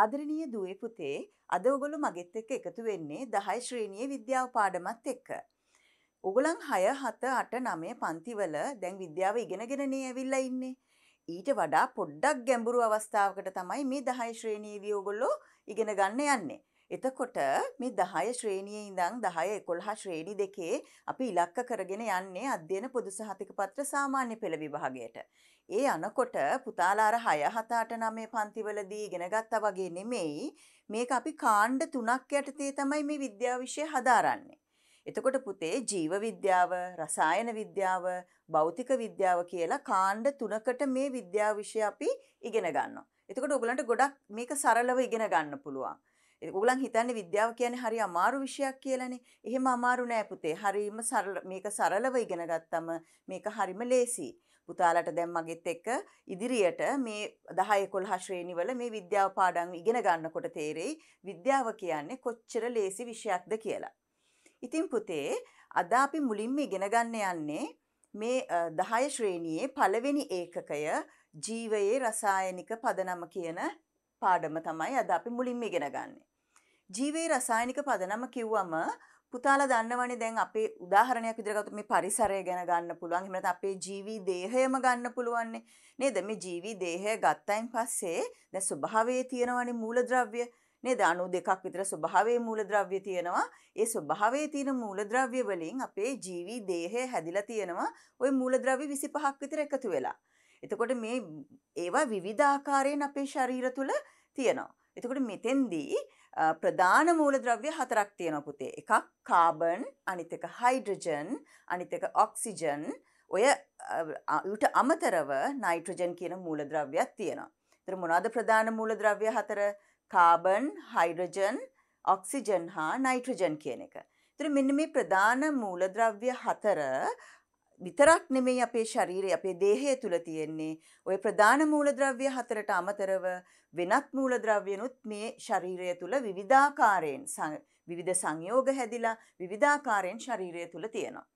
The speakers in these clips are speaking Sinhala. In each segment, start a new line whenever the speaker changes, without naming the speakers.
ආදරණීය දුවේ පුතේ අද ඔගොල්ලෝ මගෙත් එක්ක එකතු වෙන්නේ 10 ශ්‍රේණියේ විද්‍යාව පාඩමත් එක්ක. ඔගොල්ලන් 6 7 8 9 පන්තිවල දැන් විද්‍යාව ඉගෙනගෙනනේ ඇවිල්ලා ඉන්නේ. ඊට වඩා පොඩ්ඩක් ගැඹුරු අවස්ථාවකට තමයි මේ 10 ශ්‍රේණියේදී ඔගොල්ලෝ ඉගෙන ගන්න යන්නේ. එතකොට මේ 10 ශ්‍රේණියේ ඉඳන් 10 11 ශ්‍රේණි දෙකේ අපි ඉලක්ක කරගෙන යන්නේ අධ්‍යයන පොදු සහතික පත්‍ර සාමාන්‍ය පෙළ විභාගයට. ඒ අනකොට පුතාලාර 6 7 8 9 පන්තිවලදී ඉගෙන ගත්තා වගේ නෙමෙයි මේක අපි කාණ්ඩ 3ක් යටතේ තමයි මේ විද්‍යා විෂය හදාරන්නේ. එතකොට පුතේ ජීව විද්‍යාව, රසායන විද්‍යාව, භෞතික විද්‍යාව කියලා කාණ්ඩ තුනකට මේ විද්‍යා විෂය අපි ඉගෙන ගන්නවා. එතකොට ඔයගලන්ට ගොඩක් මේක සරලව ඉගෙන ගන්න පුළුවන්. ඕගලන් හිතන්නේ විද්‍යාව කියන්නේ හරි අමාරු විෂයක් කියලානේ. එහෙම අමාරු නෑ පුතේ. හරිම සරල මේක සරලව ඉගෙන ගත්තම මේක හරිම ලේසියි. පුතාලට දැන් මගෙත් එක්ක ඉදිරියට මේ 10 11 ශ්‍රේණිවල මේ විද්‍යාව පාඩම් ඉගෙන ගන්නකොට තේරෙයි විද්‍යාව කියන්නේ කොච්චර ලේසි විෂයක්ද කියලා. ඉතින් පුතේ අද අපි මුලින්ම ඉගෙන ගන්න යන්නේ මේ 10 ශ්‍රේණියේ පළවෙනි ඒකකය ජීවයේ රසායනික පදනම කියන පාඩම තමයි අද අපි මුලින්ම ඉගෙන ගන්නේ. ජීවේ රසායනික පදනම කිව්වම පුතාලා දන්නවනේ දැන් අපේ උදාහරණයක් විදිහට ගත්තොත් මේ පරිසරය ගැන ගන්න පුළුවන්. එහෙම නැත්නම් අපේ ජීවි දේහයම ගන්න පුළුවන්නේ. නේද? මේ ජීවි දේහය ගත්තයින් පස්සේ දැන් ස්වභාවයේ තියෙනවනේ මූලද්‍රව්‍ය. නේද? අණු දෙකක් විතර ස්වභාවයේ මූලද්‍රව්‍ය තියෙනවා. ඒ ස්වභාවයේ තියෙන මූලද්‍රව්‍ය වලින් අපේ ජීවි දේහය හැදිලා තියෙනවා. ওই මූලද්‍රව්‍ය 25ක් විතර එකතු වෙලා. එතකොට මේ ඒවා විවිධ ආකාරයෙන් අපේ ශරීර තුල තියෙනවා. එතකොට මෙතෙන්දී ප්‍රධාන මූලද්‍රව්‍ය හතරක් තියෙනවා පුතේ. එකක් කාබන්, අනිත් එක හයිඩ්‍රජන්, අනිත් එක ඔක්සිජන්. ඔය ඊට අමතරව නයිට්‍රජන් කියන මූලද්‍රව්‍යයක් තියෙනවා. ඒතර මොනවාද ප්‍රධාන මූලද්‍රව්‍ය හතර? කාබන්, හයිඩ්‍රජන්, ඔක්සිජන් හා නයිට්‍රජන් කියන එක. ඒතර මෙන්න මේ ප්‍රධාන මූලද්‍රව්‍ය හතර විතරක් නෙමෙයි අපේ ශරීරය අපේ දේහය තුල තියෙන්නේ ওই ප්‍රධාන මූලද්‍රව්‍ය හතරට අමතරව වෙනත් මූලද්‍රව්‍යනුත් මේ ශරීරය තුල විවිධාකාරයෙන් විවිධ සංයෝග හැදිලා විවිධාකාරයෙන් ශරීරය තුල තියෙනවා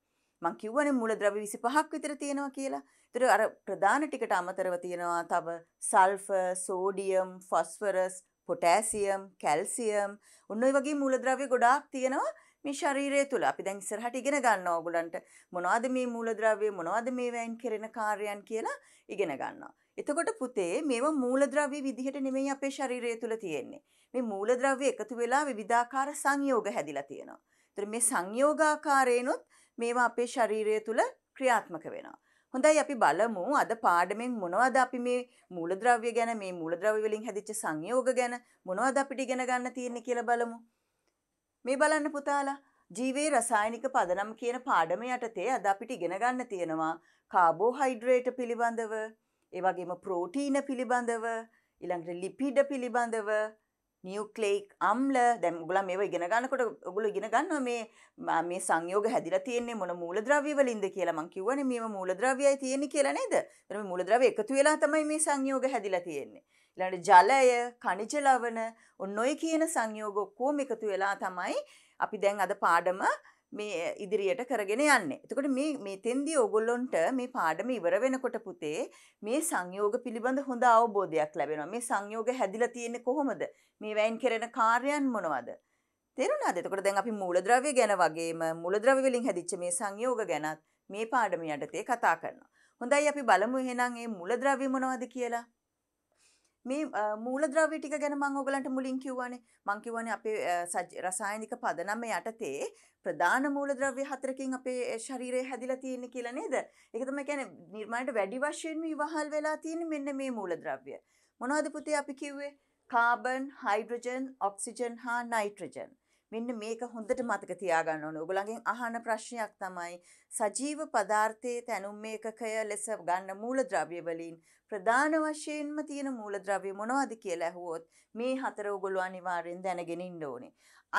මං කිව්වනේ මූලද්‍රව්‍ය 25ක් විතර තියෙනවා කියලා. ඒතර අර ප්‍රධාන ටිකට අමතරව තියෙනවා තව sulphur, sodium, phosphorus, potassium, calcium. ඔන්න ඔය වගේ මූලද්‍රව්‍ය ගොඩාක් තියෙනවා. මේ ශරීරය තුළ අපි දැන් ඉස්සරහට ඉගෙන ගන්නවා ඔයගලන්ට මොනවද මේ මූලද්‍රව්‍ය මොනවද මේවෙන් කෙරෙන කාර්යයන් කියලා ඉගෙන ගන්නවා. එතකොට පුතේ මේවා මූලද්‍රව්‍ය විදිහට නෙමෙයි අපේ ශරීරය තුළ තියෙන්නේ. මේ මූලද්‍රව්‍ය එකතු වෙලා විවිධාකාර සංයෝග හැදිලා තියෙනවා. ඒතර මේ සංයෝගාකාරේනොත් මේවා අපේ ශරීරය තුළ ක්‍රියාත්මක වෙනවා. හොඳයි අපි බලමු අද පාඩමෙන් මොනවද අපි මේ මූලද්‍රව්‍ය ගැන මේ මූලද්‍රව්‍ය වලින් හැදිච්ච සංයෝග ගැන මොනවද අපිට ඉගෙන ගන්න තියෙන්නේ කියලා බලමු. මේ බලන්න පුතාලා ජීවේ රසායනික පදනම් කියන පාඩම යටතේ අද අපිට ඉගෙන ගන්න තියෙනවා කාබෝහයිඩ්‍රේට පිළිබඳව, ඒ වගේම ප්‍රෝටීන පිළිබඳව, ඊළඟට ලිපිඩ පිළිබඳව, නියුක්ලෙයික් අම්ල දැන් ඔයගොල්ලෝ මේව ඉගෙන ගන්නකොට ඔයගොල්ලෝ ඉගෙන ගන්නවා මේ මේ සංයෝග හැදිලා තියෙන්නේ මොන මූලද්‍රව්‍ය වලින්ද කියලා මං කිව්වනේ මේව මූලද්‍රව්‍යයි තියෙන්නේ කියලා නේද? එතන මේ මූලද්‍රව්‍ය එකතු වෙලා තමයි මේ සංයෝග හැදිලා තියෙන්නේ. ඊළඟට ජලය, කනිජ ලවණ, ඔන්න ඔය කියන සංයෝග ඔක්කොම එකතු වෙලා තමයි අපි දැන් අද පාඩම මේ ඉදිරියට කරගෙන යන්නේ. එතකොට මේ මෙතෙන්දී ඕගොල්ලොන්ට මේ පාඩම ඉවර වෙනකොට පුතේ මේ සංයෝග පිළිබඳ හොඳ අවබෝධයක් ලැබෙනවා. මේ සංයෝග හැදිලා තියෙන්නේ කොහොමද? මේ වයින් කරන කාර්යයන් මොනවද? තේරුණාද? එතකොට දැන් අපි මූලද්‍රව්‍ය ගැන වගේම මූලද්‍රව්‍ය වලින් හැදිච්ච මේ සංයෝග ගැනත් මේ පාඩම යටතේ කතා කරනවා. හොඳයි අපි බලමු එහෙනම් මේ මූලද්‍රව්‍ය මොනවද කියලා. මේ මූලද්‍රව්‍ය ටික ගැන මම ඔයගලන්ට මුලින් කිව්වනේ මම කිව්වනේ අපේ රසායනික පදනම යටතේ ප්‍රධාන මූලද්‍රව්‍ය හතරකින් අපේ ශරීරය හැදිලා තියෙන්නේ කියලා නේද? ඒක තමයි කියන්නේ නිර්මාණයට වැඩි වශයෙන්ම ඉවහල් වෙලා තියෙන්නේ මෙන්න මේ මූලද්‍රව්‍ය. මොනවද පුතේ අපි කිව්වේ? කාබන්, හයිඩ්‍රජන්, ඔක්සිජන් හා නයිට්‍රජන්. මෙන්න මේක හොඳට මතක තියාගන්න ඕන. ඔයගොල්ලන්ගෙන් අහන ප්‍රශ්නයක් තමයි සජීව පදාර්ථයේ තැනුම් මේකකය ලෙස ගන්න මූලද්‍රව්‍ය වලින් ප්‍රධාන වශයෙන්ම තියෙන මූලද්‍රව්‍ය මොනවද කියලා ඇහුවොත් මේ හතර ඔයගොල්ලෝ අනිවාර්යෙන් දැනගෙන ඉන්න ඕනේ.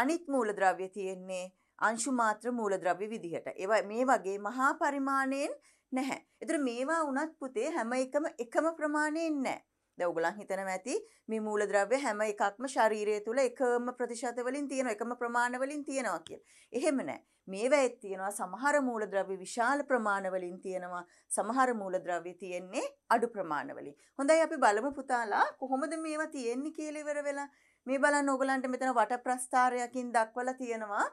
අනිත් මූලද්‍රව්‍ය තියෙන්නේ අංශු මාත්‍ර මූලද්‍රව්‍ය විදිහට. ඒවා මේ වගේ මහා පරිමාණයෙන් නැහැ. ඒතර මේවා වුණත් පුතේ හැම එකම එකම ප්‍රමාණයෙන් නැහැ. ද ඔගලන් හිතනව ඇති මේ මූලද්‍රව්‍ය හැම එකක්ම ශරීරය තුළ එකම ප්‍රතිශතවලින් තියෙන එකම ප්‍රමාණවලින් තියෙනවා කිය. එහෙම නෑ මේවැයි තියෙනවා සමහර මූලද්‍රව්‍ය විශාල ප්‍රමාණවලින් තියෙනවා සමහර මූලද්‍රව්‍ය තියෙන්නේ අඩු ප්‍රමාණවලින්. හොඳයි අපි බලමු පුතාලා කොහොමද මේවා තියෙන්නේ කියලා ඉවර වෙලා මේ බලන්න ඔයගලන්ට මෙතන වට ප්‍රස්ථාරයකින් දක්වලා තියෙනවා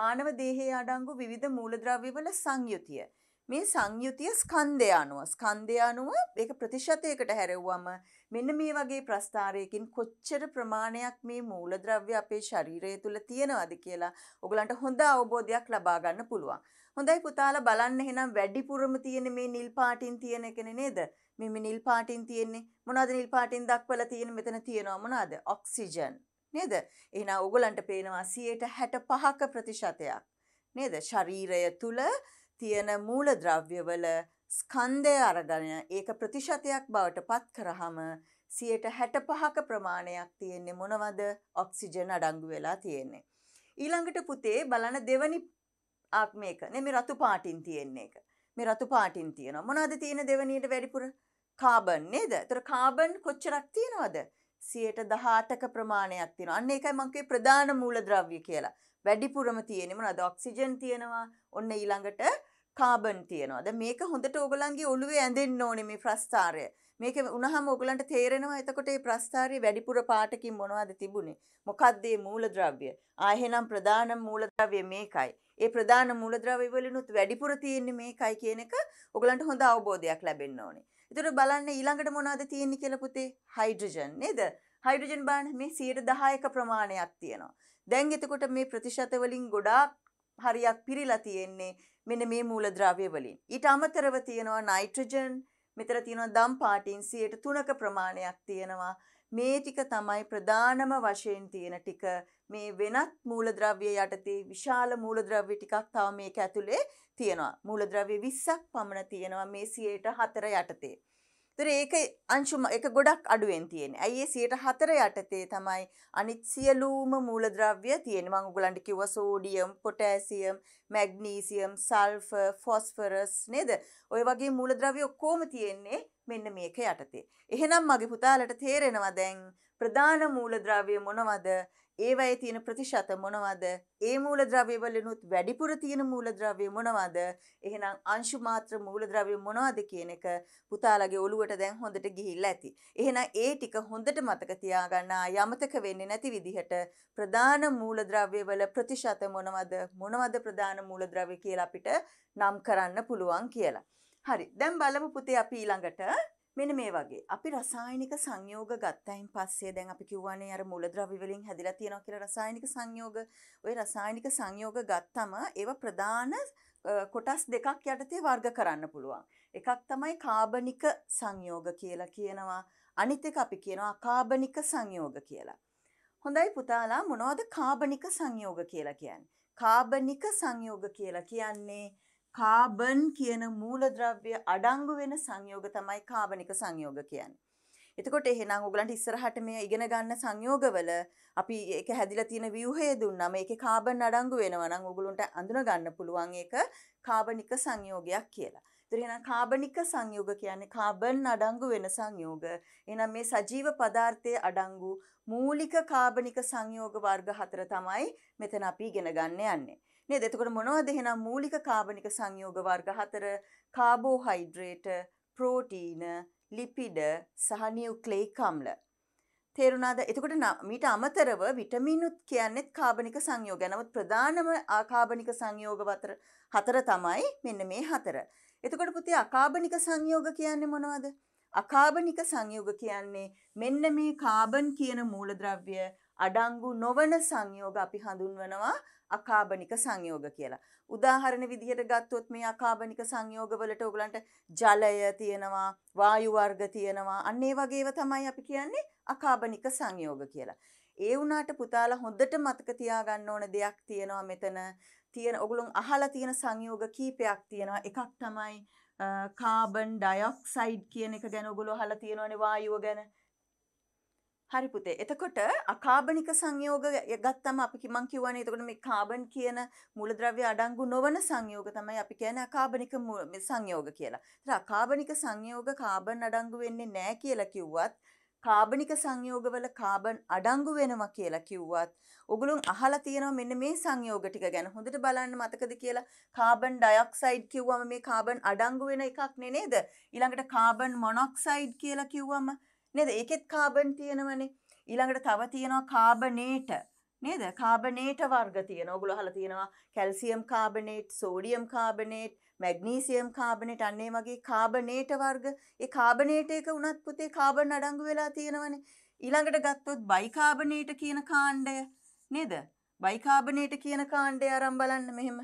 මානව දේහයේ අඩංගු විවිධ මූලද්‍රව්‍ය වල සංයුතිය. මේ සංයුතිය ස්කන්ධය අනුව ස්කන්ධය අනුව ඒක ප්‍රතිශතයකට හැරෙව්වම මෙන්න මේ වගේ ප්‍රස්ථාරයකින් කොච්චර ප්‍රමාණයක් මේ මූලද්‍රව්‍ය අපේ ශරීරය තුළ තියෙනවද කියලා ඔගලන්ට හොඳ අවබෝධයක් ලබා ගන්න පුළුවන්. හොඳයි පුතාලා බලන්න එහෙනම් වැඩිපුරම තියෙන මේ නිල් පාටින් තියෙන එකනේ නේද? මේ නිල් පාටින් තියෙන්නේ මොනවද නිල් පාටින් දක්වලා තියෙන මෙතන තියෙනවා මොනවද? ඔක්සිජන් නේද? එහෙනම් ඕගලන්ට පේනවා 65ක ප්‍රතිශතයක් නේද? ශරීරය තුල තියෙන මූලද්‍රව්‍යවල ස්කන්ධය අරගෙන ඒක ප්‍රතිශතයක් බවට පත් කරාම 165ක ප්‍රමාණයක් තියෙන්නේ මොනවද? ඔක්සිජන් අඩංගු වෙලා තියෙන්නේ. ඊළඟට පුතේ බලන දෙවනි ආත්මයක නේ මේ රතු පාටින් තියෙන එක. මේ රතු පාටින් තියෙනවා. මොනවද තියෙන දෙවනියට වැඩිපුර? කාබන් නේද? ඒතර කාබන් කොච්චරක් තියෙනවද? 118ක ප්‍රමාණයක් තියෙනවා. අන්න ඒකයි මම කිව්වේ ප්‍රධාන මූලද්‍රව්‍ය කියලා. වැඩිපුරම තියෙන මොනවද ඔක්සිජන් තියෙනවා ඔන්න ඊළඟට කාබන් තියෙනවා දැන් මේක හොඳට ඕගලන්ගේ ඔළුවේ ඇඳෙන්න ඕනේ මේ ප්‍රස්ථාරය මේක වුණාම ඔයගලන්ට තේරෙනවා එතකොට මේ ප්‍රස්ථාරයේ වැඩිපුර පාටකින් මොනවද තිබුණේ මොකක්ද මේ මූලද්‍රව්‍ය ආයෙනම් ප්‍රධාන මූලද්‍රව්‍ය මේකයි ඒ ප්‍රධාන මූලද්‍රව්‍ය වලිනුත් වැඩිපුර තියෙන්නේ මේකයි කියන එක ඔයගලන්ට හොඳ අවබෝධයක් ලැබෙන්න ඕනේ එතකොට බලන්න ඊළඟට මොනවද තියෙන්නේ කියලා පුතේ හයිඩ්‍රජන් නේද හයිඩ්‍රජන් බාන මේ සියයට දහයක ප්‍රමාණයක් තියෙනවා. දැන් එතකොට මේ ප්‍රතිශතවලින් ගොඩාක් හරියක් පිරිලා තියෙන්නේ මෙන්න මේ මූලද්‍රව්‍ය වලින්. ඊට අමතරව තියෙනවා නයිට්‍රජන්, මෙතන තියෙනවා දම් පාටින් 3ක ප්‍රමාණයක් තියෙනවා. මේ ටික තමයි ප්‍රධානම වශයෙන් තියෙන ටික මේ වෙනත් මූලද්‍රව්‍ය යටතේ විශාල මූලද්‍රව්‍ය ටිකක් තව මේක ඇතුලේ තියෙනවා. මූලද්‍රව්‍ය 20ක් පමණ තියෙනවා මේ 104 යටතේ. ඒතර ඒක අංශු එක ගොඩක් අඩුවෙන් තියෙන. ඇයි ඒ 104 යටතේ තමයි අනිත් සියලුම මූලද්‍රව්‍ය තියෙන. මම ඔයගලන්ට කිව්වා sodium, potassium, magnesium, sulphur, phosphorus නේද? ඔය වගේ මූලද්‍රව්‍ය ඔක්කොම තියෙන්නේ මෙන්න මේක යටතේ. එහෙනම් මගේ පුතාලට තේරෙනවා දැන් ප්‍රධාන මූලද්‍රව්‍ය මොනවද? ඒවයේ තියෙන ප්‍රතිශත මොනවද? ඒ මූලද්‍රව්‍යවලිනුත් වැඩිපුර තියෙන මූලද්‍රව්‍ය මොනවද? එහෙනම් අංශු මාත්‍ර මූලද්‍රව්‍ය මොනවද කියන එක පුතාලගේ ඔළුවට දැන් හොඳට ගිහිල්ලා ඇති. එහෙනම් ඒ ටික හොඳට මතක තියාගන්න යමතක වෙන්නේ නැති විදිහට ප්‍රධාන මූලද්‍රව්‍යවල ප්‍රතිශත මොනවද? මොනවද ප්‍රධාන මූලද්‍රව්‍ය කියලා අපිට නම් කරන්න පුළුවන් කියලා. හරි. දැන් බලමු පුතේ අපි ඊළඟට මෙන මේ වගේ අපි රසායනික සංයෝග ගත්තයින් පස්සේ දැන් අපි කිව්වනේ අර මුලද්‍රව්‍යවලින් හැදිලා තියෙනවා කියලා රසායනික සංයෝග ওই රසායනික සංයෝග ගත්තම ඒව ප්‍රධාන කොටස් දෙකක් යටතේ වර්ග කරන්න පුළුවන්. එකක් තමයි කාබනික සංයෝග කියලා කියනවා. අනිත් එක අපි කියනවා කාබනික සංයෝග කියලා. හොඳයි පුතාලා මොනවද කාබනික සංයෝග කියලා කියන්නේ? කාබනික සංයෝග කියලා කියන්නේ කාබන් කියන මූලද්‍රව්‍ය අඩංගු වෙන සංයෝග තමයි කාබනික සංයෝග කියන්නේ. එතකොට එහෙනම් ඔයගලන්ට ඉස්සරහට මේ ඉගෙන ගන්න සංයෝගවල අපි ඒක හැදිලා තියෙන ව්‍යුහය දුන්නාම ඒකේ කාබන් අඩංගු වෙනවා නම් ඔයගලන්ට අඳුන ගන්න පුළුවන් ඒක කාබනික සංයෝගයක් කියලා. ඒතර එහෙනම් කාබනික සංයෝග කියන්නේ කාබන් අඩංගු වෙන සංයෝග. එහෙනම් මේ සජීව පදාර්ථයේ අඩංගු මූලික කාබනික සංයෝග වර්ග හතර තමයි මෙතන අපි ඉගෙන ගන්න යන්නේ. නේද? එතකොට මොනවද එහෙනම් මූලික කාබනික සංයෝග වර්ග හතර? කාබෝහයිඩ්‍රේට, ප්‍රෝටීන, ලිපිඩ සහ නියුක්ලියික් අම්ල. තේරුණාද? එතකොට මීට අමතරව විටමිනුත් කියන්නේත් කාබනික සංයෝග. නමුත් ප්‍රධානම ආකාබනික සංයෝග හතර තමයි මෙන්න මේ හතර. එතකොට පුතේ අකාබනික සංයෝග කියන්නේ මොනවද? අකාබනික සංයෝග කියන්නේ මෙන්න මේ කාබන් කියන මූලද්‍රව්‍ය අඩංගු නොවන සංයෝග අපි හඳුන්වනවා අකාබනික සංයෝග කියලා. උදාහරණ විදිහට ගත්තොත් මේ අකාබනික සංයෝගවලට ඔයගලන්ට ජලය තියෙනවා, වායු වර්ග තියෙනවා. අන්න ඒ වගේව තමයි අපි කියන්නේ අකාබනික සංයෝග කියලා. ඒ වුණාට පුතාලා හොඳට මතක තියාගන්න ඕන දෙයක් තියෙනවා මෙතන. තියෙන ඔගලන් අහලා තියෙන සංයෝග කීපයක් තියෙනවා. එකක් තමයි කාබන් ඩයොක්සයිඩ් කියන එක ගැන ඔගොල්ලෝ අහලා තියෙනවනේ වායුව ගැන. හරි පුතේ. එතකොට අකාබනික සංයෝග ගත්තම අපි මං කියවනේ එතකොට මේ කාබන් කියන මූලද්‍රව්‍ය අඩංගු නොවන සංයෝග තමයි අපි කියන්නේ අකාබනික සංයෝග කියලා. ඒතර අකාබනික සංයෝග කාබන් අඩංගු වෙන්නේ නැහැ කියලා කිව්වත් කාබනික සංයෝගවල කාබන් අඩංගු වෙනවා කියලා කිව්වත් ඔගලුන් අහලා තියෙනවා මෙන්න මේ සංයෝග ටික ගැන හොඳට බලන්න මතකද කියලා කාබන් ඩයොක්සයිඩ් කිව්වම මේ කාබන් අඩංගු වෙන එකක් නේ නේද ඊළඟට කාබන් මොනොක්සයිඩ් කියලා කිව්වම නේද? ඒකෙත් කාබන් තියෙනවනේ. ඊළඟට තව තියෙනවා කාබනේට. නේද? කාබනේට වර්ග තියෙනවා. ඔගොල්ලෝ අහලා තියෙනවා calcium carbonate, sodium carbonate, magnesium carbonate අන්න ඒ වගේ කාබනේට වර්ග. ඒ කාබනේට එක උනත් පුතේ කාබන් අඩංගු වෙලා තියෙනවනේ. ඊළඟට ගත්තොත් බයිකාබනේට කියන කාණ්ඩය නේද? බයිකාබනේට කියන කාණ්ඩය අරන් බලන්න මෙහෙම.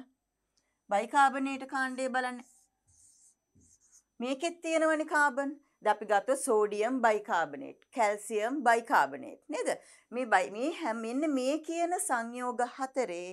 බයිකාබනේට කාණ්ඩය බලන්න. මේකෙත් තියෙනවනේ කාබන්. ද අපි ගත්ත සෝඩියම් බයිකාබනේට් කැල්සියම් බයිකාබනේට් නේද මේ බයි මේ හැමන්න මේ කියන සංයෝග හතරේ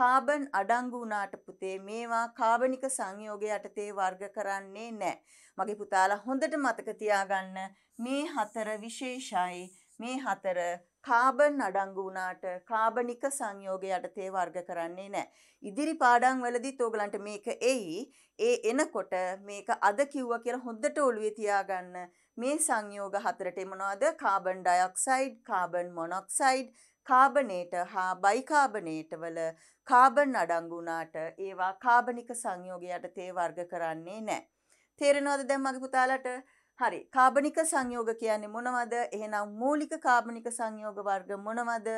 කාබන් අඩංගු වුණාට පුතේ මේවා කාබනික සංයෝග යටතේ වර්ග කරන්නේ නැහැ මගේ පුතාලා හොඳට මතක තියාගන්න මේ හතර විශේෂයි මේ හතර කාබන් අඩංගු වුණාට කාබනික සංයෝග යටතේ වර්ග කරන්නේ නැහැ. ඉදිරි පාඩම් වලදීත් ඕගලන්ට මේක එයි. ඒ එනකොට මේක අද කිව්වා කියලා හොඳට ඔළුවේ තියාගන්න. මේ සංයෝග හතරට මොනවද? Carbon dioxide, carbon monoxide, carbonate හා බයිකාබනේට වල කාබන් අඩංගු වුණාට ඒවා කාබනික සංයෝග යටතේ වර්ග කරන්නේ නැහැ. තේරෙනවද දැන් මගේ පුතාලට? හරි කාබනික සංයෝග කියන්නේ මොනවද එහෙනම් මූලික කාබනික සංයෝග වර්ග මොනවද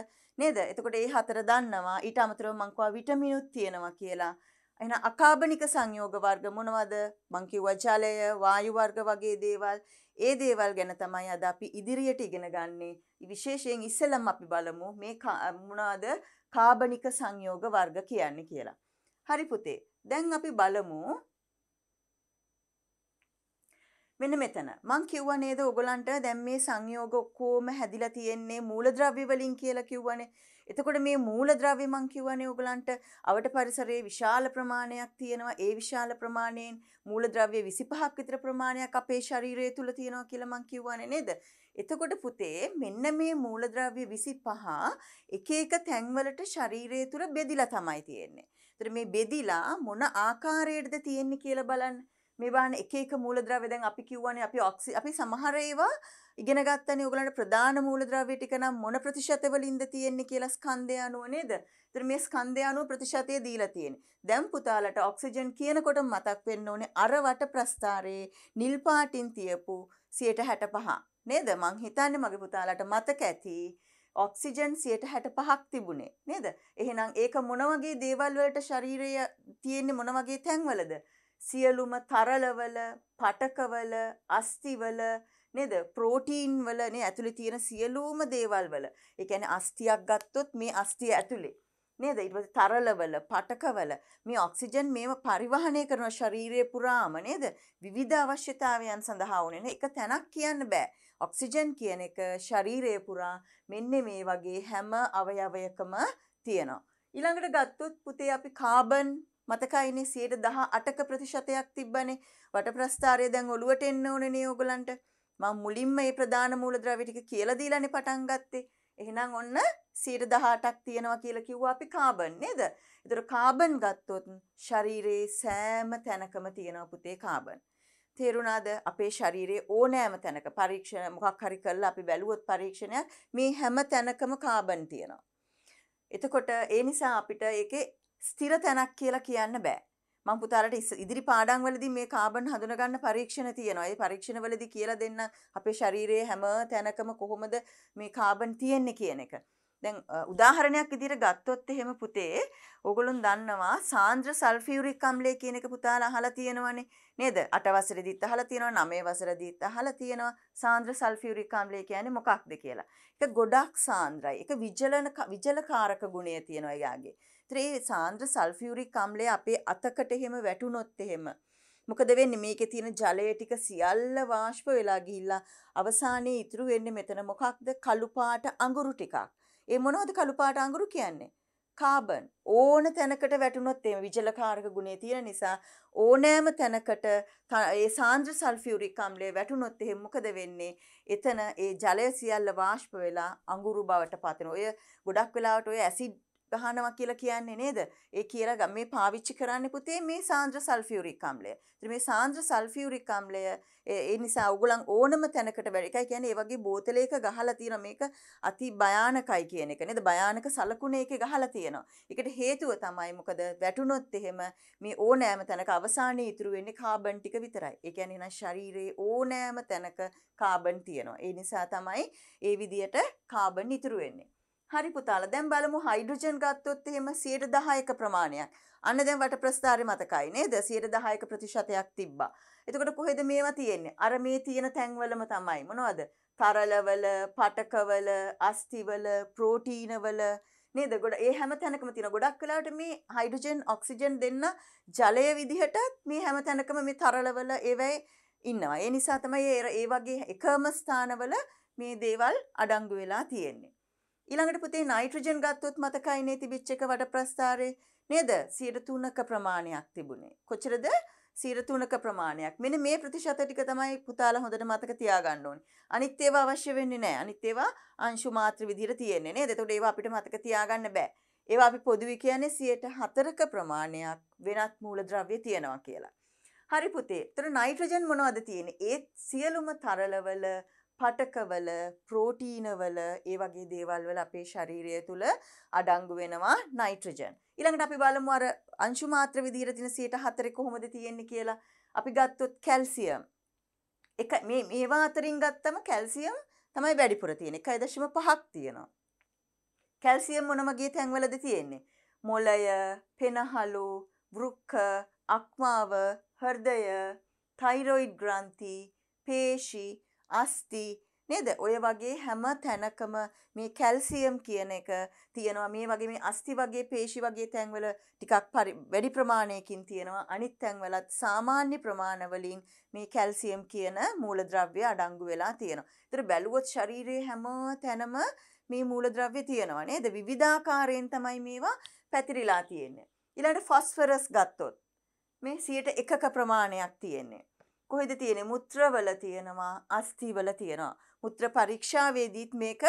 නේද එතකොට ඒ හතර දන්නවා ඊට අමතරව මං කිව්වා විටමිනුත් තියෙනවා කියලා එහෙනම් අකාබනික සංයෝග වර්ග මොනවද මං කිව්වා ජලය වායු වර්ග වගේ දේවල් ඒ දේවල් ගැන තමයි අද අපි ඉදිරියට ඉගෙන ගන්නේ විශේෂයෙන් ඉස්සෙල්ලම අපි බලමු මේ මොනවද කාබනික සංයෝග වර්ග කියන්නේ කියලා හරි පුතේ දැන් අපි බලමු මෙන්න මෙතන මං කිව්වා නේද ඔයගලන්ට දැන් මේ සංයෝග ඔක්කොම හැදිලා තියෙන්නේ මූලද්‍රව්‍ය වලින් කියලා කිව්වනේ. එතකොට මේ මූලද්‍රව්‍ය මං කිව්වනේ ඔයගලන්ට අවට පරිසරයේ විශාල ප්‍රමාණයක් තියෙනවා. ඒ විශාල ප්‍රමාණයෙන් මූලද්‍රව්‍ය 25ක් විතර ප්‍රමාණයක් අපේ ශරීරය තුල තියෙනවා කියලා මං කිව්වනේ නේද? එතකොට පුතේ මෙන්න මේ මූලද්‍රව්‍ය 25 එක එක තැන්වලට ශරීරය තුල බෙදිලා තමයි තියෙන්නේ. ඒතර මේ බෙදිලා මොන ආකාරයකටද තියෙන්නේ කියලා බලන්න. මේ බාන එක එක මූලද්‍රව්‍ය දැන් අපි කියවනේ අපි ඔක්සි අපි සමහර ඒවා ඉගෙන ගන්නනේ ඔයගලන්ට ප්‍රධාන මූලද්‍රව්‍ය ටික නම් මොන ප්‍රතිශතවලින්ද තියෙන්නේ කියලා ස්කන්ධය අනුව නේද? ඒතර මේ ස්කන්ධය අනුව ප්‍රතිශතය දීලා තියෙන්නේ. දැන් පුතාලට ඔක්සිජන් කියනකොට මතක් වෙන්න ඕනේ අර වට ප්‍රස්ථාරයේ නිල් පාටින් තියපු 65 නේද? මං හිතන්නේ මගේ පුතාලට මතක ඇති. ඔක්සිජන් සියට හැට පහක් තිබුණේ නේද. එහෙනම් ඒක මොනවගේ දේවල්වලට ශරීරය තියෙන්නේ මොනවගේ තැන්වලද. සියලුම තරලවල පටකවල අස්තිවල නේද ප්‍රෝටීන් වල නේ ඇතුලේ තියෙන සියලුම දේවල් වල ඒ කියන්නේ අස්තියක් ගත්තොත් මේ අස්තිය ඇතුලේ නේද ඊට පස්සේ තරලවල පටකවල මේ ඔක්සිජන් මේව පරිවහනය කරන ශරීරය පුරාම නේද විවිධ අවශ්‍යතාවයන් සඳහා උනේ එක තැනක් කියන්න බෑ ඔක්සිජන් කියන එක ශරීරය පුරා මෙන්න මේ වගේ හැම අවයවයකම තියෙනවා ඊළඟට ගත්තොත් පුතේ අපි කාබන් මතකයිනේ 118ක ප්‍රතිශතයක් තිබ්බනේ වටප්‍රස්ථාරය දැන් ඔලුවට එන්න ඕනේ නේ ඕගලන්ට මම මුලින්ම මේ ප්‍රධාන මූලද්‍රව්‍ය ටික කියලා දීලානේ පටන් ගත්තේ එහෙනම් ඔන්න 118ක් තියෙනවා කියලා කිව්වා අපි කාබන් නේද ඒතර කාබන් ගත්තොත් ශරීරයේ සෑම තැනකම තියෙනවා පුතේ කාබන් තේරුණාද අපේ ශරීරයේ ඕනෑම තැනක පරීක්ෂණ මොකක් හරි කරලා අපි බැලුවොත් පරීක්ෂණයක් මේ හැම තැනකම කාබන් තියෙනවා. එතකොට ඒ නිසා අපිට ඒකේ ස්ථිර තැනක් කියලා කියන්න බෑ. මං පුතාලට ඉදිරි පාඩම් වලදී මේ කාබන් හඳුනගන්න පරීක්ෂණ තියෙනවා. ඒ පරීක්ෂණ වලදී කියලා දෙන්න අපේ ශරීරයේ හැම තැනකම කොහොමද මේ කාබන් තියෙන්නේ කියන එක. දැන් උදාහරණයක් විදිහට ගත්තොත් එහෙම පුතේ ඕගොල්ලොන් දන්නවා සාන්ද්‍ර සල්ෆියුරික් අම්ලය කියන එක පුතාලා අහලා තියෙනවනේ නේද? 8 වසරේදීත් අහලා තියෙනවා 9 වසරේදීත් අහලා තියෙනවා සාන්ද්‍ර සල්ෆියුරික් අම්ලය කියන්නේ මොකක්ද කියලා. ඒක ගොඩක් සාන්ද්‍රයි. ඒක විජලන විජලකාරක ගුණය තියෙනවා එයාගේ. පාත්‍රයේ සාන්ද්‍ර සල්ෆියුරික් අම්ලය අපේ අතකට එහෙම වැටුනොත් එහෙම මොකද වෙන්නේ මේකේ තියෙන ජලය ටික සියල්ල වාෂ්ප වෙලා ගිහිල්ලා අවසානයේ ඉතුරු වෙන්නේ මෙතන මොකක්ද කළු පාට අඟුරු ටිකක්. ඒ මොනවද කළු පාට අඟුරු කියන්නේ? කාබන් ඕන තැනකට වැටුණොත් එම විජලකාරක ගුණේ තියෙන නිසා ඕනෑම තැනකට ඒ සාන්ද්‍ර සල්ෆියුරික් අම්ලය වැටුණොත් එහෙම මොකද වෙන්නේ? එතන ඒ ජලය සියල්ල වාෂ්ප වෙලා අඟුරු බවට පතන. ඔය ගොඩක් වෙලාවට ඔය ඇසිඩ් ගහනවා කියලා කියන්නේ නේද? ඒ කියලා මේ පාවිච්චි කරන්න පුතේ මේ සාන්ද්‍ර සල්ෆියුරික් අම්ලය. ඉතින් මේ සාන්ද්‍ර සල්ෆියුරික් අම්ලය ඒ නිසා ඔයගොල්ලන් ඕනම තැනකට වැඩ. ඒකයි කියන්නේ ඒ වගේ බෝතලයක ගහලා තියෙන මේක අති භයානකයි කියන එක නේද? භයානක සලකුණේක ගහලා තියෙනවා. ඒකට හේතුව තමයි මොකද වැටුනොත් එහෙම මේ ඕනෑම තැනක අවසානයේ ඉතුරු වෙන්නේ කාබන් ටික විතරයි. ඒ කියන්නේ නම් ශරීරයේ ඕනෑම තැනක කාබන් තියෙනවා. ඒ නිසා තමයි ඒ විදියට කාබන් ඉතුරු වෙන්නේ. හරි පුතාල දැන් බලමු හයිඩ්‍රජන් ගත්තොත් එහෙම 10%ක ප්‍රමාණයක්. අන්න දැන් වට ප්‍රස්ථාරය මතකයි නේද? 10%ක ප්‍රතිශතයක් තිබ්බා. එතකොට කොහෙද මේවා තියෙන්නේ? අර මේ තියෙන තැන්වලම තමයි. මොනවද? තරලවල, පටකවල, අස්තිවල, ප්‍රෝටීනවල නේද? ගොඩ ඒ හැම තැනකම තියෙන ගොඩක් වෙලාවට මේ හයිඩ්‍රජන්, ඔක්සිජන් දෙන්න ජලය විදිහට මේ හැම තැනකම මේ තරලවල ඒවයි ඉන්නවා. ඒ නිසා තමයි ඒ වගේ එකම ස්ථානවල මේ දේවල් අඩංගු වෙලා තියෙන්නේ. ඊළඟට පුතේ නයිට්‍රජන් ගත්තොත් මතකයිනේ තිබිච්ච එක වඩ ප්‍රස්ථාරයේ නේද 3ක ප්‍රමාණයක් තිබුණේ. කොච්චරද? 3ක ප්‍රමාණයක්. මෙන්න මේ ප්‍රතිශත ටික තමයි පුතාලා හොඳට මතක තියාගන්න ඕනේ. අනිත් ඒවා අවශ්‍ය වෙන්නේ නැහැ. අනිත් ඒවා අංශු මාත්‍ර විදිහට තියෙන්නේ නේද? එතකොට ඒවා අපිට මතක තියාගන්න බෑ. ඒවා අපි පොදුවේ කියන්නේ 104ක ප්‍රමාණයක් වෙනත් මූලද්‍රව්‍ය තියෙනවා කියලා. හරි පුතේ. ඒතර නයිට්‍රජන් මොනවද තියෙන්නේ? ඒත් සියලුම තරලවල පටකවල ප්‍රෝටීනවල ඒ වගේ දේවල්වල අපේ ශරීරය තුළ අඩංගු වෙනවා නයිට්‍රජන්. ඉළඟට අපි බලමු අර අංශුමාත්‍ර විදිර තින සයට හතරෙ කොහොමද තියෙන්නේ කියලා අපි ගත්තොත් කැල්සියම්. එක මේ මේවා අතරින් ගත්තම කැල්සියම් තමයි වැඩිපුර තියෙන එක දශම පහක් තියෙනවා. කැල්සියම් මොනමගේ තැන්වලද තියෙන්නේ. මොලය පෙනහලු බෘක්ක අක්මාව හර්දය තයිරොයිඩ් ග්‍රන්ති පේශී අස්ති නේද ඔය වගේ හැම තැනකම මේ කැල්සියම් කියන එක තියෙනවා මේ වගේ මේ අස්ති වගේ පේශි වගේ තැන්වල ටිකක් වැඩි ප්‍රමාණයකින් තියෙනවා අනිත් තැන්වලත් සාමාන්‍ය ප්‍රමාණවලින් මේ කැල්සියම් කියන මූලද්‍රව්‍ය අඩංගු වෙලා තියෙනවා. ඒතර බැලුවොත් ශරීරයේ හැම තැනම මේ මූලද්‍රව්‍ය තියෙනවා නේද? විවිධාකාරයෙන් තමයි මේවා පැතිරිලා තියෙන්නේ. ඊළඟට ෆොස්ෆරස් ගත්තොත් මේ 100ට 1ක ප්‍රමාණයක් තියෙන්නේ. කොහෙද තියෙන මුත්‍රවල තියෙනවා අස්තිවල තියෙනවා. මුත්‍ර පරීක්ෂාවේදීත් මේක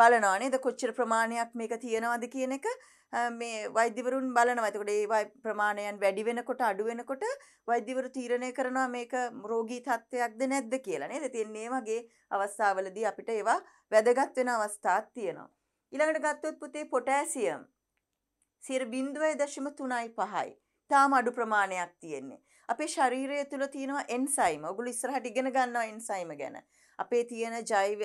බලනවානේ ද කොච්චර ප්‍රමාණයක් මේක තියෙනවාද කියන එක මේ වෛද්‍යවරුන් බලනවා. එතකොට ඒ ප්‍රමාණයන් වැඩි වෙනකොට අඩු වෙනකොට වෛද්‍යවරු තීරණය කරනවා මේක රෝගී තත්ත්වයක්ද නැද්ද කියලා නේද? ඉතින් මේ වගේ අවස්ථාවලදී අපිට ඒවා වැදගත් වෙන අවස්ථාත් තියෙනවා. ඊළඟට ගත්තොත් පුතේ පොටෑසියම් 0.35යි. තාම අඩු ප්‍රමාණයක් තියෙන්නේ. අපේ ශරීරය තුළ තියෙනවා එන්සයිම ඔගුල ඉස්සරහට ඉගෙන ගන්නවා එන්සයිම ගැන. අපේ තියෙන ජෛව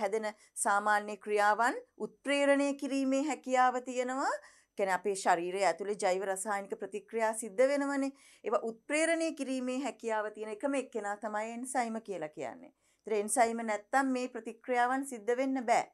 හැදෙන සාමාන්‍ය ක්‍රියාවන් උත්ප්‍රේරණය කිරීමේ හැකියාව තියෙනවා කැන අපේ ශරීරය ඇතුළේ ජෛව රසායනික ප්‍රතික්‍රියා සිද්ධ වෙනවනේ ඒවා උත්ප්‍රේරණය කිරීමේ හැකියාව තියෙන එකම එක්කෙනා තමයි එන්සයිම කියලා කියන්නේ. ඒතර එන්සයිම නැත්තම් මේ ප්‍රතික්‍රියාවන් සිද්ධ වෙන්න බෑ.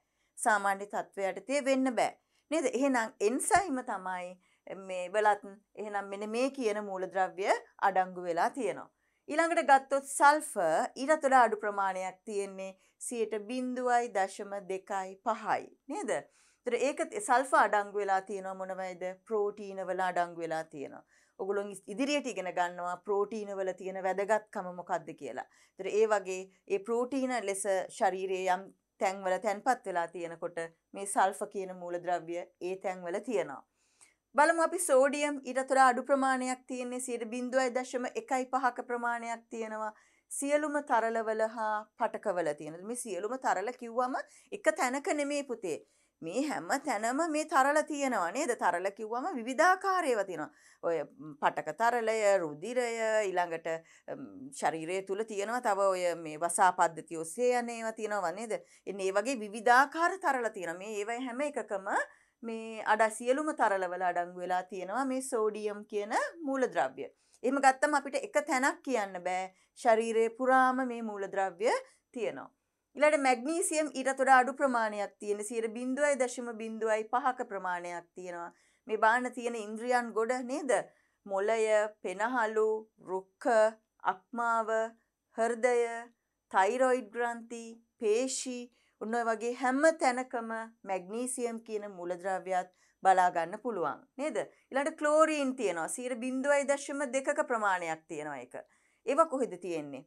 සාමාන්‍ය තත්ත්වයට තේ වෙන්න බෑ. නේද? එහෙනම් එන්සයිම තමයි මේ වලත් එහෙනම් මෙන්න මේ කියන මූලද්‍රව්‍ය අඩංගු වෙලා තියෙනවා. ඊළඟට ගත්තොත් සල්ෆර් ඊටත් වඩා අඩු ප්‍රමාණයක් තියෙන්නේ 0.2.5යි නේද? ඒතර ඒක සල්ෆර් අඩංගු වෙලා තියෙනවා මොනවයිද? ප්‍රෝටීන වල අඩංගු වෙලා තියෙනවා. ඔගොල්ලොන් ඉදිරියට ඉගෙන ගන්නවා ප්‍රෝටීන වල තියෙන වැදගත්කම මොකක්ද කියලා. ඒතර ඒ වගේ ඒ ප්‍රෝටීන ලෙස ශරීරයේ යම් තැන්වල තැන්පත් වෙලා තියෙනකොට මේ සල්ෆර් කියන මූලද්‍රව්‍ය ඒ තැන්වල තියෙනවා. බලමු අපි සෝඩියම් ඊටතොර අඩු ප්‍රමාණයක් තියෙන්නේ සියට බින්දුවයි දශම එකයි පහක ප්‍රමාණයක් තියෙනවා සියලුම තරලවල හා පටකවල තියෙන මේ සියලුම තරල කිව්වම එක තැනක නෙමේ පුතේ මේ හැම තැනම මේ තරල තියෙනවා නේද තරල කිව්වම විවිධාකාරයව තියෙනවා ඔය පටක තරලය රුධිරය ඊළඟට ශරීරය තුල තියෙනවා තව ඔය මේ වසා පද්ධති ඔස්සේ යන ඒවා තියෙනවා නේද එන්නේ ඒ වගේ විවිධාකාර තරල තියෙනවා මේ ඒවා හැම එකකම මේ අඩ සියලුම තරලවල අඩංගු වෙලා තියෙනවා මේ සෝඩියම් කියන මූලද්‍රව්‍ය. එහෙම ගත්තම අපිට එක තැනක් කියන්න බෑ ශරීරයේ පුරාම මේ මූලද්‍රව්‍ය තියෙනවා. ඊළඟට මැග්නීසියම් ඊටත් වඩා අඩු ප්‍රමාණයක් තියෙන 0.05ක ප්‍රමාණයක් තියෙනවා. මේ බාන තියෙන ඉන්ද්‍රියන් ගොඩ නේද? මොළය, පෙනහළු, රුක්ක, අක්මාව, හෘදය, තයිරොයිඩ් ග්‍රන්ථි, පේශී ඔන්න ඔය වගේ හැම තැනකම මැග්නීසියම් කියන මූලද්‍රව්‍යات බලා ගන්න පුළුවන් නේද? ඊළඟට ක්ලෝරීන් තියෙනවා 0.2ක ප්‍රමාණයක් තියෙනවා ඒක. ඒවා කොහෙද තියෙන්නේ?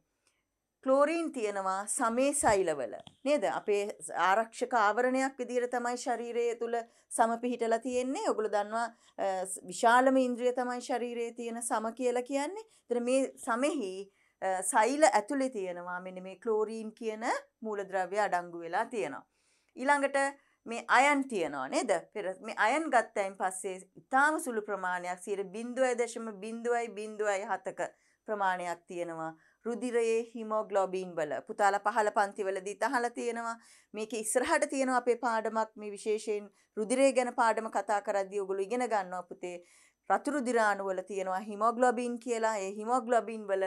ක්ලෝරීන් තියෙනවා සමේ සෛලවල නේද? අපේ ආරක්ෂක ආවරණයක් විදිහට තමයි ශරීරය තුල සම පිහිටලා තියෙන්නේ. ඔයගොල්ලෝ දන්නවා විශාලම ඉන්ද්‍රිය තමයි ශරීරයේ තියෙන සම කියලා කියන්නේ. එතන මේ සමෙහි සයිල ඇතුළෙ තියෙනවා මෙන මේ කලෝරීන් කියන මූලද්‍රව්‍ය අඩංගු වෙලා තියෙනවා. ඊළඟට මේ අයන් තියනවා නේද පෙර මේ අයන් ගත්තයින් පස්සේ ඉතාම සුළු ප්‍රමාණයක් සියට බින්දුවයි දශම බින්දුවයි බින්දුවයි හතක ප්‍රමාණයක් තියෙනවා රුදිරයේ හිමෝග්ලොබීන් වල පුතාල පහල පන්තිවලදී තහල තියෙනවා මේක ඉස්සරහට තියෙනවා අපේ පාඩමක් මේ විශේෂයෙන් රුදිරය ගැන පාඩම කතා කරද්දී ඔගොල්ලෝ ඉගෙන ගන්නවා පුතේ රතුරු දිරාණු වල තියෙනවා හිමෝග්ලොබීන් කියලා ඒ හිමෝග්ලොබීන් වල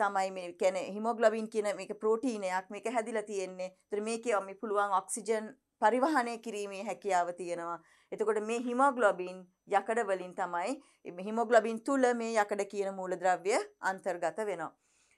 තමයි මේ කැන හිමෝග්ලබින් කියන මේක ප්‍රෝටීනයක් මේක හැදිල තියෙන්නේ තුර මේක ඔමි පුළුවන් ඔක්සිජන් පරිවහනය කිරීමේ හැකියාව තියෙනවා. එතකොට මේ හිමෝග්ලොබින් යකඩවලින් තමයි හිමෝග්ලබින් තුළ මේ යකඩ කියන මූලද්‍රව්‍ය අන්තර්ගත වෙනවා.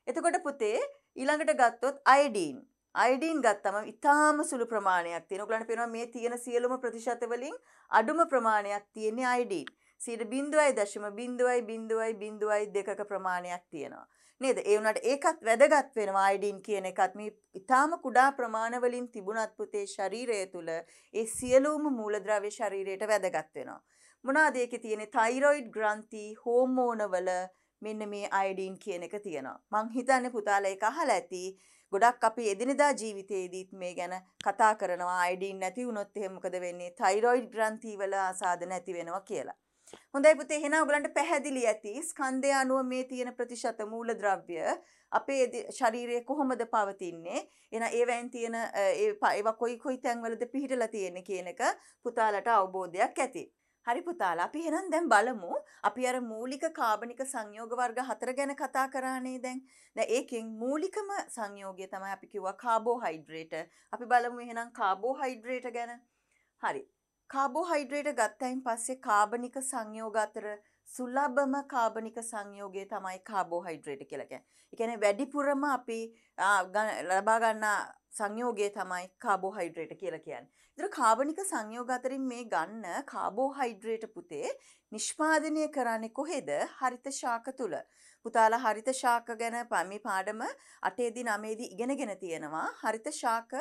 එතකොට පුතේ ඊළඟට ගත්තොත් අයිඩීන් අයිඩීන් ගත්තම ඉතාම සුළු ප්‍රමාණයක් තියෙන. ඔයගලන්ට පේනවා මේ තියෙන සියලුම ප්‍රතිශත වලින් අඩුම ප්‍රමාණයක් තියෙන්නේ අයිඩීන්. සීට බින්දුවයි දශම බින්දුවයි බින්දුවයි බින්දුවයි දෙකක ප්‍රමාණයක් තියෙනවා. නේද? ඒ වුණාට ඒකත් වැදගත් වෙනවා අයඩින් කියන එකත් මේ ඊටාම කුඩා ප්‍රමාණ වලින් තිබුණත් පුතේ ශරීරය තුල ඒ සියලුම මූලද්‍රව්‍ය ශරීරයට වැදගත් වෙනවා. මොනවාද ඒකේ තියෙන්නේ? තයිරොයිඩ් ග්‍රන්ථි, හෝමෝන වල මෙන්න මේ අයඩින් කියන එක තියෙනවා. මං හිතන්නේ පුතාලා ඒක අහලා ඇති. ගොඩක් අපි එදිනෙදා ජීවිතයේදීත් මේ ගැන කතා කරනවා අයඩින් නැති වුණොත් එහෙම මොකද වෙන්නේ? තයිරොයිඩ් ග්‍රන්ථි වල ආසාද නැති වෙනවා කියලා. හොඳයි පුතේ එහෙනම් ඔයගලන්ට පැහැදිලි ඇති ස්කන්ධය අනුව මේ තියෙන ප්‍රතිශත මූලද්‍රව්‍ය අපේ ශරීරයේ කොහොමද පවතින්නේ එහෙනම් ඒවෙන් තියෙන ඒවා කොයි කොයි තැන්වලද පිහිටලා තියෙන්නේ කියන එක පුතාලට අවබෝධයක් ඇති. හරි පුතාලා අපි එහෙනම් දැන් බලමු අපි අර මූලික කාබනික සංයෝග වර්ග හතර ගැන කතා කරානේ දැන්. දැන් ඒකෙන් මූලිකම සංයෝගය තමයි අපි කිව්වා කාබෝහයිඩ්‍රේට. අපි බලමු එහෙනම් කාබෝහයිඩ්‍රේට ගැන. හරි. කාබෝහයිඩ්‍රේට ගත්තයින් පස්සේ කාබනික සංයෝග අතර සුලබම කාබනික සංයෝගය තමයි කාබෝහයිඩ්‍රේට කියලකැ. එකන වැඩිපුරම අපි ලබාගන්න සංයෝගය තමයි කාබෝහයිඩ්‍රේට කියල කියන්. දර කාබනික සංයෝගතරින් මේ ගන්න කාබෝහයිඩ්‍රේට පුතේ නිෂ්පාදනය කරන්නේ කොහෙද හරිත ශාක තුළ. පුතාලා හරිත ශාක ගැන පමි පාඩම අටේදි නමේදී ඉගෙනගෙන තියෙනවා. හරිත ශාක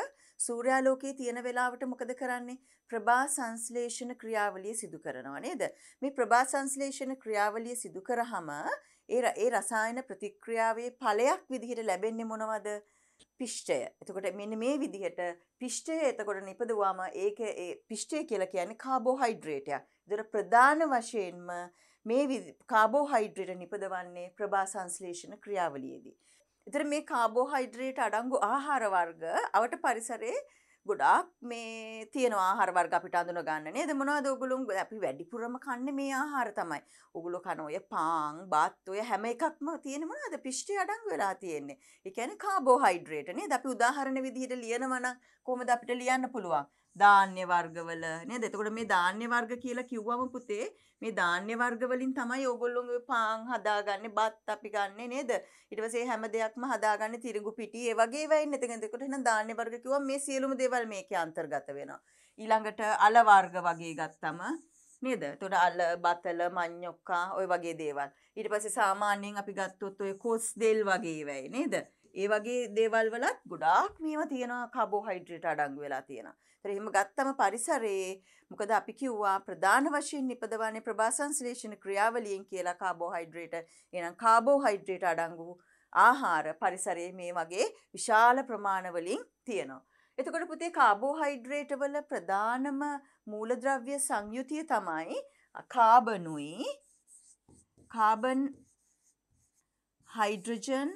සූර්යාලෝකයේ තියෙන වෙලාවට මොකද කරන්නේ? ප්‍රභා සංශ්ලේෂණ ක්‍රියාවලිය සිදු කරනවා නේද? මේ ප්‍රභා සංශ්ලේෂණ ක්‍රියාවලිය සිදු කරාම ඒ ඒ රසායන ප්‍රතික්‍රියාවේ ඵලයක් විදිහට ලැබෙන්නේ මොනවද? පිෂ්ඨය. එතකොට මෙන්න මේ විදිහට පිෂ්ඨය එතකොට නිපදවාම ඒක ඒ පිෂ්ඨය කියලා කියන්නේ කාබෝහයිඩ්‍රේටයක්. ඒතර ප්‍රධාන වශයෙන්ම මේ කාබෝහයිඩ්‍රට නිපදවන්නේ ප්‍රභා සංශ්ලේෂණ ක්‍රියාවලියේදී. එතර මේ කාබෝහයිඩ්‍රේට අඩංගු ආහාරවර්ග අවට පරිසරේ ගොඩක් මේ තියෙන ආහාරවර්ග අපිට අඳුන ගන්න නේද මොනවද ඔගලුම් අපි වැඩිපුරම කන්නේ මේ ආහාර තමයි. ඔගලෝ කන ඔය පාන්, බත් ඔය හැම එකක්ම තියෙන මොනවද පිෂ්ටි අඩංගු වෙලා තියෙන්නේ. ඒ කියන්නේ කාබෝහයිඩ්‍රේට් නේද? අපි උදාහරණ විදිහට ලියනවා නම් කොහොමද අපිට ලියන්න පුළුවන්? ධාන්‍ය වර්ගවල නේද? එතකොට මේ ධාන්‍ය වර්ග කියලා කිව්වම පුතේ මේ ධාන්‍ය වර්ග වලින් තමයි ඕගොල්ලෝගේ පාන් හදාගන්නේ, බත් අපි ගන්නෙ නේද? ඊට පස්සේ හැම දෙයක්ම හදාගන්නේ තිරිඟු පිටි ඒ වගේ ඒවා ඉන්නේ. එතකොට එහෙනම් ධාන්‍ය වර්ග කිව්වම මේ සියලුම දේවල් මේකේ අන්තර්ගත වෙනවා. ඊළඟට අල වර්ග වගේ ගත්තම නේද? එතකොට අල, බතල, මඤ්ඤොක්කා ওই වගේ දේවල්. ඊට පස්සේ සාමාන්‍යයෙන් අපි ගත්තොත් ඔය කොස් දෙල් වගේ ඒවායි නේද? ඒ වගේ දේවල් වලත් ගොඩාක් මේම තියෙන කාබෝහයිඩ්‍රේට අඩංගු වෙලා තියෙන. ඒතර එහෙම ගත්තම පරිසරයේ මොකද අපි කිව්වා ප්‍රධාන වශයෙන් නිපදවන්නේ ප්‍රභාසංශ්ලේෂණ ක්‍රියාවලියෙන් කියලා කාබෝහයිඩ්‍රේට. එහෙනම් කාබෝහයිඩ්‍රේට අඩංගු ආහාර පරිසරයේ මේ වගේ විශාල ප්‍රමාණ වලින් තියෙනවා. එතකොට පුතේ කාබෝහයිඩ්‍රේට වල ප්‍රධානම මූලද්‍රව්‍ය සංයුතිය තමයි කාබනුයි කාබන් හයිඩ්‍රජන්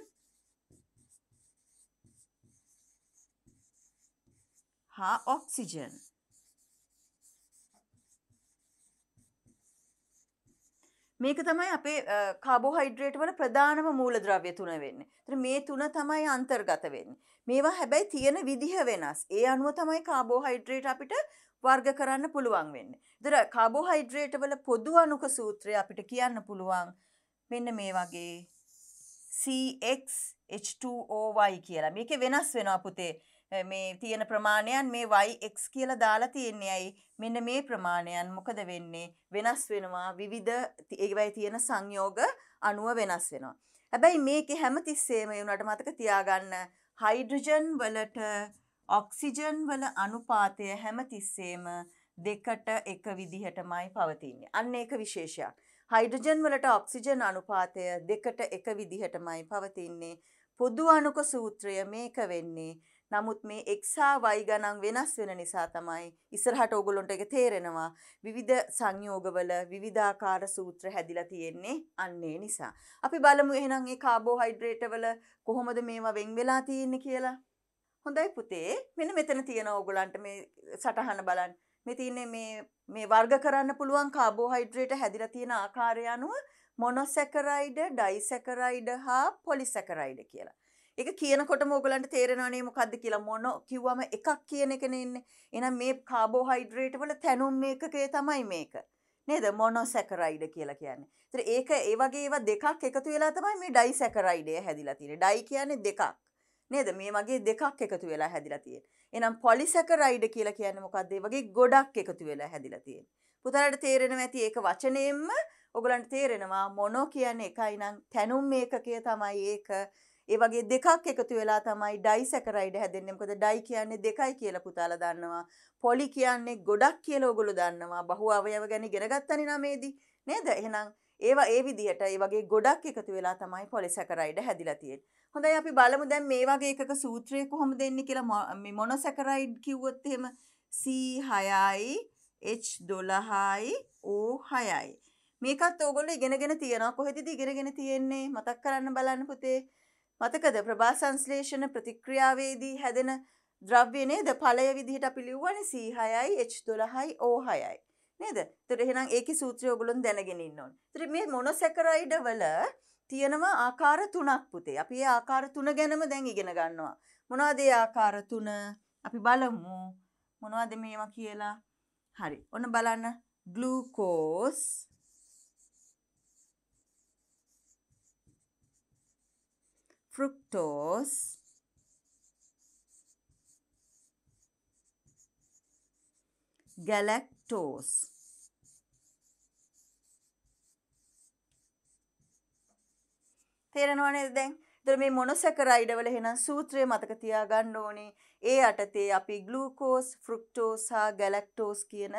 හා ඔක්සිජන් මේක තමයි අපේ කාබෝහයිඩ්‍රේට් වල ප්‍රධානම මූලද්‍රව්‍ය තුන වෙන්නේ. ඒතර මේ තුන තමයි අන්තර්ගත වෙන්නේ. මේවා හැබැයි තියෙන විදිහ වෙනස්. ඒ අනුව තමයි කාබෝහයිඩ්‍රේට් අපිට වර්ග කරන්න පුළුවන් වෙන්නේ. ඒතර කාබෝහයිඩ්‍රේට් වල පොදු අණුක සූත්‍රය අපිට කියන්න පුළුවන් මෙන්න මේ වගේ CX H2OY කියලා. මේකේ වෙනස් වෙනවා පුතේ. මේ තියෙන ප්‍රමාණයන් මේ yx කියලා දාලා තියෙන්නේ ඇයි මෙන්න මේ ප්‍රමාණයන් මොකද වෙන්නේ වෙනස් වෙනවා විවිධ ඒවයි තියෙන සංයෝග අණුව වෙනස් වෙනවා හැබැයි මේකේ හැමතිස්සෙම වුණාට මතක තියාගන්න හයිඩ්‍රජන් වලට ඔක්සිජන් වල අනුපාතය හැමතිස්සෙම දෙකට එක විදිහටමයි පවතින්නේ අන්න ඒක විශේෂයක් හයිඩ්‍රජන් වලට ඔක්සිජන් අනුපාතය දෙකට එක විදිහටමයි පවතින්නේ පොදු අණුක සූත්‍රය මේක වෙන්නේ නමුත් මේ එක්සා වයි ගණන් වෙනස් වෙන නිසා තමයි ඉස්සරහට ඕගොල්ලොන්ට එක තේරෙනවා විවිධ සංයෝගවල විවිධාකාර සූත්‍ර හැදිලා තියෙන්නේ අන්නේ නිසා. අපි බලමු එහෙනම් ඒ කාබෝහයිඩ්‍රේටවල කොහොමද මේවා වෙන් වෙලා තියෙන්නේ කියලා. හොඳයි පුතේ මෙන්න මෙතන තියෙන ඕගොල්ලන්ට මේ සටහන බලන්න. මේ තියන්නේ මේ මේ වර්ග කරන්න පුළුවන් කාබෝහයිඩ්‍රේට හැදිලා තියෙන ආකාරය අනුව මොනොසැකරයිඩ, ඩයිසැකරයිඩ හා පොලිසැකරයිඩ කියලා. ඒක කියනකොටම ඔයගලන්ට තේරෙනවනේ මොකද්ද කියලා මොන කිව්වම එකක් කියන එකනේ ඉන්නේ. එහෙනම් මේ කාබෝහයිඩ්‍රේට් වල තැනුම් මේකකේ තමයි මේක. නේද? මොනොසැකරයිඩ් කියලා කියන්නේ. ඒතර ඒක ඒ වගේ ඒවා දෙකක් එකතු වෙලා තමයි මේ ඩයිසැකරයිඩය හැදිලා තියෙන්නේ. ඩයි කියන්නේ දෙකක්. නේද? මේ වගේ දෙකක් එකතු වෙලා හැදිලා තියෙන්නේ. එහෙනම් පොලිසැකරයිඩ් කියලා කියන්නේ මොකද්ද? ඒ වගේ ගොඩක් එකතු වෙලා හැදිලා තියෙන්නේ. පුතාලට තේරෙනවා ඇති ඒක වචනයෙන්ම ඔගලන්ට තේරෙනවා මොනෝ කියන්නේ එකයි නම් තැනුම් මේකකය තමයි ඒක. ඒ වගේ දෙකක් එකතු වෙලා තමයි ඩයිසැකරයිඩ් හැදෙන්නේ. මොකද ඩයි කියන්නේ දෙකයි කියලා පුතාලා දන්නවා. පොලි කියන්නේ ගොඩක් කියලා ඔයගොල්ලෝ දන්නවා. බහුව අවයව ගැන ඉගෙන ගත්තනේ නමේදී. නේද? එහෙනම් ඒවා ඒ විදිහට ඒ වගේ ගොඩක් එකතු වෙලා තමයි පොලිසැකරයිඩ් හැදිලා තියෙන්නේ. හොඳයි අපි බලමු දැන් මේ වගේ එකක සූත්‍රය කොහොමද එන්නේ කියලා මේ මොනොසැකරයිඩ් කිව්වොත් එහෙම C6යි H12යි O6යි. මේකත් ඕගොල්ලෝ ඉගෙනගෙන තියෙනවා. කොහෙදද ඉගෙනගෙන තියෙන්නේ? මතක් කරන්න බලන්න පුතේ. මතකද ප්‍රභාසංස්ලේෂණ ප්‍රතික්‍රියාවේදී හැදෙන ද්‍රව්‍ය නේද පලය විදිහට අපි ලිව්වනේ සීහයයි එච් දොළහයි ඕහයයි නේද තොර එහෙනම් ඒක සූත්‍රය ඔගොලන් දැනගෙන ඉන්න ඕන. තොර මේ මොනොසැකරයිඩ වල තියෙනවා ආකාර තුනක් පුතේ. අපි ඒ ආකාර තුන ගැනම දැන් ඉගෙන ගන්නවා. මොනවද ඒ ආකාර තුන? අපි බලමු. මොනවද මේවා කියලා? හරි. ඔන්න බලන්න. ග්ලූකෝස් fructose galactose තේරෙනව නේද දැන් එතකොට මේ මොනොසැකරයිඩ් වල එහෙනම් සූත්‍රය මතක තියාගන්න ඕනේ. ඒ යටතේ අපි ග්ලූකෝස්, ෆ්‍රුක්ටෝස් හා ගැලැක්ටෝස් කියන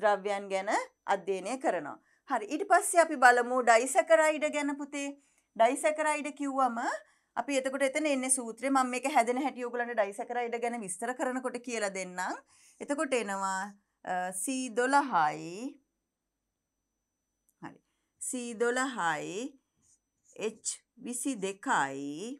ද්‍රව්‍යයන් ගැන අධ්‍යයනය කරනවා. හරි ඊට පස්සේ අපි බලමු ඩයිසැකරයිඩ් ගැන පුතේ. ඩයිසැකරයිඩ් කිව්වම අපි එතකොට එතන එන්නේ සූත්‍රය මම මේක හැදෙන හැටි ඔයගලන්ට ඩයිසැකරයිඩ් ගැන විස්තර කරනකොට කියලා දෙන්නම්. එතකොට එනවා C12යි හරි C12යි H22යි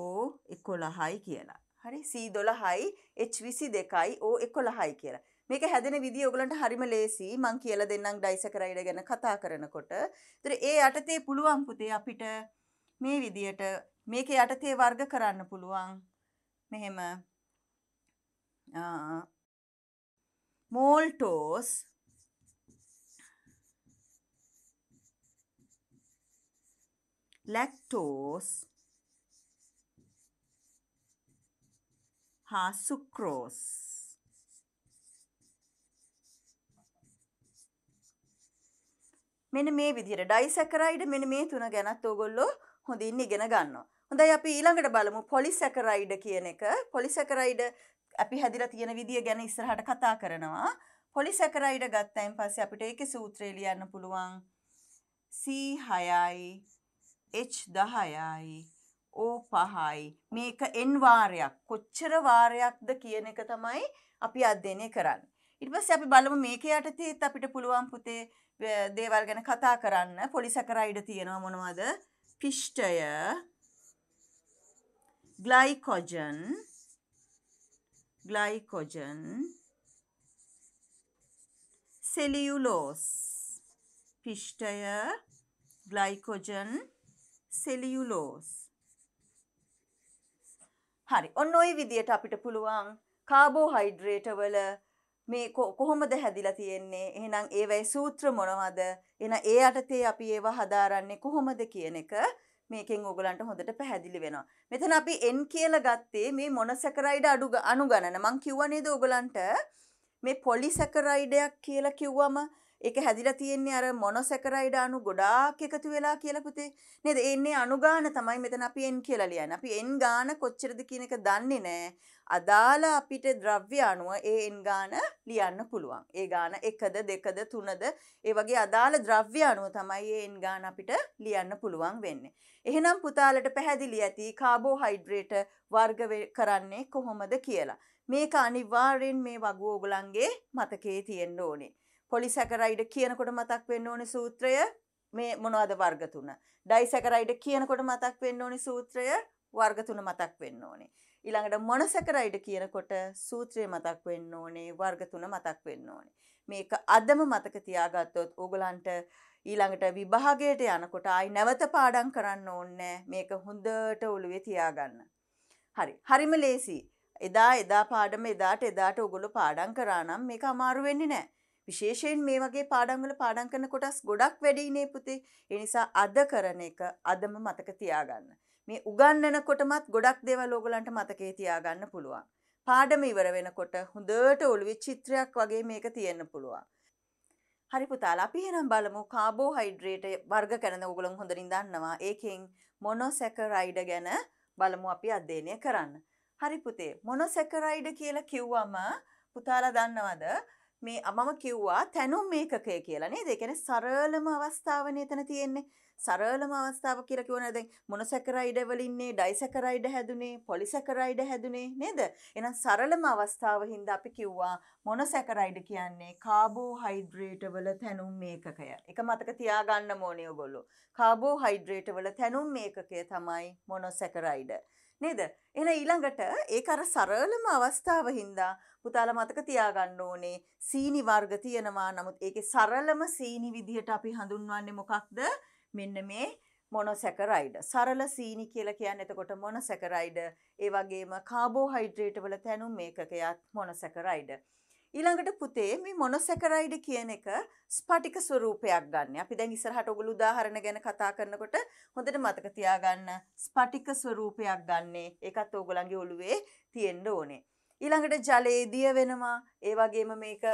O11යි කියලා. හරි C12යි H22යි O11යි කියලා. මේක හැදෙන විදිය ඔයගලන්ට හරිම ලේසි මං කියලා දෙන්නම් ඩයිසැකරයිඩ් ගැන කතා කරනකොට. ඒතර ඒ යටතේ පුළුවන් පුතේ අපිට මේ විදියට මේක යටතේ වර්ග කරන්න පුළුවන් මෙහෙම මෝල්ටෝස් ලැක්ටෝස් හා සුක්‍රෝස් මෙන මේ විදිර ඩයිසැකරයිඩ මෙන මේ තුන ගැනත් ඕගොල්ලෝ හොඳින් ඉගෙන ගන්නවා. හොඳයි අපි ඊළඟට බලමු පොලිසැකරයිඩ කියන එක පොලිසැකරයිඩ අපි හැදිලා තියෙන විදිය ගැන ඉස්සරහට කතා කරනවා පොලිසැකරයිඩ ගත්තයින් පස්සේ අපිට ඒකේ සූත්‍රය ලියන්න පුළුවන් C6යි H10යි ඕ පහයි මේක එන් වාරයක් කොච්චර වාරයක්ද කියන එක තමයි අපි අධ්‍යයනය කරන්න. ඉට පස්සේ අපි බලමු මේක යටතේත් අපිට පුළුවන් පුතේ දේවල් ගැන කතා කරන්න පොලිසැකරයිඩ තියෙනවා මොනවද පිෂ්ටය glycogen glycogen cellulose පිෂ්ඨය glycogen cellulose හරි ඔන්න ওই විදියට අපිට පුළුවන් කාබෝහයිඩ්‍රේට වල මේ කොහොමද හැදිලා තියෙන්නේ එහෙනම් ඒවයි සූත්‍ර මොනවද එහෙනම් ඒ යටතේ අපි ඒවා හදාරන්නේ කොහොමද කියන එක මේකෙන් ඕගලන්ට හොඳට පැහැදිලි වෙනවා. මෙතන අපි n කියලා ගත්තේ මේ මොනොසැකරයිඩ අඩු අණු ගණන. මං කිව්වනේද ඕගලන්ට මේ පොලිසැකරයිඩයක් කියලා කිව්වම ඒක හැදිලා තියෙන්නේ අර මොනොසැකරයිඩ් අණු ගොඩාක් එකතු වෙලා කියලා පුතේ. නේද? එන්නේ අණු ගාන තමයි මෙතන අපි n කියලා ලියන්නේ. අපි n ගාන කොච්චරද කියන එක දන්නේ නැහැ. අදාළ අපිට ද්‍රව්‍ය අණුව ඒ n ගාන ලියන්න පුළුවන්. ඒ ගාන 1ද 2ද 3ද ඒ වගේ අදාළ ද්‍රව්‍ය අණුව තමයි ඒ n ගාන අපිට ලියන්න පුළුවන් වෙන්නේ. එහෙනම් පුතාලට පැහැදිලි ඇති කාබෝහයිඩ්‍රේට වර්ග කරන්නේ කොහොමද කියලා. මේක අනිවාර්යෙන් මේ වගුව ඔබලන්ගේ මතකයේ තියෙන්න ඕනේ. පොලිසැකරයිඩ කියනකොට මතක් වෙන්න ඕනි සූත්‍රය මේ මොනවද වර්ගතුන. ඩයිසැකරයිඩ කියනකොට මතක් වෙන්න ඕනි සූත්‍රය වර්ගතුන මතක් වෙන්න ඕනේ. ඊළඟට මොනසැකරයිඩ කියනකොට සූත්‍රය මතක් වෙන්න ඕනේ වර්ගතුන මතක් වෙන්න ඕනේ. මේක අදම මතක තියාගත්තොත් ඕගලන්ට ඊළඟට විභාගයට යනකොට ආයි නැවත පාඩම් කරන්න ඕනේ මේක හොඳට ඔළුවේ තියාගන්න. හරි. හරිම ලේසි. එදා එදා පාඩම එදාට එදාට ඔගොල්ලෝ පාඩම් කරා නම් මේක අමාරු වෙන්නේ නැහැ. විශේෂයෙන් මේ වගේ පාඩම් වල පාඩම් කරන කොටස් ගොඩක් වැඩිනේ පුතේ. ඒ නිසා අද කරන එක අදම මතක තියාගන්න. මේ උගන්වනකොටමත් ගොඩක් දේවල් ඕගලන්ට මතකේ තියාගන්න පුළුවන්. පාඩම ඉවර වෙනකොට හොඳට ඔළුවේ චිත්‍රයක් වගේ මේක තියෙන්න පුළුවන්. හරි පුතාලා අපි එහෙනම් බලමු කාබෝහයිඩ්‍රේට් වර්ග ගැන ඕගොල්ලෝ හොඳින් දන්නවා. ඒකෙන් මොනොසැකරයිඩ් ගැන බලමු අපි අධ්‍යයනය කරන්න. හරි පුතේ මොනොසැකරයිඩ් කියලා කිව්වම පුතාලා දන්නවද? මේ අමම කිව්වා තැනුම් මේකකය කියලා නේද? ඒ කියන්නේ සරලම අවස්ථාවනේ එතන තියෙන්නේ. සරලම අවස්ථාව කියලා කියවනේ දැන් මොනොසැකරයිඩ් වලින්නේ, ඩයිසැකරයිඩ් හැදුනේ, පොලිසැකරයිඩ් හැදුනේ නේද? එහෙනම් සරලම අවස්ථාව හින්දා අපි කිව්වා මොනොසැකරයිඩ් කියන්නේ කාබෝහයිඩ්‍රේට් වල තැනුම් මේකකය. එක මතක තියාගන්න ඕනේ ඔයගොල්ලෝ. කාබෝහයිඩ්‍රේට් වල තැනුම් මේකකය තමයි මොනොසැකරයිඩ්. නේද? එහෙනම් ඊළඟට ඒක අර සරලම අවස්ථාව හින්දා පුතාලා මතක තියාගන්න ඕනේ සීනි වර්ග තියෙනවා. නමුත් ඒකේ සරලම සීනි විදිහට අපි හඳුන්වන්නේ මොකක්ද? මෙන්න මේ මොනොසැකරයිඩ්. සරල සීනි කියලා කියන්නේ එතකොට මොනොසැකරයිඩ්. ඒ වගේම කාබෝහයිඩ්‍රේට් වල තැනුම් මේකකයක් මොනොසැකරයිඩ්. ඊළඟට පුතේ මේ මොනොසැකරයිඩ් කියන එක ස්පටික ස්වරූපයක් ගන්න. අපි දැන් ඉස්සරහට ඔගොල්ලෝ උදාහරණ ගැන කතා කරනකොට හොඳට මතක තියාගන්න ස්පටික ස්වරූපයක් ගන්න. ඒකත් ඕගොල්ලන්ගේ ඔළුවේ තියෙන්න ඕනේ. ඊළඟට ජලේදිය වෙනවා ඒ වගේම මේක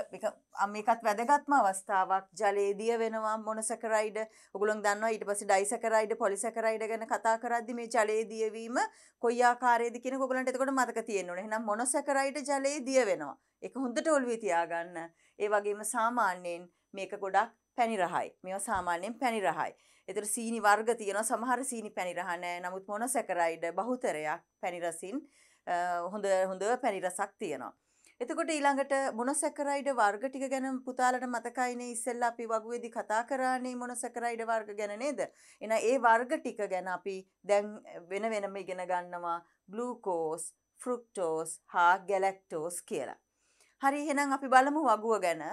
මේකත් වැදගත්ම අවස්ථාවක් ජලේදිය වෙනවා මොනසකරයිඩ ඔගුලොන් දන්නවා ඊට පස්සේ ඩයිසකරයිඩ පොලිසකරයිඩ ගැන කතා කරද්දි මේ ජලේදිය වීම කොයි ආකාරයේද කියන ඔගලන්ට එතකොට මතක තියෙන්න ඕනේ එහෙනම් මොනසකරයිඩ ජලේදිය වෙනවා ඒක හොඳට ඔළුවේ තියාගන්න ඒ වගේම සාමාන්‍යයෙන් මේක ගොඩක් පැනිරහයි මේවා සාමාන්‍යයෙන් පැනිරහයි එතර සීනි වර්ග තියෙනවා සමහර සීනි පැනිරහ නෑ නමුත් මොනසකරයිඩ බහුතරයක් පැනිරසින් හොඳ හොඳ පැරිරසක් තියෙනවා. එතකොට ඊළඟට මොනසැකරයිඩ වර්ග ටික ගැන පුතාලට මතකයිනේ ඉස්සෙල්ලා අපි වගුවේදී කතා කරානේ මොනසැකරයිඩ වර්ග ගැන නේද? එහෙනම් ඒ වර්ග ටික ගැන අපි දැන් වෙන වෙනම ඉගෙන ගන්නවා ග්ලූකෝස්, ෆ්‍රුක්ටෝස් හා ගැලැක්ටෝස් කියලා. හරි එහෙනම් අපි බලමු වගුව ගැන.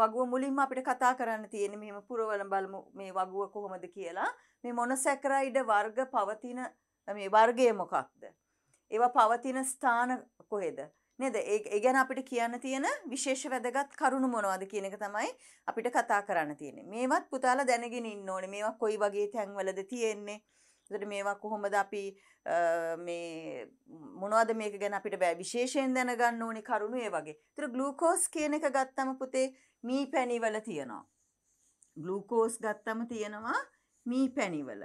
වගුව මුලින්ම අපිට කතා කරන්න තියෙන මෙහෙම පුරවල බලමු මේ වගුව කොහොමද කියලා. මේ මොනසැකරයිඩ වර්ග පවතින මේ වර්ගය මොකක්ද? ඒවා පවතින ස්ථාන කොහෙද නේද ඒ ගැන අපිට කියන්න තියෙන විශේෂ වැදගත් කරුණු මොනවද කියන එක තමයි අපිට කතා කරන්න තියෙන්නේ. මේවත් පුතාලා දැනගෙන ඉන්න ඕනේ. මේවා කොයි වගේ තැන්වලද තියෙන්නේ? එතකොට මේවා කොහොමද අපි මේ මොනවද මේක ගැන අපිට විශේෂයෙන් දැනගන්න ඕනේ කරුණු ඒ වගේ. එතකොට ග්ලූකෝස් කියන එක ගත්තම පුතේ මී පැණිවල තියෙනවා. ග්ලූකෝස් ගත්තම තියෙනවා මී පැණිවල.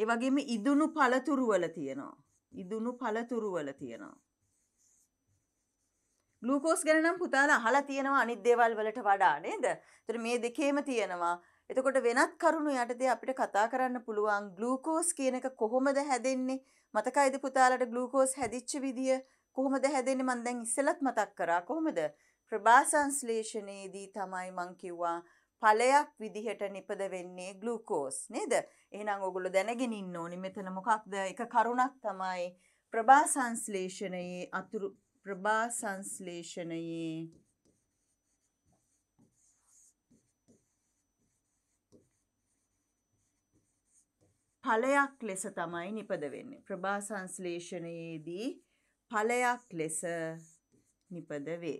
ඒ වගේම ඉදුණු පළතුරු වල තියෙනවා. ඉදුණු පළතුරු වල තියෙනවා. ග්ලූකෝස් ගැන නම් පුතාලා අහලා තියෙනවා අනිත් දේවල් වලට වඩා නේද? ඒතර මේ දෙකේම තියෙනවා. එතකොට වෙනත් කරුණු යටතේ අපිට කතා කරන්න පුළුවන් ග්ලූකෝස් කියන එක කොහොමද හැදෙන්නේ? මතකයිද පුතාලට ග්ලූකෝස් හැදිච්ච විදිය? කොහොමද හැදෙන්නේ මම දැන් ඉස්සෙල්ලත් මතක් කරා. කොහොමද? ප්‍රභා සංශ්ලේෂණයේදී තමයි මං කිව්වා ඵලයක් විදිහට නිපද වෙන්නේ ග්ලූකෝස් නේද? එහනම් ඔගොල දැනගෙනින් ඕනි මෙතන මොකක්ද එක කරුණක් තමයි ප්‍රභා සංස්ලේෂණයේ අතුරු ප්‍රභා සංස්ලේෂණයේ ඵලයක් ලෙස තමයි නිපද වෙන්නේ ප්‍රභා සංස්ලේෂණයේදී ඵලයක් ලෙස නිපද වේ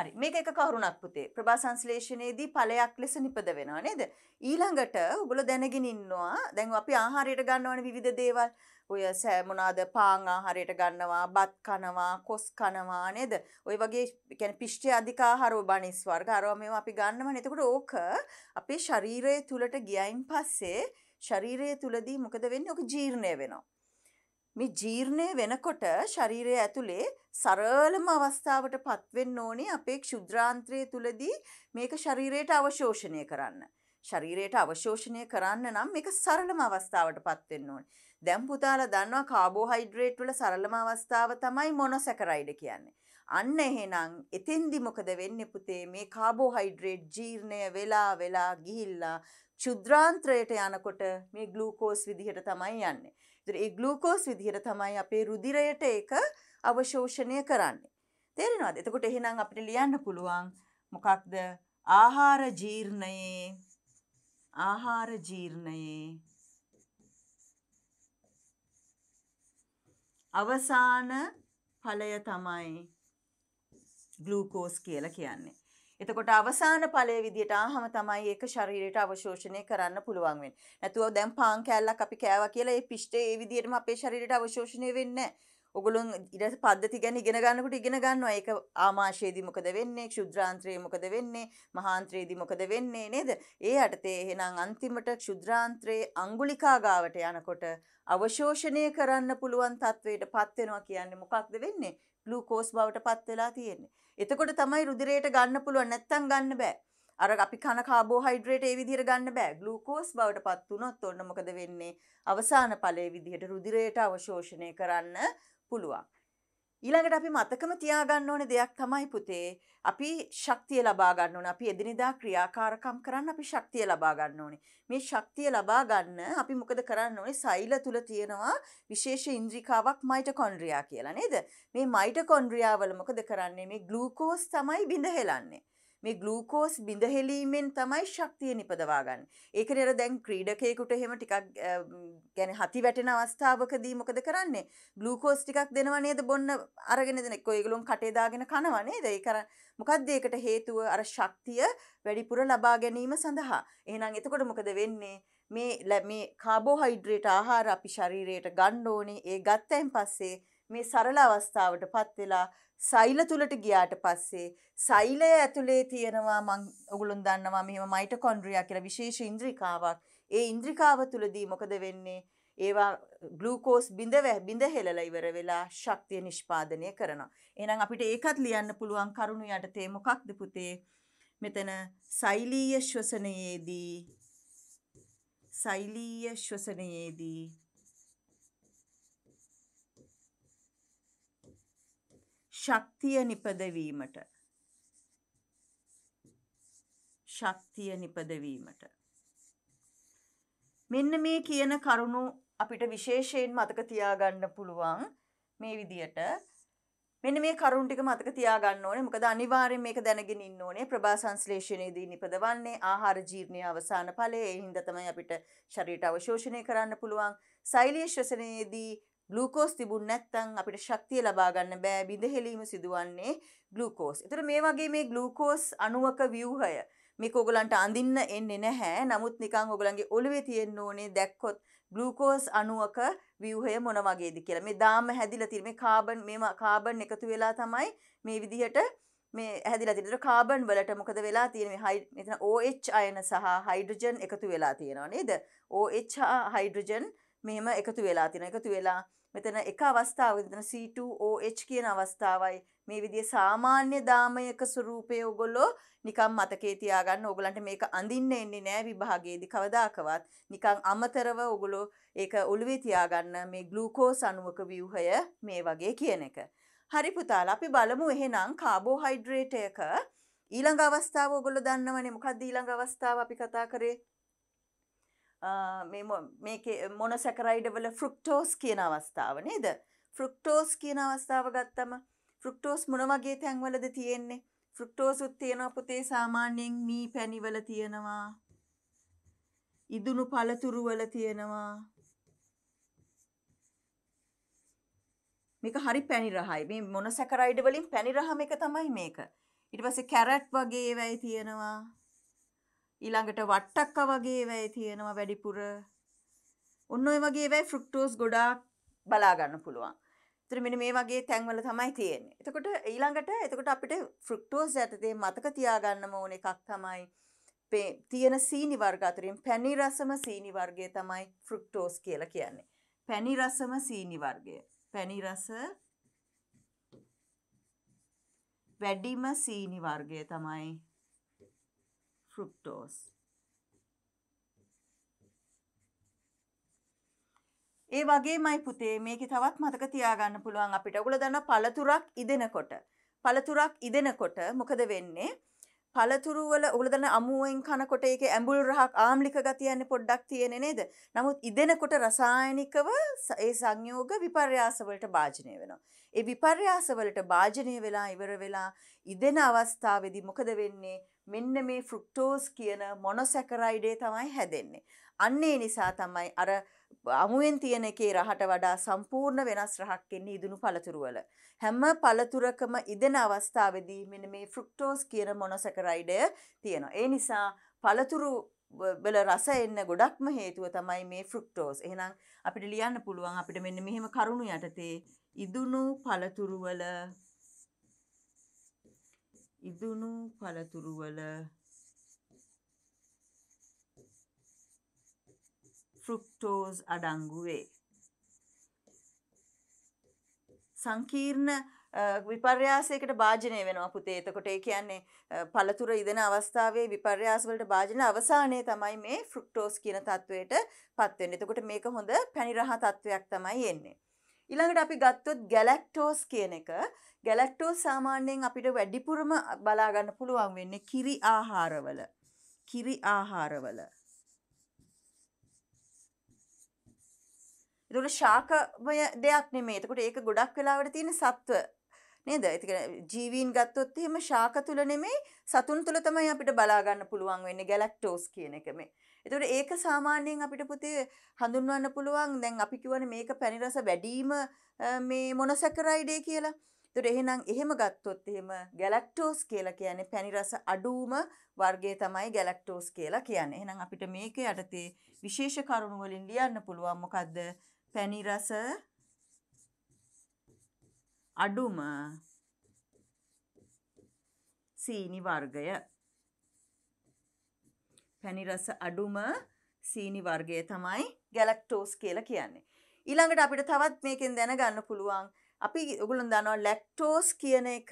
හරි මේක එක කවරුණක් පුතේ ප්‍රභා සංශ්ලේෂණයේදී ඵලයක් ලෙස නිපද වෙනවා නේද ඊළඟට ඔගොල්ලෝ දැනගෙන ඉන්නවා දැන් අපි ආහාරයට ගන්න ඕන විවිධ දේවල් ඔය මොනවාද පාන් ආහාරයට ගන්නවා බත් කනවා කොස් කනවා නේද ওই වගේ කියන්නේ පිෂ්ඨ අධික ආහාර බණිස් වර්ග අරවා මේවා අපි ගන්නවනේ එතකොට ඕක අපේ ශරීරය තුලට ගියයින් පස්සේ ශරීරය තුලදී මොකද වෙන්නේ? ඔක ජීර්ණය වෙනවා. මේ ජීර්ණය වෙනකොට ශරීරය ඇතුලේ සරලම අවස්ථාවට පත්වෙන්න ඕනේ අපේ ක්ෂුද්‍රාන්ත්‍රය තුලදී මේක ශරීරයට අවශෝෂණය කරන්න. ශරීරයට අවශෝෂණය කරන්න නම් මේක සරලම අවස්ථාවට පත්වෙන්න ඕනේ. දැන් පුතාලා දන්නවා කාබෝහයිඩ්‍රේට් වල සරලම අවස්ථාව තමයි මොනොසැකරයිඩ් කියන්නේ. අන්න එහෙනම් එතෙන්දි මොකද වෙන්නේ පුතේ මේ කාබෝහයිඩ්‍රේට් ජීර්ණය වෙලා වෙලා ගිහිල්ලා ක්ෂුද්‍රාන්ත්‍රයට යනකොට මේ ග්ලූකෝස් විදිහට තමයි යන්නේ. ඒ ගලූකෝස් විදිහට තමයි අපේ රුදිරයට ඒක අවශෝෂණය කරන්නේ. තේරෙනවාද? එතකොට එහෙනම් අපිට ලියන්න පුළුවන් මොකක්ද? ආහාර ජීර්ණයේ ආහාර ජීර්ණයේ අවසාන ඵලය තමයි ග්ලූකෝස් කියලා කියන්නේ. එතකොට අවසාන ඵලය විදියට ආහම තමයි ඒක ශරීරයට අවශෝෂණය කරන්න පුළුවන් වෙන්නේ. නැතුව දැන් පාන් කෑල්ලක් අපි කෑවා කියලා ඒ පිෂ්ඨය ඒ විදියටම අපේ ශරීරයට අවශෝෂණය වෙන්නේ නැහැ. ඔගොල්ලොන් ඊට පද්ධති ගැන ඉගෙන ගන්නකොට ඉගෙන ගන්නවා ඒක ආමාශයේදී මොකද වෙන්නේ ක්ෂුද්‍රාන්ත්‍රයේ මොකද වෙන්නේ මහාන්ත්‍රයේදී මොකද වෙන්නේ නේද ඒ යටතේ එහෙනම් අන්තිමට ක්ෂුද්‍රාන්ත්‍රයේ අඟුලිකා ගාවට යනකොට අවශෝෂණය කරන්න පුළුවන් තත්වයටපත් වෙනවා කියන්නේ මොකක්ද වෙන්නේ ග්ලූකෝස් බවට පත් වෙලා තියෙන්නේ එතකොට තමයි රුධිරයට ගන්න පුළුවන් නැත්තම් ගන්න බෑ. අර අපි කන කාබෝහයිඩ්‍රේට් ඒ විදිහට ගන්න බෑ. ග්ලූකෝස් බවට පත් වුණොත් ඔන්න මොකද වෙන්නේ? අවසාන ඵලයේ විදිහට රුධිරයට අවශෝෂණය කරන්න පුළුවන්. ඊළඟට අපි මතකම තියාගන්න ඕන දෙයක් තමයි පුතේ අපි ශක්තිය ලබා ගන්න ඕන අපි එදිනෙදා ක්‍රියාකාරකම් කරන්න අපි ශක්තිය ලබා ගන්න ඕනේ මේ ශක්තිය ලබා ගන්න අපි මොකද කරන්න ඕනේ සෛල තුල තියෙනවා විශේෂ ඉන්ද්‍රිකාවක් මයිටොකොන්ඩ්‍රියා කියලා නේද මේ මයිටොකොන්ඩ්‍රියා වල මොකද කරන්නේ මේ ග්ලූකෝස් තමයි බිඳ හෙලන්නේ මේ ගලූකෝස් බිඳහෙලීමෙන් තමයි ශක්තිය නිපදවාගන්න. ඒක නිර දැන් ක්‍රීඩකයකුට එහෙම ටිකක් ගැන හති වැටෙන අවස්ථාවකදී මොකද කරන්නේ ගලූකෝස් ටිකක් දෙනවා නේද බොන්න අරගෙන දෙන කොයිගලුන් කටේදාගෙන කනවා නේද ඒ කර මොකද්ද ඒකට හේතුව අර ශක්තිය වැඩිපුර ලබා ගැනීම සඳහා. එහෙනම් එතකොට මොකද වෙන්නේ? මේ මේ කාබෝහයිඩ්‍රේට ආහාර අපි ශරීරයට ගන්න ඕනේ ඒ ගත්තයින් පස්සේ මේ සරල අවස්ථාවට පත් වෙලා සෛල තුලට ගියාට පස්සේ සෛලය ඇතුලේ තියෙනවා මං ඔගලන් දන්නවා මෙහෙම මයිටොකොන්ඩ්‍රියා කියලා විශේෂ ඉන්ද්‍රිකාවක්. ඒ ඉන්ද්‍රිකාව තුලදී මොකද වෙන්නේ? ඒවා ග්ලූකෝස් බිඳ බිඳ හෙලලා ඉවර වෙලා ශක්තිය නිෂ්පාදනය කරනවා. එහෙනම් අපිට ඒකත් ලියන්න පුළුවන් කරුණු යටතේ මොකක්ද පුතේ? මෙතන සෛලීය ශ්වසනයේදී සෛලීය ශ්වසනයේදී ශක්තිය නිපදවීමට ශක්තිය නිපදවීමට මෙන්න මේ කියන කරුණු අපිට විශේෂයෙන් මතක තියාගන්න පුළුවන් මේ විදියට මෙන්න මේ කරුණ ටික මතක තියාගන්න ඕනේ මොකද අනිවාර්යෙන් මේක දැනගෙන ඉන්න ඕනේ ප්‍රභා සංශ්ලේෂණයේදී නිපදවන්නේ ආහාර ජීර්ණයේ අවසාන ඵලය ඒ හින්දා තමයි අපිට ශරීරයට අවශෝෂණය කරන්න පුළුවන් සෛලීය ශ්වසනයේදී ග්ලූකෝස් තිබුණ නැත්නම් අපිට ශක්තිය ලබා ගන්න බෑ බිඳහෙලීම සිදුවන්නේ ග්ලූකෝස්. ඒතර මේ වගේ මේ ග්ලූකෝස් අණුවක ව්‍යුහය මේක ඔයගලන්ට අඳින්න එන්නේ නැහැ. නමුත් නිකන් ඔයගලන්ගේ ඔළුවේ තියෙන්න ඕනේ දැක්කොත් ග්ලූකෝස් අණුවක ව්‍යුහය මොන වගේද කියලා. මේ දාම හැදිලා තියෙන මේ කාබන් මේව කාබන් එකතු වෙලා තමයි මේ විදිහට මේ හැදිලා තියෙන කාබන් වලට මොකද වෙලා තියෙන්නේ මේ මෙතන OH අයන සහ හයිඩ්‍රජන් එකතු වෙලා තියෙනවා නේද? OH හා හයිඩ්‍රජන් මෙහෙම එකතු වෙලා තියෙන එකතු වෙලා මෙතන එක අවස්ථාවක මෙතන C2OH කියන අවස්ථාවයි මේ විදිහේ සාමාන්‍ය දාමයක ස්වරූපයේ ඔයගොල්ලෝ නිකන් මතකේ තියාගන්න ඕගලන්ට මේක අඳින්න එන්නේ නෑ විභාගයේදී කවදාකවත් නිකන් අමතරව ඔයගොල්ලෝ ඒක ඔළුවේ තියාගන්න මේ ග්ලූකෝස් අණුවක ව්‍යුහය මේ වගේ කියන එක. හරි පුතාලා අපි බලමු එහෙනම් කාබෝහයිඩ්‍රේට් එක ඊළඟ අවස්ථාව ඔයගොල්ලෝ දන්නවනේ මොකක්ද ඊළඟ අවස්ථාව අපි කතා කරේ මේක මොන සැකරයිඩවල ෆෘක්ටෝස් කියන අවස්ථාව නේද ෆෘක්ටෝස් කියන අවස්ථාව ගත්තම ෆෘක්ටෝස් මොන වගේ තැන්වලද තියෙන්නේ ෆෘක්ටෝසුත් තියෙනවා පුතේ සාමාන්‍යයෙන් මී පැණිවල තියෙනවා ඉදුණු පළතුරුවල තියෙනවා මේක හරි පැණි රහයි මේ මොන සැකරයිඩ වලින් පැණි රහම එක තමයි මේක ඊට පස්සේ කැරට් වගේ ඒවයි තියෙනවා ඊළඟට වට්ටක්ක වගේ වැයි තියෙනවා වැඩිපුර ඔන්න ඔය වගේ වැයි ෆෘක්ටෝස් ගොඩාක් බලාගන්න පුළුවන් ත්‍රමිනි මේ වගේ තැන්වල තමයි තියෙන එතකොට ඊළඟට එතකොට අපිට ෆෘක්ටෝස් ඇතදේ මතක තියාගන්නම ඕන එකක් තමයි තියෙන සීනි වර්ගාතුරින් පැණි රසම සීනි වර්ගය තමයි ෆෘක්ටෝස් කියලා කියන්නේ පැණි රසම සීනි වර්ගය පැණි රස වැඩිම සීනි වර්ගය තමයි fructose. ඒ වගේමයි පුතේ මේක තවත් මතක තියාගන්න පුළුවන් අපිට. ඔගොල්ලෝ දන්නා පළතුරක් ඉදෙනකොට පළතුරක් ඉදෙනකොට මොකද වෙන්නේ? පළතුරු වල ඔගොල්ලෝ දන්න අමුවෙන් කනකොට ඒකේ ඇඹුල් රහක් ආම්ලික ගතිය යන්නේ පොඩ්ඩක් තියෙන්නේ නේද? නමුත් ඉදෙනකොට රසායනිකව ඒ සංයෝග විපර්යාස වලට භාජනය වෙනවා. ඒ විපර්යාස වලට භාජනය වෙලා ඉවර වෙලා ඉදෙන අවස්ථාවේදී මොකද වෙන්නේ? මෙන්න මේ ෆෘක්ටෝස් කියන මොනොසැකරයිඩේ තමයි හැදෙන්නේ. අන්නේ නිසා තමයි අර අමුවෙන් තියෙන එකේ රහට වඩා සම්පූර්ණ වෙනස් රහක් එන්නේ ඉදුණු පළතුරුවල. හැම පළතුරකම ඉදෙන අවස්ථාවේදී මෙන්න මේ ෆෘක්ටෝස් කියන මොනොසැකරයිඩය තියෙනවා. ඒ නිසා පළතුරු වල රස එන්න ගොඩක්ම හේතුව තමයි මේ ෆෘක්ටෝස්. එහෙනම් අපිට ලියන්න පුළුවන් අපිට මෙන්න මෙහෙම කරුණු යටතේ ඉදුණු පළතුරුවල ඉදුණු පළතුරු වල ෆ්‍රුක්ටෝස් අඩංගු වේ. සංකීර්ණ විපර්යාසයකට භාජනය වෙනවා පුතේ. එතකොට ඒ කියන්නේ පළතුර ඉදෙන අවස්ථාවේ විපර්යාස වලට භාජන අවසානයේ තමයි මේ ෆ්‍රුක්ටෝස් කියන තත්වයට පත් වෙන්නේ. එතකොට මේක හොඳ පැණි රහ තත්වයක් තමයි එන්නේ. ඉළඟට අපි ගත්තොත් ගැලක්ටෝස් කියන එක ගැලක්ටෝ සාමාන්‍යයෙන් අපිට වැඩිපුරම බලාගන්න පුළුවන් වෙන්නේ කිරි ආහාරවල කිරි ආහාරවල දුර ශාකමය දෙයක් නෙමේ එතකොට ඒක ගොඩක් වෙලාවට තියෙන සත්ව නේද ඉතින් ජීවීන් ගත්තොත් එහෙම ශාක තුල නෙමේ සතුන් තුල තමයි අපිට බලා ගන්න පුළුවන් වෙන්නේ ගැලැක්ටෝස් කියන එක මේ එතකොට ඒක සාමාන්‍යයෙන් අපිට පුතේ හඳුන්වන්න පුළුවන් දැන් අපි කියවන මේක පැණි රස වැඩිම මේ මොනොසැකරයිඩේ කියලා. එතකොට එහෙනම් එහෙම ගත්තොත් එහෙම ගැලැක්ටෝස් කියලා කියන්නේ පැණි රස අඩුම වර්ගය තමයි ගැලැක්ටෝස් කියලා කියන්නේ. එහෙනම් අපිට මේක යටතේ විශේෂ කරුණු වලින් ලියන්න පුළුවන් මොකද්ද? පැණි රස අඩුම සීනි වර්ගය පැණි රස අඩුම සීනි වර්ගය තමයි ගැලක්ටෝස් කියලා කියන්නේ. ඊළඟට අපිට තවත් මේකෙන් දැනගන්න පුළුවන් අපි ඔගුලන් දනවා ලැක්ටෝස් කියන එක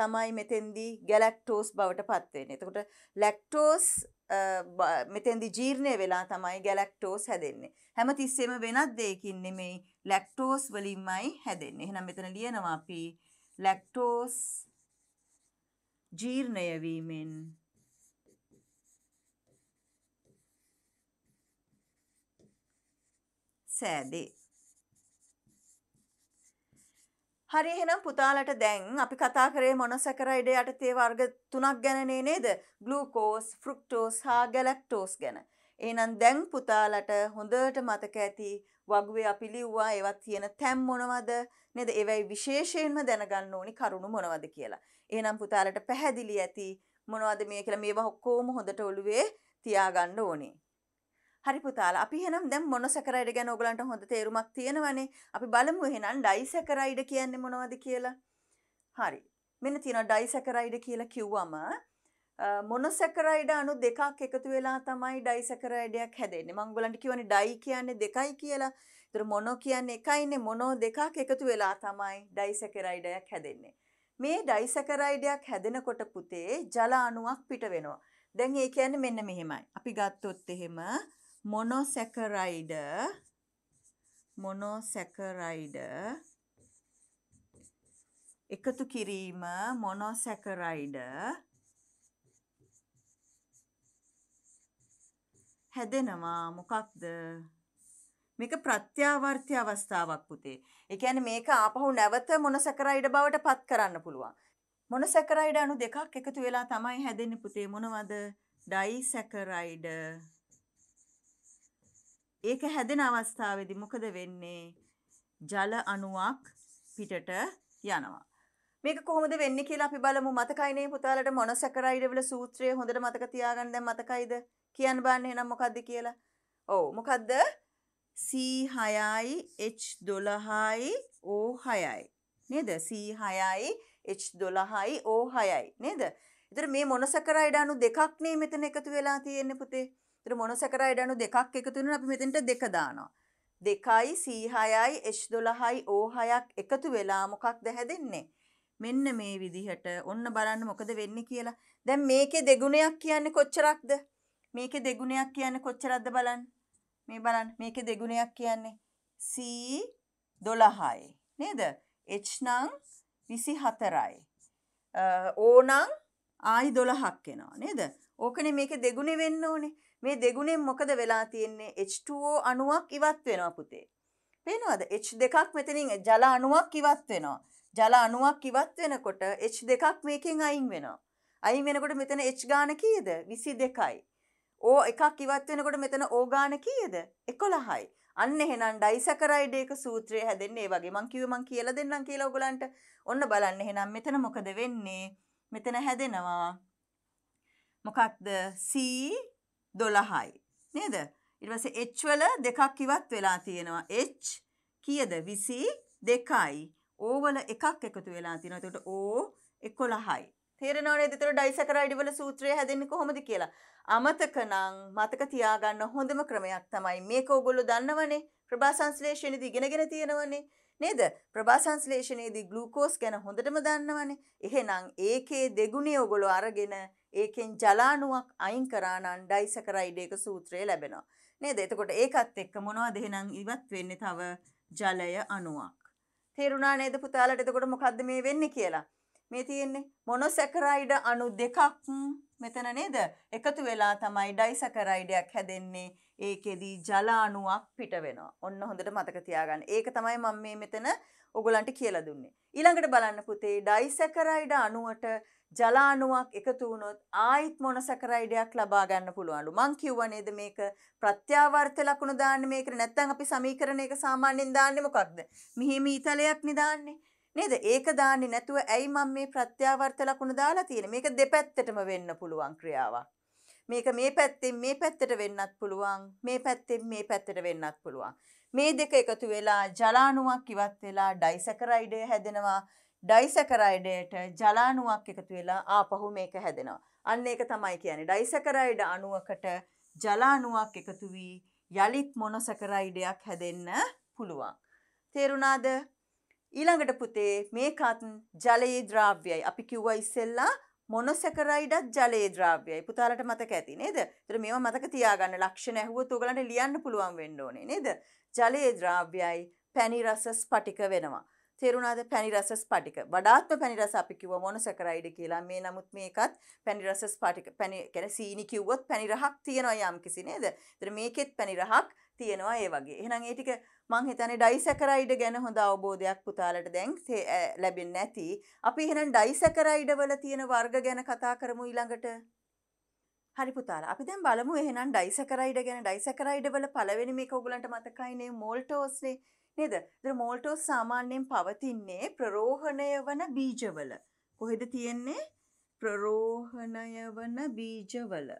තමයි මෙතෙන්දී ගැලක්ටෝස් බවට පත්වෙන්නේ. එතකොට ලැක්ටෝස් මෙතෙන්දි ජීර්ණය වෙලා තමයි ගැලක්ටෝස් හැදෙන්නේ. හැම තිස්සෙම වෙනත් දෙයකින් නෙමෙයි ලැක්ටෝස් වලින්මයි හැදෙන්නේ. එහෙනම් මෙතන ලියනවා අපි ලැක්ටෝස් ජීර්ණය වීමෙන් සෑදේ. හරි එහෙනම් පුතාලට දැන් අපි කතා කරේ මොනසැකරයිඩ යටතේ වර්ග තුනක් ගැනනේ නේද? ග්ලූකෝස්, ෆ්‍රුක්ටෝස් හා ගැලැක්ටෝස් ගැන. එහෙනම් දැන් පුතාලට හොඳට මතක ඇති වගුවේ අපි ලිව්වා ඒවත් තියෙන තැන් මොනවද? නේද? ඒවයි විශේෂයෙන්ම දැනගන්න ඕනි කරුණු මොනවද කියලා. එහෙනම් පුතාලට පැහැදිලි ඇති මොනවද මේ කියලා මේවා ඔක්කොම හොඳට ඔළුවේ තියාගන්න ඕනේ. හරි පුතාල අපි හෙනම් දැම් මොනසකරයිඩ ගැන ඔගලන්ට හොඳ තේරුමක් තියෙනවනේ අපි බලමු එහෙනම් ඩයිසැකරයිඩ කියන්නේ මොනවද කියලා හරි මෙන්න තියෙන ඩයිසැකරයිඩ කියලා කිව්වම මොනසැකරයිඩ අණු දෙකක් එකතු වෙලා තමයි ඩයිසැකරයිඩයක් හැදෙන්නේ මම ඔයගලන්ට කියවනේ ඩයි කියන්නේ දෙකයි කියලා ඒතර මොනෝ කියන්නේ එකයිනේ මොනෝ දෙකක් එකතු වෙලා තමයි ඩයිසැකරයිඩයක් හැදෙන්නේ මේ ඩයිසැකරයිඩයක් හැදෙනකොට පුතේ ජල අණුවක් පිට වෙනවා දැන් ඒ කියන්නේ මෙන්න මෙහෙමයි අපි ගත්තොත් එහෙම මොනොසැකරයිඩ මොනොසැකරයිඩ එකතු කිරීම මොනොසැකරයිඩ හැදෙනවා මොකක්ද මේක ප්‍රත්‍යාවර්ති අවස්ථාවක් පුතේ. ඒ කියන්නේ මේක ආපහු නැවත මොනසැකරයිඩ බවට පත් කරන්න පුළුවන්. මොනසැකරයිඩ අණු දෙකක් එකතු වෙලා තමයි හැදෙන්නේ පුතේ. මොනවද? ඩයිසැකරයිඩ ඒක හැදෙන අවස්ථාවේදී මොකද වෙන්නේ? ජල අණුවක් පිටට යනවා. මේක කොහොමද වෙන්නේ කියලා අපි බලමු. මතකයි නේ පුතාලට මොනොසැකරයිඩ් වල සූත්‍රය හොඳට මතක තියාගන්න දැන් මතකයිද? කියන්න බෑනේ එහෙනම් මොකද්ද කියලා. ඔව් මොකද්ද? C6යි H12යි O6යි. නේද? C6යි H12යි O6යි. නේද? ඒතර මේ මොනසැකරයිඩ් අණු දෙකක් නේ මෙතන එකතු වෙලා තියෙන්නේ පුතේ. තර මොනොසැකරයිඩ අනු දෙකක් එකතුවෙන අපි මෙතෙන්ට දෙක දානවා. දෙකයි සීහයයි එශ් දොළහයි ඕහයක් එකතු වෙලා මොකක්ද හැදෙන්නේ. මෙන්න මේ විදිහට ඔන්න බලන්න මොකද වෙන්න කියලා දැන් මේකේ දෙගුණයක් කියන්නේ කොච්චරක්ද මේකේ දෙගුණයක් කියන්නේ කොච්චරක්ද බලන්න මේ බලන්න මේකේ දෙගුණයක් කියන්නේ C 12යි නේද H නම් 24යි O නම් ආයි 12ක් එනවා නේද ඕකනේ මේකේ දෙගුණේ වෙන්න ඕනේ මේ දෙගුණෙන් මොකද වෙලා තියෙන්නේ H2O අණුවක් ඉවත් වෙනවා පුතේ. පේනවද H2ක් මෙතනින් ජල අණුවක් ඉවත් වෙනවා. ජල අණුවක් ඉවත් වෙනකොට H2ක් මේකෙන් අයින් වෙනවා. අයින් වෙනකොට මෙතන H ගාන කීයද? 22යි. O එකක් ඉවත් වෙනකොට මෙතන O ගාන කීයද? 11යි. අන්න එහෙනම් ඩයිසැකරයිඩ් එක සූත්‍රය හැදෙන්නේ ඒ වගේ. මං කිව්වේ මං කියලා දෙන්නම් කියලා ඔයගලන්ට. ඔන්න බලන්න එහෙනම් මෙතන මොකද වෙන්නේ? මෙතන හැදෙනවා මොකක්ද C දොළහයි. නේද ඉටවස එච්වල දෙකක් ඉවත් වෙලා තියෙනවා එච් කියද විසි දෙකයි ඕවල එකක් එකතු වෙලා තිනතුට ඕ එකොළහයි තේරනවනේ දෙතර ඩයිසකරයිඩිවල සූත්‍රය හැදෙන්නේ කොහොමද කියලා අමතක නම් මතක තියාගන්න හොඳම ක්‍රමයක් තමයි මේක ඔගොල්ලෝ දන්නවනේ ප්‍රභා සංශ්ලේෂණෙදි ඉගෙනගෙන තියෙනවනේ නේද ප්‍රභාසංස්ලේෂණයේදී ග්ලූකෝස් ගැන හොඳටම දන්නවනේ. එහෙනම් ඒකේ දෙගුණය ඔගොල්ලෝ අරගෙන ඒකෙන් ජලාණුවක් අයින් කරා නම් ඩයිසකරයිඩ් එක සූත්‍රය ලැබෙනවා. නේද? එතකොට ඒකත් එක්ක මොනවද එහෙනම් ඉවත් වෙන්නේ තව ජලය අණුවක්. තේරුණා නේද පුතාලට එතකොට මොකද්ද මේ වෙන්නේ කියලා? මේ තියෙන්නේ මොනොසැකරයිඩ අණු දෙකක් මෙතන නේද? එකතු වෙලා තමයි ඩයිසැකරයිඩයක් හැදෙන්නේ. ඒකෙදී ජල අණුවක් පිට වෙනවා. ඔන්න හොඳට මතක තියාගන්න. ඒක තමයි මම මේ මෙතන ඔයගලන්ට කියලා දුන්නේ. ඊළඟට බලන්න පුතේ ඩයිසැකරයිඩ අණුවට ජල අණුවක් එකතු වුණොත් ආයිත් මොනොසැකරයිඩයක් ලබා ගන්න පුළුවන්ලු. මං කිව්වා නේද මේක ප්‍රත්‍යාවර්ත ලකුණු දාන්න මේකට නැත්නම් අපි සමීකරණයක සාමාන්‍යයෙන් දාන්නේ මොකක්ද? මිහිමි ඊතලයක් නේ දාන්නේ. නේද? ඒක දාන්නේ නැතුව ඇයි මම මේ ප්‍රත්‍යාවර්ත ලකුණ දාලා තියෙන්නේ? මේක දෙපැත්තටම වෙන්න පුළුවන් ක්‍රියාවක්. මේක මේ පැත්තෙන් මේ පැත්තට වෙන්නත් පුළුවන්. මේ පැත්තෙන් මේ පැත්තට වෙන්නත් පුළුවන්. මේ දෙක එකතු වෙලා ජලාණුවක් ඉවත් වෙලා ඩයිසැකරයිඩය හැදෙනවා. ඩයිසැකරයිඩයට ජලාණුවක් එකතු වෙලා ආපහු මේක හැදෙනවා. අන්න ඒක තමයි කියන්නේ. ඩයිසැකරයිඩ අණුවකට ජලාණුවක් එකතු වී යලිත් මොනොසැකරයිඩයක් හැදෙන්න පුළුවන්. තේරුණාද? ඊළඟට පුතේ මේකත් ජලයේ ද්‍රාව්‍යයි. අපි කිව්වා ඉස්සෙල්ලා මොනොසැකරයිඩත් ජලයේ ද්‍රාව්‍යයි. පුතාලට මතක ඇති නේද? ඒතර මේව මතක තියාගන්න. ලක්ෂණ ඇහුවොත් ඔයගලන්ට ලියන්න පුළුවන් වෙන්න ඕනේ නේද? ජලයේ ද්‍රාව්‍යයි පැණි රස ස්පටික වෙනවා. තේරුණාද පැණි රස ස්පටික වඩාත්ම පැණි රස අපි කිව්ව මොනොසැකරයිඩ් කියලා මේ නමුත් මේකත් පැණි රස ස්පටික පැණි කියන්නේ සීනි කිව්වොත් පැණි රහක් තියෙනවා යම් කිසි නේද? ඒතර මේකෙත් පැණි රහක් තියෙනවා ඒ වගේ. එහෙනම් ඒ ටික මං හිතන්නේ ඩයිසැකරයිඩ ගැන හොඳ අවබෝධයක් පුතාලට දැන් ලැබෙන්නේ නැති. අපි එහෙනම් ඩයිසැකරයිඩ වල තියෙන වර්ග ගැන කතා කරමු ඊළඟට. හරි පුතාලා. අපි දැන් බලමු එහෙනම් ඩයිසැකරයිඩ ගැන ඩයිසැකරයිඩ වල පළවෙනි මේක ඔයගලන්ට මතකයිනේ මෝල්ටෝස්නේ. නේද? ඒතර මෝල්ටෝස් සාමාන්‍යයෙන් පවතින්නේ ප්‍රරෝහණය වන බීජවල. කොහෙද තියෙන්නේ? ප්‍රරෝහණය වන බීජවල.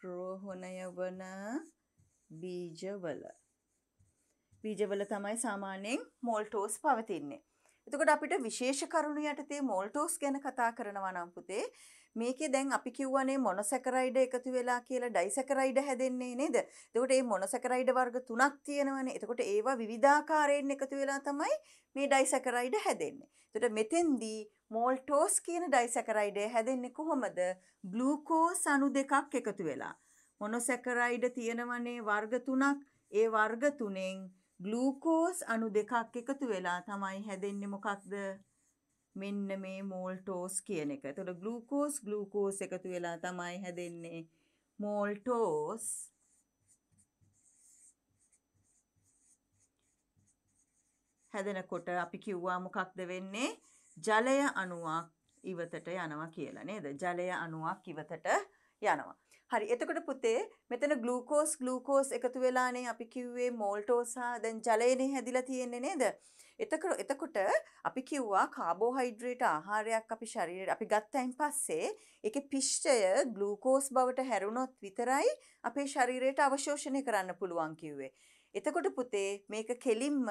ප්‍රරෝහණය වන බීජවල. බීජවල තමයි සාමාන්‍යයෙන් මෝල්ටෝස් පවතින්නේ. එතකොට අපිට විශේෂ කරුණු යටතේ මෝල්ටෝස් ගැන කතා කරනවා නම් පුතේ මේකේ දැන් අපි කිව්වනේ මොනොසැකරයිඩ එකතු වෙලා කියලා ඩයිසැකරයිඩ හැදෙන්නේ නේද? එතකොට මේ මොනොසැකරයිඩ වර්ග තුනක් තියෙනවනේ. එතකොට ඒවා විවිධාකාරයෙන් එකතු වෙලා තමයි මේ ඩයිසැකරයිඩ හැදෙන්නේ. එතකොට මෙතෙන්දී මෝල්ටෝස් කියන ඩයිසැකරයිඩය හැදෙන්නේ කොහොමද? ග්ලූකෝස් අණු දෙකක් එකතු වෙලා. මොනොසැකරයිඩ තියෙනවනේ වර්ග තුනක්. ඒ වර්ග තුනෙන් ග්ලූකෝස් අණු දෙකක් එකතු වෙලා තමයි හැදෙන්නේ මොකක්ද? මෙන්න මේ මෝල්ටෝස් කියන එක. එතකොට ග්ලූකෝස් ග්ලූකෝස් එකතු වෙලා තමයි හැදෙන්නේ මෝල්ටෝස්. හැදෙනකොට අපි කිව්වා මොකක්ද වෙන්නේ? ජලය අණුවක් ඉවතට යනවා කියලා නේද? ජලය අණුවක් ඉවතට යනවා. හරි එතකොට පුතේ මෙතන ග්ලූකෝස් ග්ලූකෝස් එකතු වෙලානේ අපි කිව්වේ මෝල්ටෝස් හා දැන් ජලයනේ හැදිලා තියෙන්නේ නේද? එතකොට එතකොට අපි කිව්වා කාබෝහයිඩ්‍රේට ආහාරයක් අපි ශරීරයට අපි ගත්තයින් පස්සේ ඒකේ පිෂ්ඨය ග්ලූකෝස් බවට හැරුණොත් විතරයි අපේ ශරීරයට අවශෝෂණය කරන්න පුළුවන් කිව්වේ. එතකොට පුතේ මේක කෙලින්ම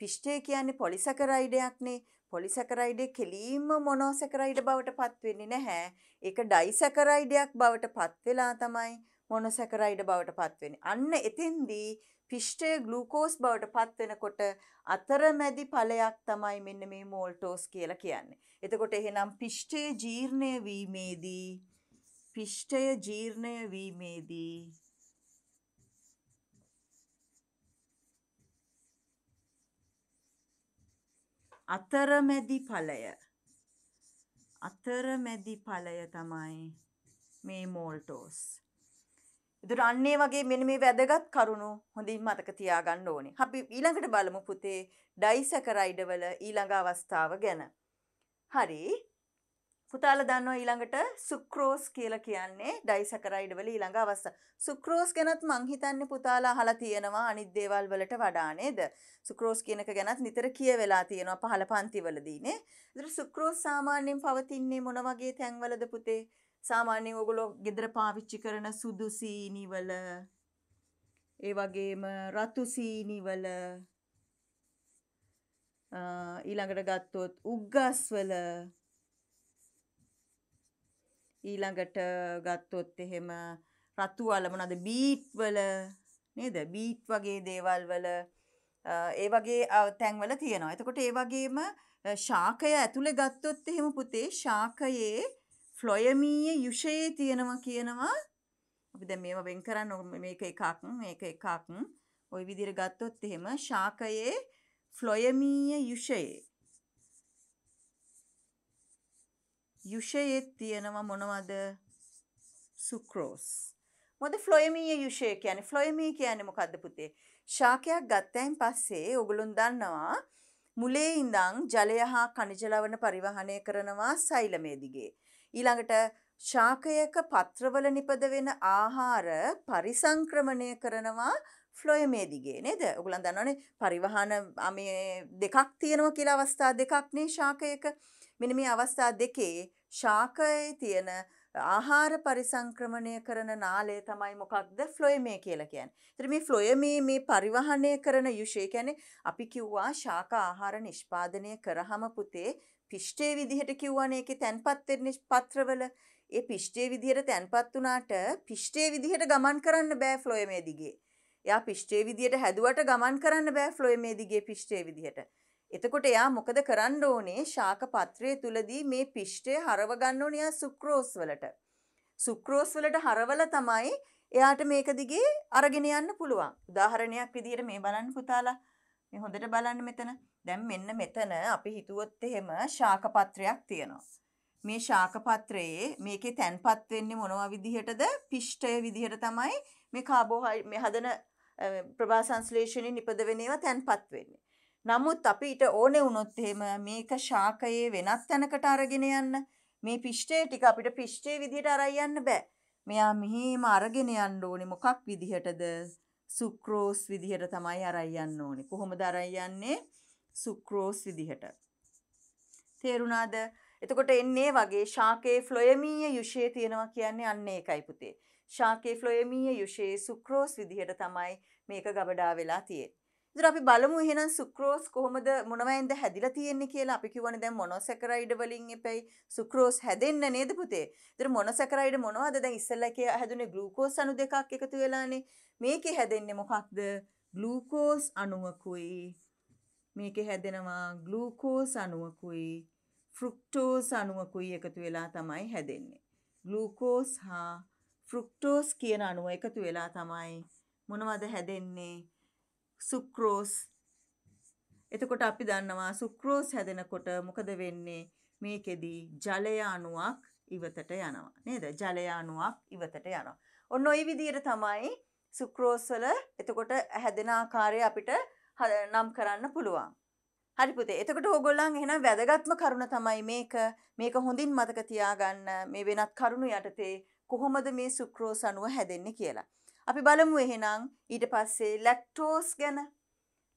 පිෂ්ඨය කියන්නේ පොලිසකරයිඩයක්නේ පොලිසැකරයිඩේ කෙලීම මොනෝසැකරයිඩ බවට පත්වෙන්නේ නැහැ. ඒක ඩයිසැකරයිඩයක් බවට පත්වෙලා තමයි මොනොසැකරයිඩ බවට පත්වෙන. අන්න එතින්දී පිෂ්ටය ගලූකෝස් බවට පත්වෙනකොට අතරමැදි ඵලයක් තමයි මෙන්න මේ මෝල්ටෝස් කියලා කියන්නේ. එතකොට එහෙනම් පිෂ්ටය ජීර්ණය වීමේදී පිෂ්ටය ජීර්ණය වීමේදී අතරමැදි ඵලය අතරමැදි ඵලය තමයි මේ මෝල්ටෝස්. ඉදිරි අන්නේ වගේ මෙන්න මේ වැදගත් කරුණු හොඳින් මතක තියාගන්න ඕනේ. අපි ඊළඟට බලමු පුතේ ඩයිසැකරයිඩවල ඊළඟ අවස්ථාව ගැන. හරි. පුතාල දන්නවා ඊළඟට සුක්‍රෝස් කියලා කියන්නේ ඩයිසැකරයිඩ් වල ඊළඟ අවස්ථා. සුක්‍රෝස් ගැනත් මං හිතන්නේ පුතාලා අහලා තියෙනවා අනිත් දේවල් වලට වඩා නේද? සුක්‍රෝස් කියන එක ගැනත් නිතර කියවෙලා තියෙනවා පහළ පන්තිවලදී නේ. ඒතර සුක්‍රෝස් සාමාන්‍යයෙන් පවතින්නේ මොන වගේ තැන්වලද පුතේ? සාමාන්‍යයෙන් ඔයගොල්ලෝ ගෙදර පාවිච්චි කරන සුදු සීනිවල ඒ වගේම රතු සීනිවල ඊළඟට ගත්තොත් උග්ගස්වල ඊළඟට ගත්තොත් එහෙම රතු වල මොනද බීට් වල නේද බීට් වගේ දේවල් වල ඒ වගේ තැන්වල තියෙනවා. එතකොට ඒ වගේම ශාකය ඇතුළේ ගත්තොත් එහෙම පුතේ ශාකයේ ෆ්ලොයමීය යුෂයේ තියෙනවා කියනවා. අපි දැන් මේව වෙන් කරන්න මේක එකක් මේක එකක් ওই විදිහට ගත්තොත් එහෙම ශාකයේ ෆ්ලොයමීය යුෂයේ යුෂයේත් තියෙනවා මොනවද සුක්‍රෝස් මොද ෆ්ලොයමීය යුෂය කියන්නේ ෆ්ලොයමී කියන්නේ මොකද්ද පුතේ ශාකයක් ගත්තයින් පස්සේ ඔගලුන් දන්නවා මුලේ ඉඳන් ජලය හා කනිජ ලවණ පරිවහනය කරනවා සෛලමය දිගේ ඊළඟට ශාකයක පත්‍රවල නිපද වෙන ආහාර පරිසංක්‍රමණය කරනවා ෆ්ලොයමේ දිගේ නේද ඔගලන් දන්නවනේ පරිවහන මේ දෙකක් තියෙනවා කියලා අවස්ථා දෙකක් නේ ශාකයක මෙන්න මේ අවස්ථා දෙකේ ශාකයේ තියෙන ආහාර පරිසංක්‍රමණය කරන නාලය තමයි මොකක්ද ෆ්ලොයමේ කියලා කියන්නේ. ඒතර මේ ෆ්ලොයමේ මේ පරිවහණය කරන යුෂය කියන්නේ අපි කිව්වා ශාක ආහාර නිෂ්පාදනය කරාම පුතේ පිෂ්ඨයේ විදිහට කිව්වනේ ඒකේ තැන්පත් වෙන පත්‍රවල ඒ පිෂ්ඨයේ විදිහට තැන්පත් වුණාට පිෂ්ඨයේ විදිහට ගමන් කරන්න බෑ ෆ්ලොයමේ දිගේ. එයා පිෂ්ඨයේ විදිහට හැදුවට ගමන් කරන්න බෑ ෆ්ලොයමේ දිගේ පිෂ්ඨයේ විදිහට. එතකොට එයා මොකද කරන්න ඕනේ ශාක පත්‍රයේ තුලදී මේ පිෂ්ඨය හරව ගන්න ඕනේ යා සුක්‍රෝස් වලට. සුක්‍රෝස් වලට හරවලා තමයි එයාට මේක දිගේ අරගෙන යන්න පුළුවන්. උදාහරණයක් විදිහට මේ බලන්න පුතාලා. මේ හොඳට බලන්න මෙතන. දැන් මෙන්න මෙතන අපි හිතුවොත් එහෙම ශාක පත්‍රයක් තියෙනවා. මේ ශාක පත්‍රයේ මේකේ තැන්පත් වෙන්නේ මොනවා විදිහටද? පිෂ්ඨය විදිහට තමයි මේ කාබෝහයි මේ හදන ප්‍රභා සංශ්ලේෂණේ නිපද වෙන ඒවා තැන්පත් වෙන්නේ. නමුත් අපිට ඕනේ වුණොත් එහෙම මේක ශාකයේ වෙනත් තැනකට අරගෙන යන්න මේ පිෂ්ඨය ටික අපිට පිෂ්ඨයේ විදිහට අරයි යන්න බෑ. මෙයා මෙහිම අරගෙන යන්න ඕනේ මොකක් විදිහටද? සුක්‍රෝස් විදිහට තමයි අරයි යන්න ඕනේ. කොහොමද අරයි යන්නේ? සුක්‍රෝස් විදිහට. තේරුණාද? එතකොට එන්නේ වගේ ශාකයේ ෆ්ලොයමීය යුෂය තියෙනවා කියන්නේ අන්න ඒකයි පුතේ. ශාකයේ ෆ්ලොයමීය යුෂයේ සුක්‍රෝස් විදිහට තමයි මේක ගබඩා වෙලා තියෙන්නේ. ඉතින් අපි බලමු එහෙනම් සුක්‍රෝස් කොහොමද මොනවයින්ද හැදිලා තියෙන්නේ කියලා අපි කියවනේ දැන් මොනොසැකරයිඩ් වලින් එපැයි සුක්‍රෝස් හැදෙන්න නේද පුතේ. ඉතින් මොනොසැකරයිඩ් මොනවද දැන් ඉස්සෙල්ලා එකේ හැදුනේ ග්ලූකෝස් අණු දෙකක් එකතු වෙලානේ. මේකේ හැදෙන්නේ මොකක්ද? ග්ලූකෝස් අණුවකුයි. මේකේ හැදෙනවා ග්ලූකෝස් අණුවකුයි ෆෘක්ටෝස් අණුවකුයි එකතු වෙලා තමයි හැදෙන්නේ. ග්ලූකෝස් හා ෆෘක්ටෝස් කියන අණුව එකතු වෙලා තමයි මොනවද හැදෙන්නේ? සුක්‍රෝස් එතකොට අපි දන්නවා සුක්‍රෝස් හැදෙනකොට මොකද වෙන්නේ මේකෙදි ජලය අණුවක් ඉවතට යනවා නේද ජලය අණුවක් ඉවතට යනවා ඔන්න ওই විදිහට තමයි සුක්‍රෝස් වල එතකොට හැදෙන ආකාරය අපිට නම් කරන්න පුළුවන් හරි පුතේ. එතකොට ඕගොල්ලන් එහෙනම් වැදගත්ම කරුණ තමයි මේක. මේක හොඳින් මතක තියාගන්න. මේ වෙනත් කරුණු යටතේ කොහොමද මේ සුක්‍රෝස් අණුව හැදෙන්නේ කියලා. අපි බලමු එහෙනම් ඊට පස්සේ ලැක්ටෝස් ගැන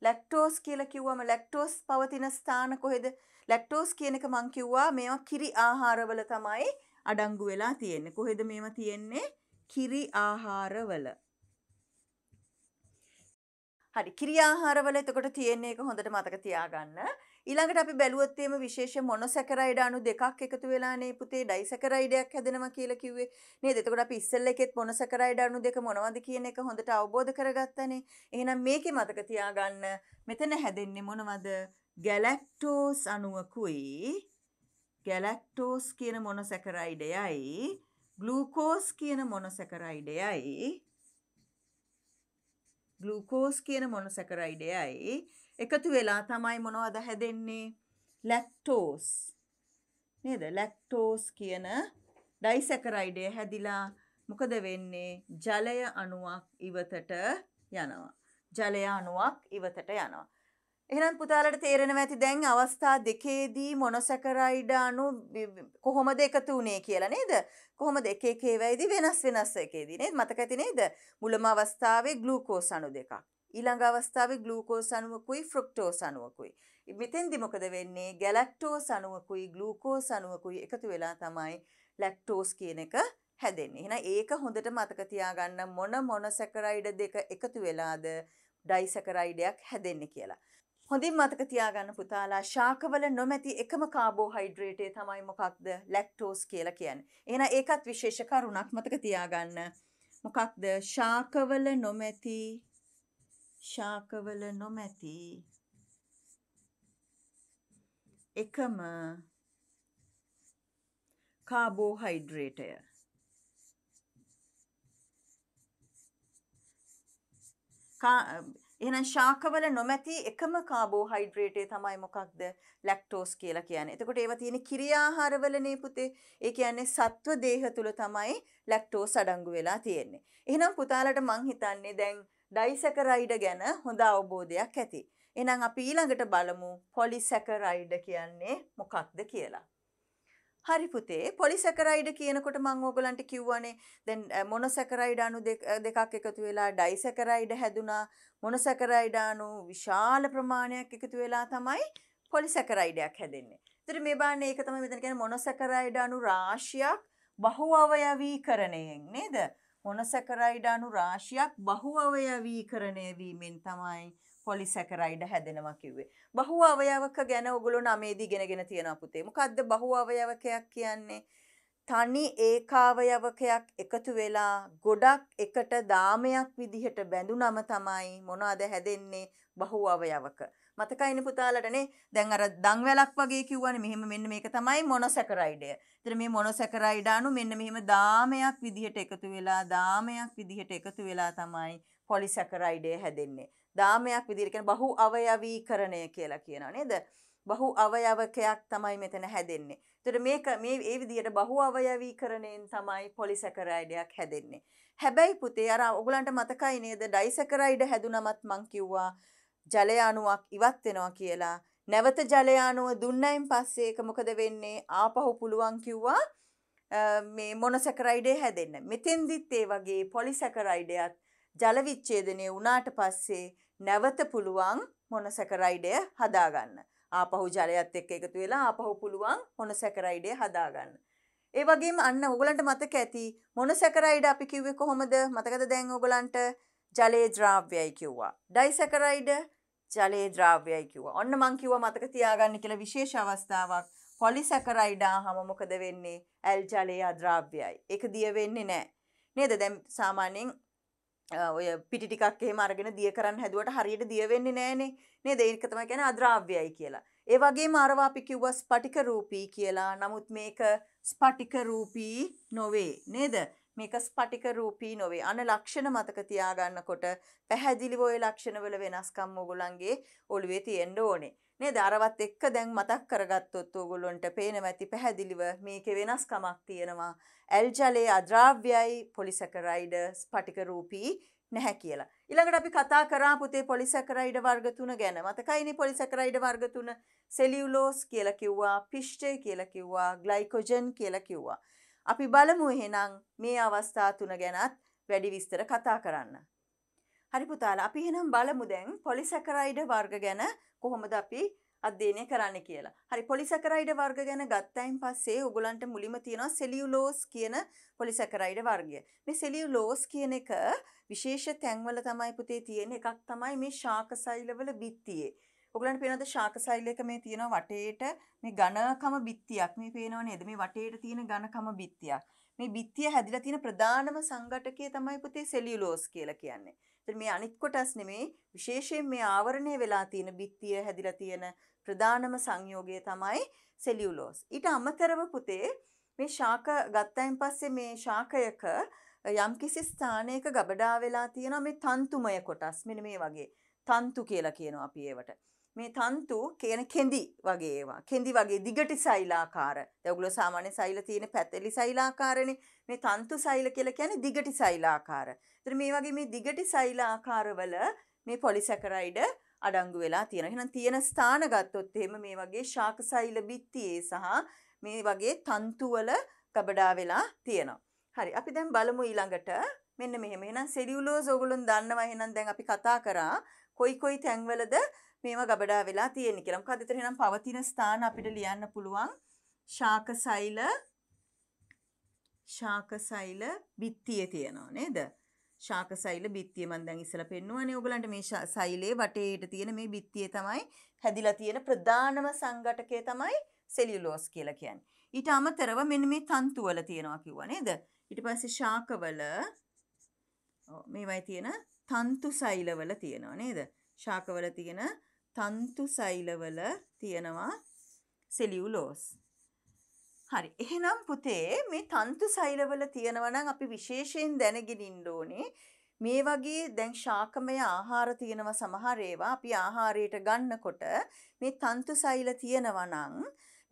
ලැක්ටෝස් කියලා කිව්වම ලැක්ටෝස් පවතින ස්ථාන කොහෙද ලැක්ටෝස් කියන එක මං කිව්වා මේවා කිරි ආහාරවල තමයි අඩංගු වෙලා තියෙන්නේ. කොහෙද මේවා තියෙන්නේ? කිරි ආහාරවල. හරි කිරි ආහාරවල එතකොට තියෙන්නේ එක හොඳට මතක තියාගන්න. ඊළඟට අපි බැලුවොත් එimhe විශේෂ මොනොසැකරයිඩ අණු දෙකක් එකතු වෙලානේ පුතේ ඩයිසැකරයිඩයක් හැදෙනවා කියලා කිව්වේ නේද? එතකොට අපි ඉස්සෙල්ල එකෙත් මොනොසැකරයිඩ අණු දෙක මොනවද කියන එක හොඳට අවබෝධ කරගත්තනේ. එහෙනම් මේකේ මතක තියාගන්න මෙතන හැදෙන්නේ මොනවද? ගැලැක්ටෝස් අණුවකුයි ගැලැක්ටෝස් කියන මොනොසැකරයිඩයයි ග්ලූකෝස් කියන මොනොසැකරයිඩයයි ග්ලූකෝස් කියන මොනොසැකරයිඩයයි එකතු වෙලා තමයි මොනවද හැදෙන්නේ ලැක්ටෝස් නේද ලැක්ටෝස් කියන ඩයිසැකරයිඩය හැදිලා මොකද වෙන්නේ ජලය අණුවක් ඉවතට යනවා ජලය අණුවක් ඉවතට යනවා එහෙනම් පුතාලට තේරෙනවා ඇති දැන් අවස්ථා දෙකේදී මොනොසැකරයිඩ අණු කොහොමද එකතු වුනේ කියලා නේද? කොහොමද එක එක ඒවායිදී වෙනස් වෙනස් එකේදී නේද? මතක ඇති නේද? මුලම අවස්ථාවේ ග්ලූකෝස් අණු දෙකක්. ඊළඟ අවස්ථාවේ ග්ලූකෝස් අණුවකුයි ෆ්‍රොක්ටෝස් අණුවකුයි. මෙතෙන්දි මොකද වෙන්නේ? ගැලැක්ටෝස් අණුවකුයි ග්ලූකෝස් අණුවකුයි එකතු වෙලා තමයි ලැක්ටෝස් කියන එක හැදෙන්නේ. එහෙනම් ඒක හොඳට මතක තියාගන්න මොන මොනොසැකරයිඩ් දෙක එකතු වෙලාද ඩයිසැකරයිඩයක් හැදෙන්නේ කියලා. හොඳින් මතක තියාගන්න පුතාලා ශාකවල නොමැති එකම කාබෝහයිඩ්‍රේටය තමයි මොකක්ද ලැක්ටෝස් කියලා කියන්නේ. එහෙනම් ඒකත් විශේෂ කරුණක් මතක තියාගන්න. මොකක්ද ශාකවල නොමැති ශාකවල නොමැති එකම කාබෝහයිඩ්‍රේටය එහෙනම් ශාකවල නොමැති එකම කාබෝහයිඩ්‍රේටය තමයි මොකක්ද ලැක්ටෝස් කියලා කියන්නේ. එතකොට ඒවා තියෙන කිරියාහාරවලනේ පුතේ. ඒ කියන්නේ සත්ව දේහ තුල තමයි ලැක්ටෝස් අඩංගු වෙලා තියෙන්නේ. එහෙනම් පුතාලට මං හිතන්නේ දැන් ඩයිසැකරයිඩ ගැන හොඳ අවබෝධයක් ඇති. එනම් අපි ඊළඟට බලමු පොලිසැකරයිඩ කියන්නේ මොකක්ද කියලා. හරි පුතේ පොලිසැකරයිඩ කියනකොට මං ඕගලන්ට කිව්වනේ දැන් මොනොසැකරයිඩ අණු දෙකක් එකතු වෙලා ඩයිසැකරයිඩ හැදුනා මොනොසැකරයිඩ අණු විශාල ප්‍රමාණයක් එකතු වෙලා තමයි පොලිසැකරයිඩයක් හැදෙන්නේ. ඒතර මේ බලන්න ඒක තමයි මෙතන කියන්නේ මොනොසැකරයිඩ අණු රාශියක් බහුවවයවීකරණයෙන් නේද? මොනසැකරයිඩ අනු රාශියක් බහු අවයවීකරණය වීමෙන් තමයි පොලිසැකරයිඩ හැදෙනවා කිව්වේ. බහු අවයවක ගැන ඔගොලු නමේදී ගෙනගෙන තියෙන පුතේ. මොකද්ද බහු අවයවකයක් කියන්නේ? තනි ඒකාවයවකයක් එකතු වෙලා ගොඩක් එකට දාමයක් විදිහට බැඳුනම තමයි මොනවද හැදෙන්නේ බහු අවයවක. මතකයින පුතාලටනේ දැන් අර දංවැලක් වගේ කිව්වනේ මෙහෙම මෙන්න මේක තමයි මොනොසැකරයිඩය. ඒතර මේ මොනොසැකරයිඩ අණු මෙන්න මෙහෙම දාමයක් විදිහට එකතු වෙලා දාමයක් විදිහට එකතු වෙලා තමයි පොලිසැකරයිඩය හැදෙන්නේ. දාමයක් විදිහට කියන්නේ බහු අවයවීකරණය කියලා කියනවා නේද? බහු අවයවකයක් තමයි මෙතන හැදෙන්නේ. එතකොට මේක මේ ඒ විදිහට බහු අවයවීකරණයෙන් තමයි පොලිසැකරයිඩයක් හැදෙන්නේ. හැබැයි පුතේ අර ඔයගලන්ට මතකයි නේද ඩයිසැකරයිඩ හැදුනමත් මං කිව්වා ජලයානුවක් ඉවත් වෙනවා කියලා නැවත ජලයානුව දුන්නයින් පස්සේ ඒක මොකද වෙන්නේ ආපහු පුළුවන් කිව්වා මේ මොනසැකරයිඩේ හැදෙන්න. මෙතෙන්දිත් ඒ වගේ පොලිසැකරයිඩයත් ජලවිච්ඡේදනය වුණාට පස්සේ නැවත පුළුවන් මොනසැකරයිඩය හදාගන්න. ආපහු ජලයත් එක්ක එකතු වෙලා ආපහු පුළුවන් මොනසැකරයිඩය හදාගන්න. ඒ වගේම අන්න ඕගලන්ට මතක ඇති මොනසැකරයිඩ අපි කිව්වේ කොහොමද? මතකද දැන් ඕගලන්ට ජලයේ ද්‍රාව්‍යයි කිව්වා. ඩයිසැකරයිඩ ජලයේ ද්‍රාව්‍යයි කිව්වා. ඔන්න මං කිව්වා මතක තියාගන්න කියලා විශේෂ අවස්ථාවක් පොලිසැකරයිඩා හම මොකද වෙන්නේ? ඇල් ජලය අද්‍රාව්‍යයි. ඒක දිය වෙන්නේ නැහැ. නේද? දැන් සාමාන්‍යයෙන් ඔය පිටි ටිකක් එහෙම අරගෙන දිය කරන්න හැදුවට හරියට දිය වෙන්නේ නැහනේ නේද ඒක තමයි කියන්නේ අද්‍රාව්‍යයි කියලා. ඒ වගේම අරවා අපි කිව්වා ස්පටික රූපී කියලා. නමුත් මේක ස්පටික රූපී නොවේ නේද? මේක ස්පටික රූපී නොවේ. අන ලක්ෂණ මතක තියාගන්නකොට පැහැදිලිව ওই ලක්ෂණවල වෙනස්කම් ඕගොල්ලන්ගේ ඔළුවේ තියෙන්න ඕනේ. නේද? අරවත් එක්ක දැන් මතක් කරගත්තොත් ඕගොල්ලොන්ට පේනවා ඇති පැහැදිලිව මේකේ වෙනස්කමක් තියෙනවා. ඇල්ජලේ අද්‍රාව්‍යයි පොලිසැකරයිඩ් ස්පටික රූපී නැහැ කියලා. ඊළඟට අපි කතා කරා පුතේ පොලිසැකරයිඩ් වර්ග තුන ගැන. මතකයිනේ පොලිසැකරයිඩ් වර්ග තුන සෙලියුලෝස් කියලා කිව්වා, පිෂ්ඨය කියලා කිව්වා, ග්ලයිකෝජන් කියලා කිව්වා. අපි බලමු එහෙනම් මේ අවස්ථා තුන ගැනත් වැඩි විස්තර කතා කරන්න. හරි පුතාලා අපි එහෙනම් බලමු දැන් පොලිසැකරයිඩ වර්ග ගැන කොහොමද අපි අධ්‍යයනය කරන්න කියලා. හරි පොලිසැකරයිඩ වර්ග ගැන ගත්තයින් පස්සේ ඔයගලන්ට මුලින්ම තියෙනවා සෙලියුලෝස් කියන පොලිසැකරයිඩ වර්ගය. මේ සෙලියුලෝස් කියන එක විශේෂ තැන්වල තමයි පුතේ තියෙන එකක් තමයි මේ ශාක සෛලවල බිත්තියේ. ඔගලන්ට පේනද ශාක සෛලයක මේ තියෙන වටේට මේ ඝනකම බිත්තියක් මේ පේනව නේද මේ වටේට තියෙන ඝනකම බිත්තියක් මේ බිත්තිය හැදිලා තියෙන ප්‍රධානම සංඝටකය තමයි පුතේ සෙලියුලෝස් කියලා කියන්නේ. එතන මේ අනිත් කොටස් නෙමේ විශේෂයෙන් මේ ආවරණය වෙලා තියෙන බිත්තිය හැදිලා තියෙන ප්‍රධානම සංයෝගය තමයි සෙලියුලෝස්. ඊට අමතරව පුතේ මේ ශාක ගත්තයින් පස්සේ මේ ශාකයක යම්කිසි ස්ථානයක ගබඩා වෙලා තියෙන මේ තන්තුමය කොටස් මෙන්න මේ වගේ තන්තු කියලා කියනවා අපි ඒවට. මේ තන්තු කියන කෙඳි වගේ ඒවා. කෙඳි වගේ දිගටි සෛලාකාර. දැන් ඔයගොල්ලෝ සාමාන්‍ය සෛල තියෙන පැතලි සෛලාකාරනේ. මේ තන්තු සෛල කියලා කියන්නේ දිගටි සෛලාකාර. ඒතර මේ වගේ මේ දිගටි සෛලාකාරවල මේ පොලිසැකරයිඩ අඩංගු වෙලා තියෙනවා. එහෙනම් තියෙන ස්ථාන ගත්තොත් එහෙම මේ වගේ ශාක සෛල බිත්තියේ සහ මේ වගේ තන්තු වල ගබඩා වෙලා තියෙනවා. හරි. අපි දැන් බලමු ඊළඟට මෙන්න මෙහෙම. එහෙනම් සෙලියුලෝස් ඕගොල්ලෝ දන්නවා. එහෙනම් දැන් අපි කතා කරා කොයි කොයි තැන්වලද මේවා ගබඩා වෙලා තියෙන කියලා. මොකද එතන එහෙනම් පවතින ස්ථාන අපිට ලියන්න පුළුවන් ශාක සෛල ශාක සෛල බිත්තියේ තියෙනවා නේද? ශාක සෛල බිත්තිය මම දැන් ඉස්සලා පෙන්නුවානේ ඔයගලන්ට මේ සෛලේ වටේට තියෙන මේ බිත්තියේ තමයි හැදිලා තියෙන ප්‍රධානම සංඝටකය තමයි සෙලියුලෝස් කියලා කියන්නේ. ඊට අමතරව මෙන්න මේ තන්තු වල තියෙනවා කිව්වා නේද? ඊට පස්සේ ශාකවල මේවයි තියෙන තන්තු සෛලවල තියෙනවා නේද? ශාකවල තියෙන තන්තු සෛලවල තියෙනවා සෙලියුලෝස්. හරි. එහෙනම් පුතේ මේ තන්තු සෛලවල තියෙනවා නම් අපි විශේෂයෙන් දැනගෙන ඉන්න ඕනේ මේ වගේ දැන් ශාකමය ආහාර තියෙනවා සමහර ඒවා අපි ආහාරයට ගන්නකොට මේ තන්තු සෛල තියෙනවා නම්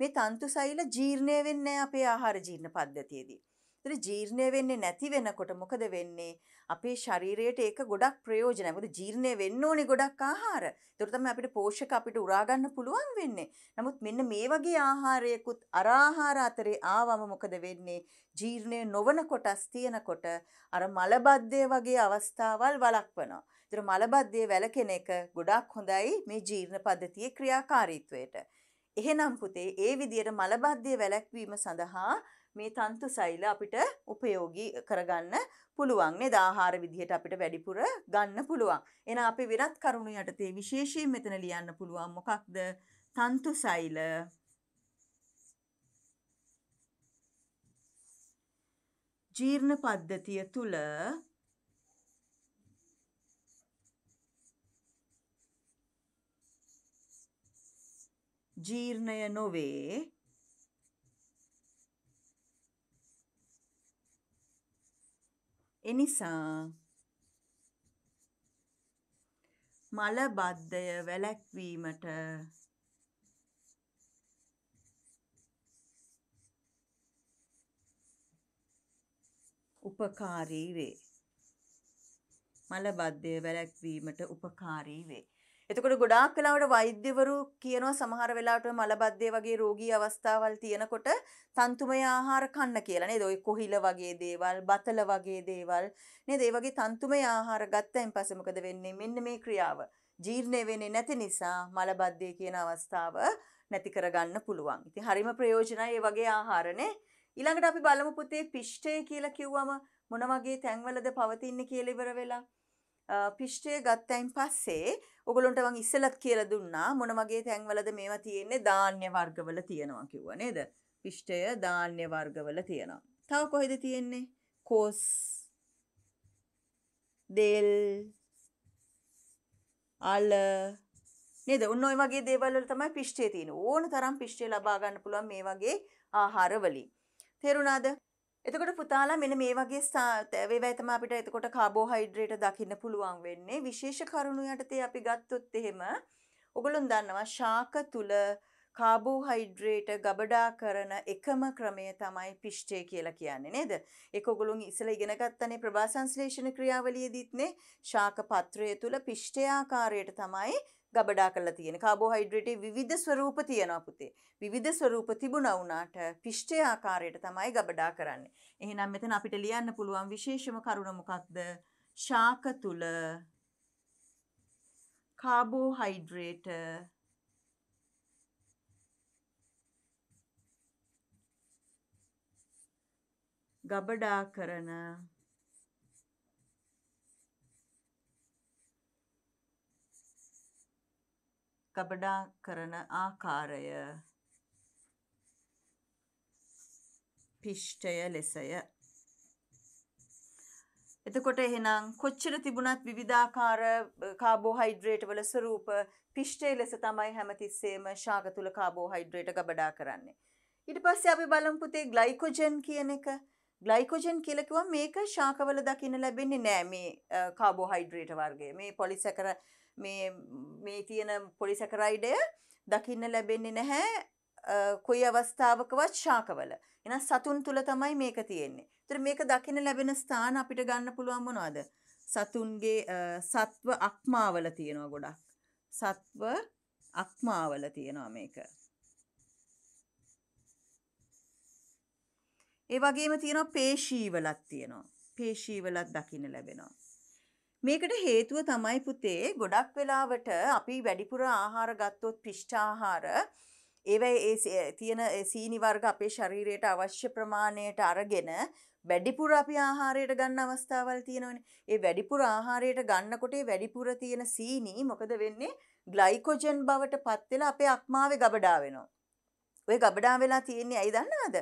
මේ තන්තු සෛල ජීර්ණය වෙන්නේ අපේ ආහාර ජීර්ණ පද්ධතියේදී. ඒතර ජීර්ණය වෙන්නේ නැති වෙනකොට මොකද වෙන්නේ? අපේ ශරීරයට ඒක ගොඩක් ප්‍රයෝජනයි. මොකද ජීර්ණය වෙන්න ඕනේ ගොඩක් ආහාර. ඒතර තමයි අපිට පෝෂක අපිට උරා ගන්න පුළුවන් වෙන්නේ. නමුත් මෙන්න මේ වගේ ආහාරයකුත් අර ආහාර අතරේ ආවම මොකද වෙන්නේ? ජීර්ණය නොවන කොටස් තියෙනකොට අර මලබද්ධය වගේ අවස්ථාවල් වළක්වනවා. ඒතර මලබද්ධය වැළකෙන එක ගොඩක් හොඳයි මේ ජීර්ණ පද්ධතියේ ක්‍රියාකාරීත්වයට. එහෙනම් පුතේ ඒ විදියට මලබද්ධය වැළැක්වීම සඳහා මේ තන්තු සෛල අපිට උපයෝගී කරගන්න පුළුවන් නේද ආහාර විදිහට අපිට වැඩිපුර ගන්න පුළුවන්. එහෙනම් අපි විරත් කරුණු යටතේ විශේෂයෙන් මෙතන ලියන්න පුළුවන් මොකක්ද? තන්තු සෛල ජීර්ණ පද්ධතිය තුල ජීර්ණය නොවේ එනිසා මලබද්ධය වැළැක්වීමට උපකාරී වේ. මලබද්ධය වැළැක්වීමට උපකාරී වේ. එතකොට ගොඩාක් වෙලාවට වෛද්‍යවරු කියනවා සමහර වෙලාවට මලබද්ධය වගේ රෝගී අවස්ථාවල් තියෙනකොට තන්තුමය ආහාර කන්න කියලා නේද? ඔය කොහිල වගේ දේවල්, බතල වගේ දේවල් නේද? ඒ වගේ තන්තුමය ආහාර ගත්තයින් පස්සේ මොකද වෙන්නේ? මෙන්න මේ ක්‍රියාව ජීර්ණය වෙන්නේ නැති නිසා මලබද්ධය කියන අවස්ථාව නැති කරගන්න පුළුවන්. ඉතින් හරිම ප්‍රයෝජනයි මේ වගේ ආහාරනේ. ඊළඟට අපි බලමු පුතේ පිෂ්ඨය කියලා කිව්වම මොන වගේ තැන්වලද පවතින්නේ කියලා ඉවර වෙලා පිෂ්ටය ගත්තයින් පස්සේ ඔගලොන්ට මං ඉස්සලත් කියල දුන්නා මොන වගේ තැන්වලද මේවා තියෙන්නේ ධාන්‍ය වර්ගවල තියෙනවා කිව්ව නේද පිෂ්ටය ධාන්‍ය වර්ගවල තියෙනවා තව කොහෙද තියෙන්නේ කෝස් දෙල් අල නේද ඔන්න ඔය වගේ දේවල් වල තමයි පිෂ්ටය තියෙන්නේ ඕන තරම් පිෂ්ටය ලබා ගන්න පුළුවන් මේ වගේ ආහාර වලින් තේරුණාද එතකොට පුතාලා මෙන්න මේ වගේ වේවැය තමයි අපිට එතකොට කාබෝහයිඩ්‍රේට දකින්න පුළුවන් වෙන්නේ. විශේෂ කරුණු යටතේ අපි ගත්තොත් එහෙම ඔගලුන් දන්නවා ශාක තුල කාබෝහයිඩ්‍රේට ගබඩා කරන එකම ක්‍රමය තමයි පිෂ්ඨය කියලා කියන්නේ නේද? ඒක ඔගලුන් ඉස්සෙල්ලා ඉගෙන ගත්තනේ ප්‍රභාසංශ්ලේෂණ ක්‍රියාවලියේදීත්නේ ශාක පත්‍රය තුල පිෂ්ඨයාකාරයට තමයි ගබඩා කරලා තියෙන කාබෝහයිඩ්‍රේටේ විවිධ ස්වරූප තියෙනවා පුතේ. විවිධ ස්වරූප තිබුණා වුණාට පිෂ්ඨය ආකාරයට තමයි ගබඩා කරන්නේ. එහෙනම් මෙතන අපිට ලියන්න පුළුවන් විශේෂම කරුණ මොකක්ද? ශාක තුල කාබෝහයිඩ්‍රේට ගබඩා කරන ගබඩා කරන ආකාරය පිෂ්ඨය ලෙසය එතකොට එහෙනම් කොච්චර තිබුණත් විවිධාකාර කාබෝහයිඩ්‍රේට් වල ස්වරූප පිෂ්ඨය ලෙස තමයි හැමතිස්සෙම ශාක තුල කාබෝහයිඩ්‍රේට් ගබඩා කරන්නේ. ඊට පස්සේ අපි බලමු පුතේ ග්ලයිකෝජන් කියන එක. ග්ලයිකෝජන් කියලා කිව්වම මේක ශාකවල දකින්න ලැබෙන්නේ නෑ මේ කාබෝහයිඩ්‍රේට් වර්ගයේ. මේ පොලිසැකර මේ මේ තියෙන පොලිසැකරයිඩය දකින්න ලැබෙන්නේ නැහැ කොයි අවස්ථාවකවත් ශාකවල. එහෙනම් සතුන් තුල තමයි මේක තියෙන්නේ. ඒතර මේක දකින්න ලැබෙන ස්ථාන අපිට ගන්න පුළුවන් මොනවද? සතුන්ගේ සත්ව අක්මාවල තියෙනවා ගොඩක්. සත්ව අක්මාවල තියෙනවා මේක. ඒ වගේම තියෙනවා පේශීවලත් තියෙනවා. පේශීවලත් දකින්න ලැබෙනවා. මේකට හේතුව තමයි පුතේ ගොඩක් වෙලාවට අපි වැඩිපුර ආහාර ගත්තොත් පිෂ්ඨාහාර ඒවයි ඒ තියෙන සීනි වර්ග අපේ ශරීරයට අවශ්‍ය ප්‍රමාණයට අරගෙන වැඩිපුර අපි ආහාරයට ගන්න අවස්ථාවල් තියෙනවනේ. ඒ වැඩිපුර ආහාරයට ගන්නකොට වැඩිපුර තියෙන සීනි මොකද වෙන්නේ? ග්ලයිකොජන් බවට පත් වෙලා අපේ අක්මාවේ ගබඩා වෙනවා. ඔය ගබඩා වෙලා තියෙන්නේ ඇයි දන්නවද?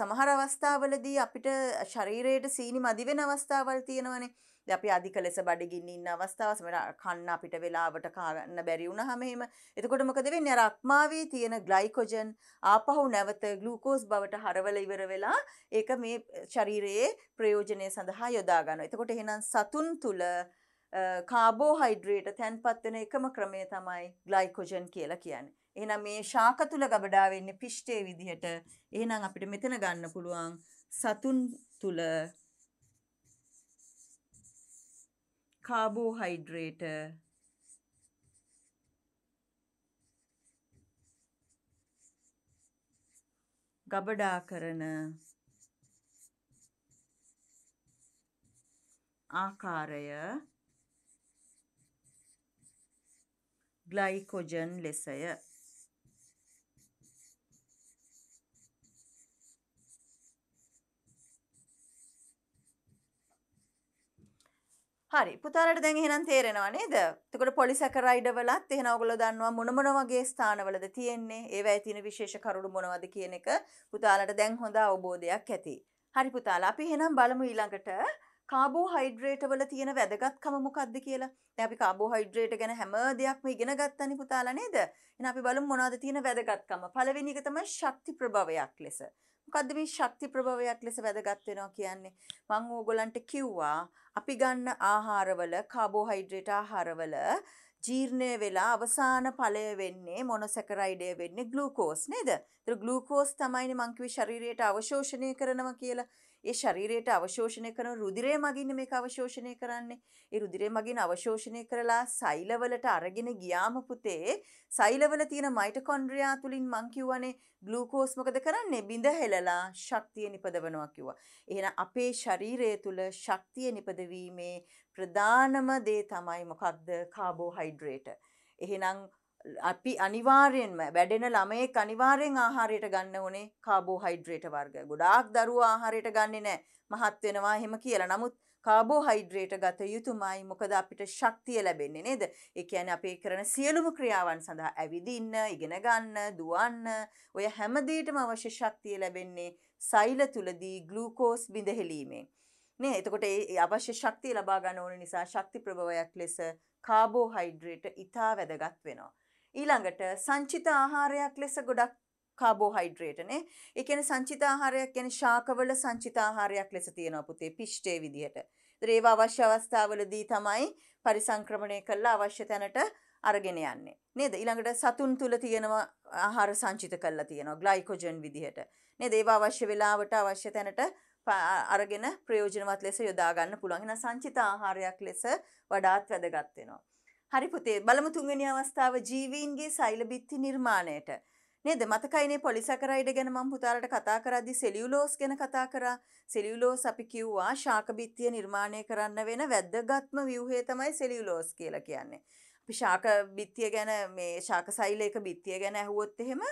සමහර අවස්ථාවලදී අපිට ශරීරයට සීනි මදි වෙන අවස්ථාවල් තියෙනවනේ. ඉතින් අපි අධික ලෙස බඩගින්න ඉන්න අවස්ථාව සමහර කන්න අපිට වෙලාවට කන්න බැරි වුණාම එහෙම එතකොට මොකද වෙන්නේ අර අක්මාවේ තියෙන ග්ලයිකොජන් ආපහු නැවත ග්ලූකෝස් බවට හරවල ඉවර වෙලා ඒක මේ ශරීරයේ ප්‍රයෝජනය සඳහා යොදා ගන්නවා. එතකොට එහෙනම් සතුන් තුල කාබෝහයිඩ්‍රේට තැන්පත් වෙන එකම ක්‍රමය තමයි ග්ලයිකොජන් කියලා කියන්නේ. එහෙනම් මේ ශාක තුල ගබඩා වෙන්නේ පිෂ්ඨයේ විදිහට. එහෙනම් අපිට මෙතන ගන්න පුළුවන් සතුන් තුල carbohydrate ගබඩා කරන ආකාරය ග්ලයිකොජන් ලෙසය හරි පුතාලට දැන් එහෙනම් තේරෙනවා නේද? එතකොට පොලිසැකරයිඩ් වලත් එහෙනම් ඔයගොල්ලෝ දන්නවා මොන මොන වගේ ස්ථානවලද තියෙන්නේ, ඒවැය තියෙන විශේෂ කරුණු මොනවද කියන එක පුතාලට දැන් හොඳ අවබෝධයක් ඇති. හරි පුතාලා අපි එහෙනම් බලමු ඊළඟට කාබෝහයිඩ්‍රේට් වල තියෙන වැදගත්කම මොකක්ද කියලා. දැන් අපි කාබෝහයිඩ්‍රේට් ගැන හැම දෙයක්ම ඉගෙන ගත්තනේ පුතාලා නේද? එහෙනම් අපි බලමු මොනවද තියෙන වැදගත්කම. පළවෙනි එක තමයි ශක්ති ප්‍රභවයක් ලෙස. මොකද්ද මේ ශක්ති ප්‍රභවයක් ලෙස වැදගත් වෙනවා කියන්නේ මම ඕගොල්ලන්ට කිව්වා අපි ගන්න ආහාරවල කාබෝහයිඩ්‍රේට් ආහාරවල ජීර්ණය වෙලා අවසාන ඵලය වෙන්නේ මොනොසැකරයිඩය වෙන්නේ ග්ලූකෝස් නේද? ඒතර ග්ලූකෝස් තමයිනේ මං කිව්වේ ශරීරයට අවශෝෂණය කරනවා කියලා. ඒ ශරීරයට අවශෝෂණය කරන රුධිරය මගින් මේක අවශෝෂණය කරන්නේ. ඒ රුධිරය මගින් අවශෝෂණය කරලා සෛලවලට අරගෙන ගියාම පුතේ සෛලවල තියෙන මයිටොකොන්ඩ්‍රියා තුලින් මං කියවනේ ග්ලූකෝස් මොකද කරන්නේ? බිඳ හෙලලා ශක්තිය නිපදවනවා කිව්වා. එහෙනම් අපේ ශරීරය තුල ශක්තිය නිපදවීමේ ප්‍රධානම දේ තමයි මොකක්ද? කාබෝහයිඩ්‍රේට්. එහෙනම් අපි අනිවාර්යෙන්ම වැඩෙන ළමයේ අනිවාර්යෙන් ආහාරයට ගන්න ඕනේ කාබෝහයිඩ්‍රේට වර්ග. ගොඩාක් දරුවා ආහාරයට ගන්නේ නැහැ. මහත් වෙනවා එහෙම කියලා. නමුත් කාබෝහයිඩ්‍රේට ගත යුතුමයි. මොකද අපිට ශක්තිය ලැබෙන්නේ නේද? ඒ කියන්නේ අපේ කරන සියලුම ක්‍රියාවන් සඳහා ඇවිදින්න, ඉගෙන ගන්න, දුවන්න, ඔය හැම දෙයකටම අවශ්‍ය ශක්තිය ලැබෙන්නේ සෛල තුලදී ග්ලූකෝස් බිඳහෙලීමෙන්. නේ එතකොට ඒ අවශ්‍ය ශක්තිය ලබා ගන්න ඕන නිසා ශක්ති ප්‍රභවයක් ලෙස කාබෝහයිඩ්‍රේට ඉතා වැදගත් වෙනවා. ඊළඟට සංචිත ආහාරයක් ලෙස ගොඩක් කාබෝහයිඩ්‍රේටනේ ඒ කියන්නේ සංචිත ආහාරයක් කියන්නේ ශාකවල සංචිත ආහාරයක් ලෙස තියෙනවා පුතේ පිෂ්ඨේ විදිහට. ඒතර ඒව අවශ්‍ය අවස්ථාවලදී තමයි පරිසංක්‍රමණය කරලා අවශ්‍ය තැනට අරගෙන යන්නේ. නේද? ඊළඟට සතුන් තුල තියෙනවා ආහාර සංචිත කරලා තියෙනවා ග්ලයිකොජන් විදිහට. නේද? ඒව අවශ්‍ය වෙලාවට අවශ්‍ය තැනට අරගෙන ප්‍රයෝජනවත් ලෙස යොදා ගන්න පුළුවන්. එහෙනම් සංචිත ආහාරයක් ලෙස වඩාත් වැදගත් වෙනවා. හරි පුතේ බලමු තුන්වෙනි අවස්ථාව ජීවීන්ගේ සෛල බිත්ති නිර්මාණයට. නේද මතකයිනේ පොලිසැකරයිඩ් ගැන මම පුතාලට කතා කරද්දි සෙලියුලෝස් ගැන කතා කරා. සෙලියුලෝස් අපි කිව්වා ශාක බිත්තිය නිර්මාණය කරන්න වෙන වැද්දගත්ම ව්‍යුහය තමයි සෙලියුලෝස් කියලා කියන්නේ. අපි ශාක බිත්තිය ගැන මේ ශාක සෛලයක බිත්තිය ගැන ඇහුවොත් එහෙම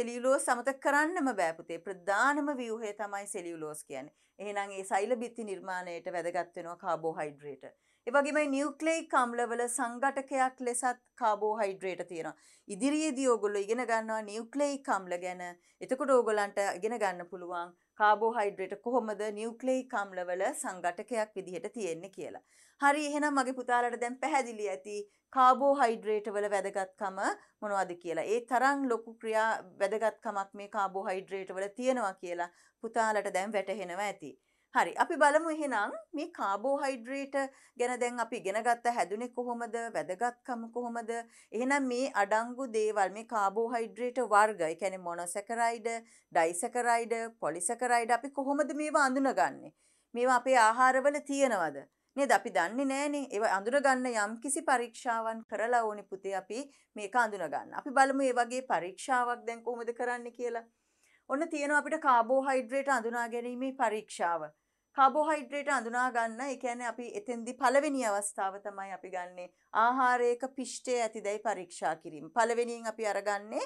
සෙලියුලෝස් සමතක කරන්නම බෑ පුතේ. ප්‍රධානම ව්‍යුහය තමයි සෙලියුලෝස් කියන්නේ. එහෙනම් ඒ සෛල බිත්ති නිර්මාණයට වැදගත් වෙනවා කාබෝහයිඩ්‍රේට්. එවගේම නිියවක්ලෙයි කම්ලවල සංගටකයක් ලෙසත් කාබෝහයිඩ්‍රේට තියෙන. ඉදිරියේදී ඕගොල්ලො ඉගෙන ගන්නවා නිියවක්ලෙයි කම්ල ගැන එතකොට ඕගොලන්ට ඉගෙන ගන්න පුළුවන් කාබෝහයිඩ්‍රේට කොහොමද නිියවක්ලෙයි කම්ලවල සංගටකයක් විදිහට තියෙන්නේ කියලා. හරි එහෙනම් මගේ පුතාලට දැන් පැහැදිලි ඇති කාබෝහයිඩ්‍රේට වල වැදගත්කම මොනවද කියලා. ඒ තරම් ලොකු ක්‍රියා වැදගත්කමක් මේ කාබෝහයිඩ්‍රේට වල තියෙනවා කියලා පුතාලට දැන් වැටහෙනවා ඇති. හරි අපි බලමු එහෙනම් මේ කාබෝහයිඩ්‍රේට ගැන දැන් අපි ඉගෙන ගත්ත හැදුනේ කොහොමද වැදගත්කම කොහොමද එහෙනම් මේ අඩංගු දේවල් මේ කාබෝහයිඩ්‍රේට වර්ග ඒ කියන්නේ මොනොසැකරයිඩ් ඩයිසැකරයිඩ් පොලිසැකරයිඩ් අපි කොහොමද මේවා අඳුනගන්නේ මේවා අපේ ආහාරවල තියෙනවද නේද අපි දන්නේ නැහනේ ඒවා අඳුනගන්න යම්කිසි පරීක්ෂාවන් කරලා ඕනේ පුතේ අපි මේක අඳුනගන්න අපි බලමු මේ වගේ පරීක්ෂාවක් දැන් කොහොමද කරන්න කියලා ඔන්න තියෙනවා අපිට කාබෝහයිඩ්‍රේට අඳුනා ගැනීමේ පරීක්ෂාව. කාබෝහයිඩ්‍රේට අඳුනා ගන්න ඒ කියන්නේ අපි එතෙන්දි පළවෙනි අවස්ථාව තමයි අපි ගන්නෙ ආහාරයක පිෂ්ඨය ඇතිදයි පරීක්ෂා කිරීම. පළවෙනියෙන් අපි අරගන්නේ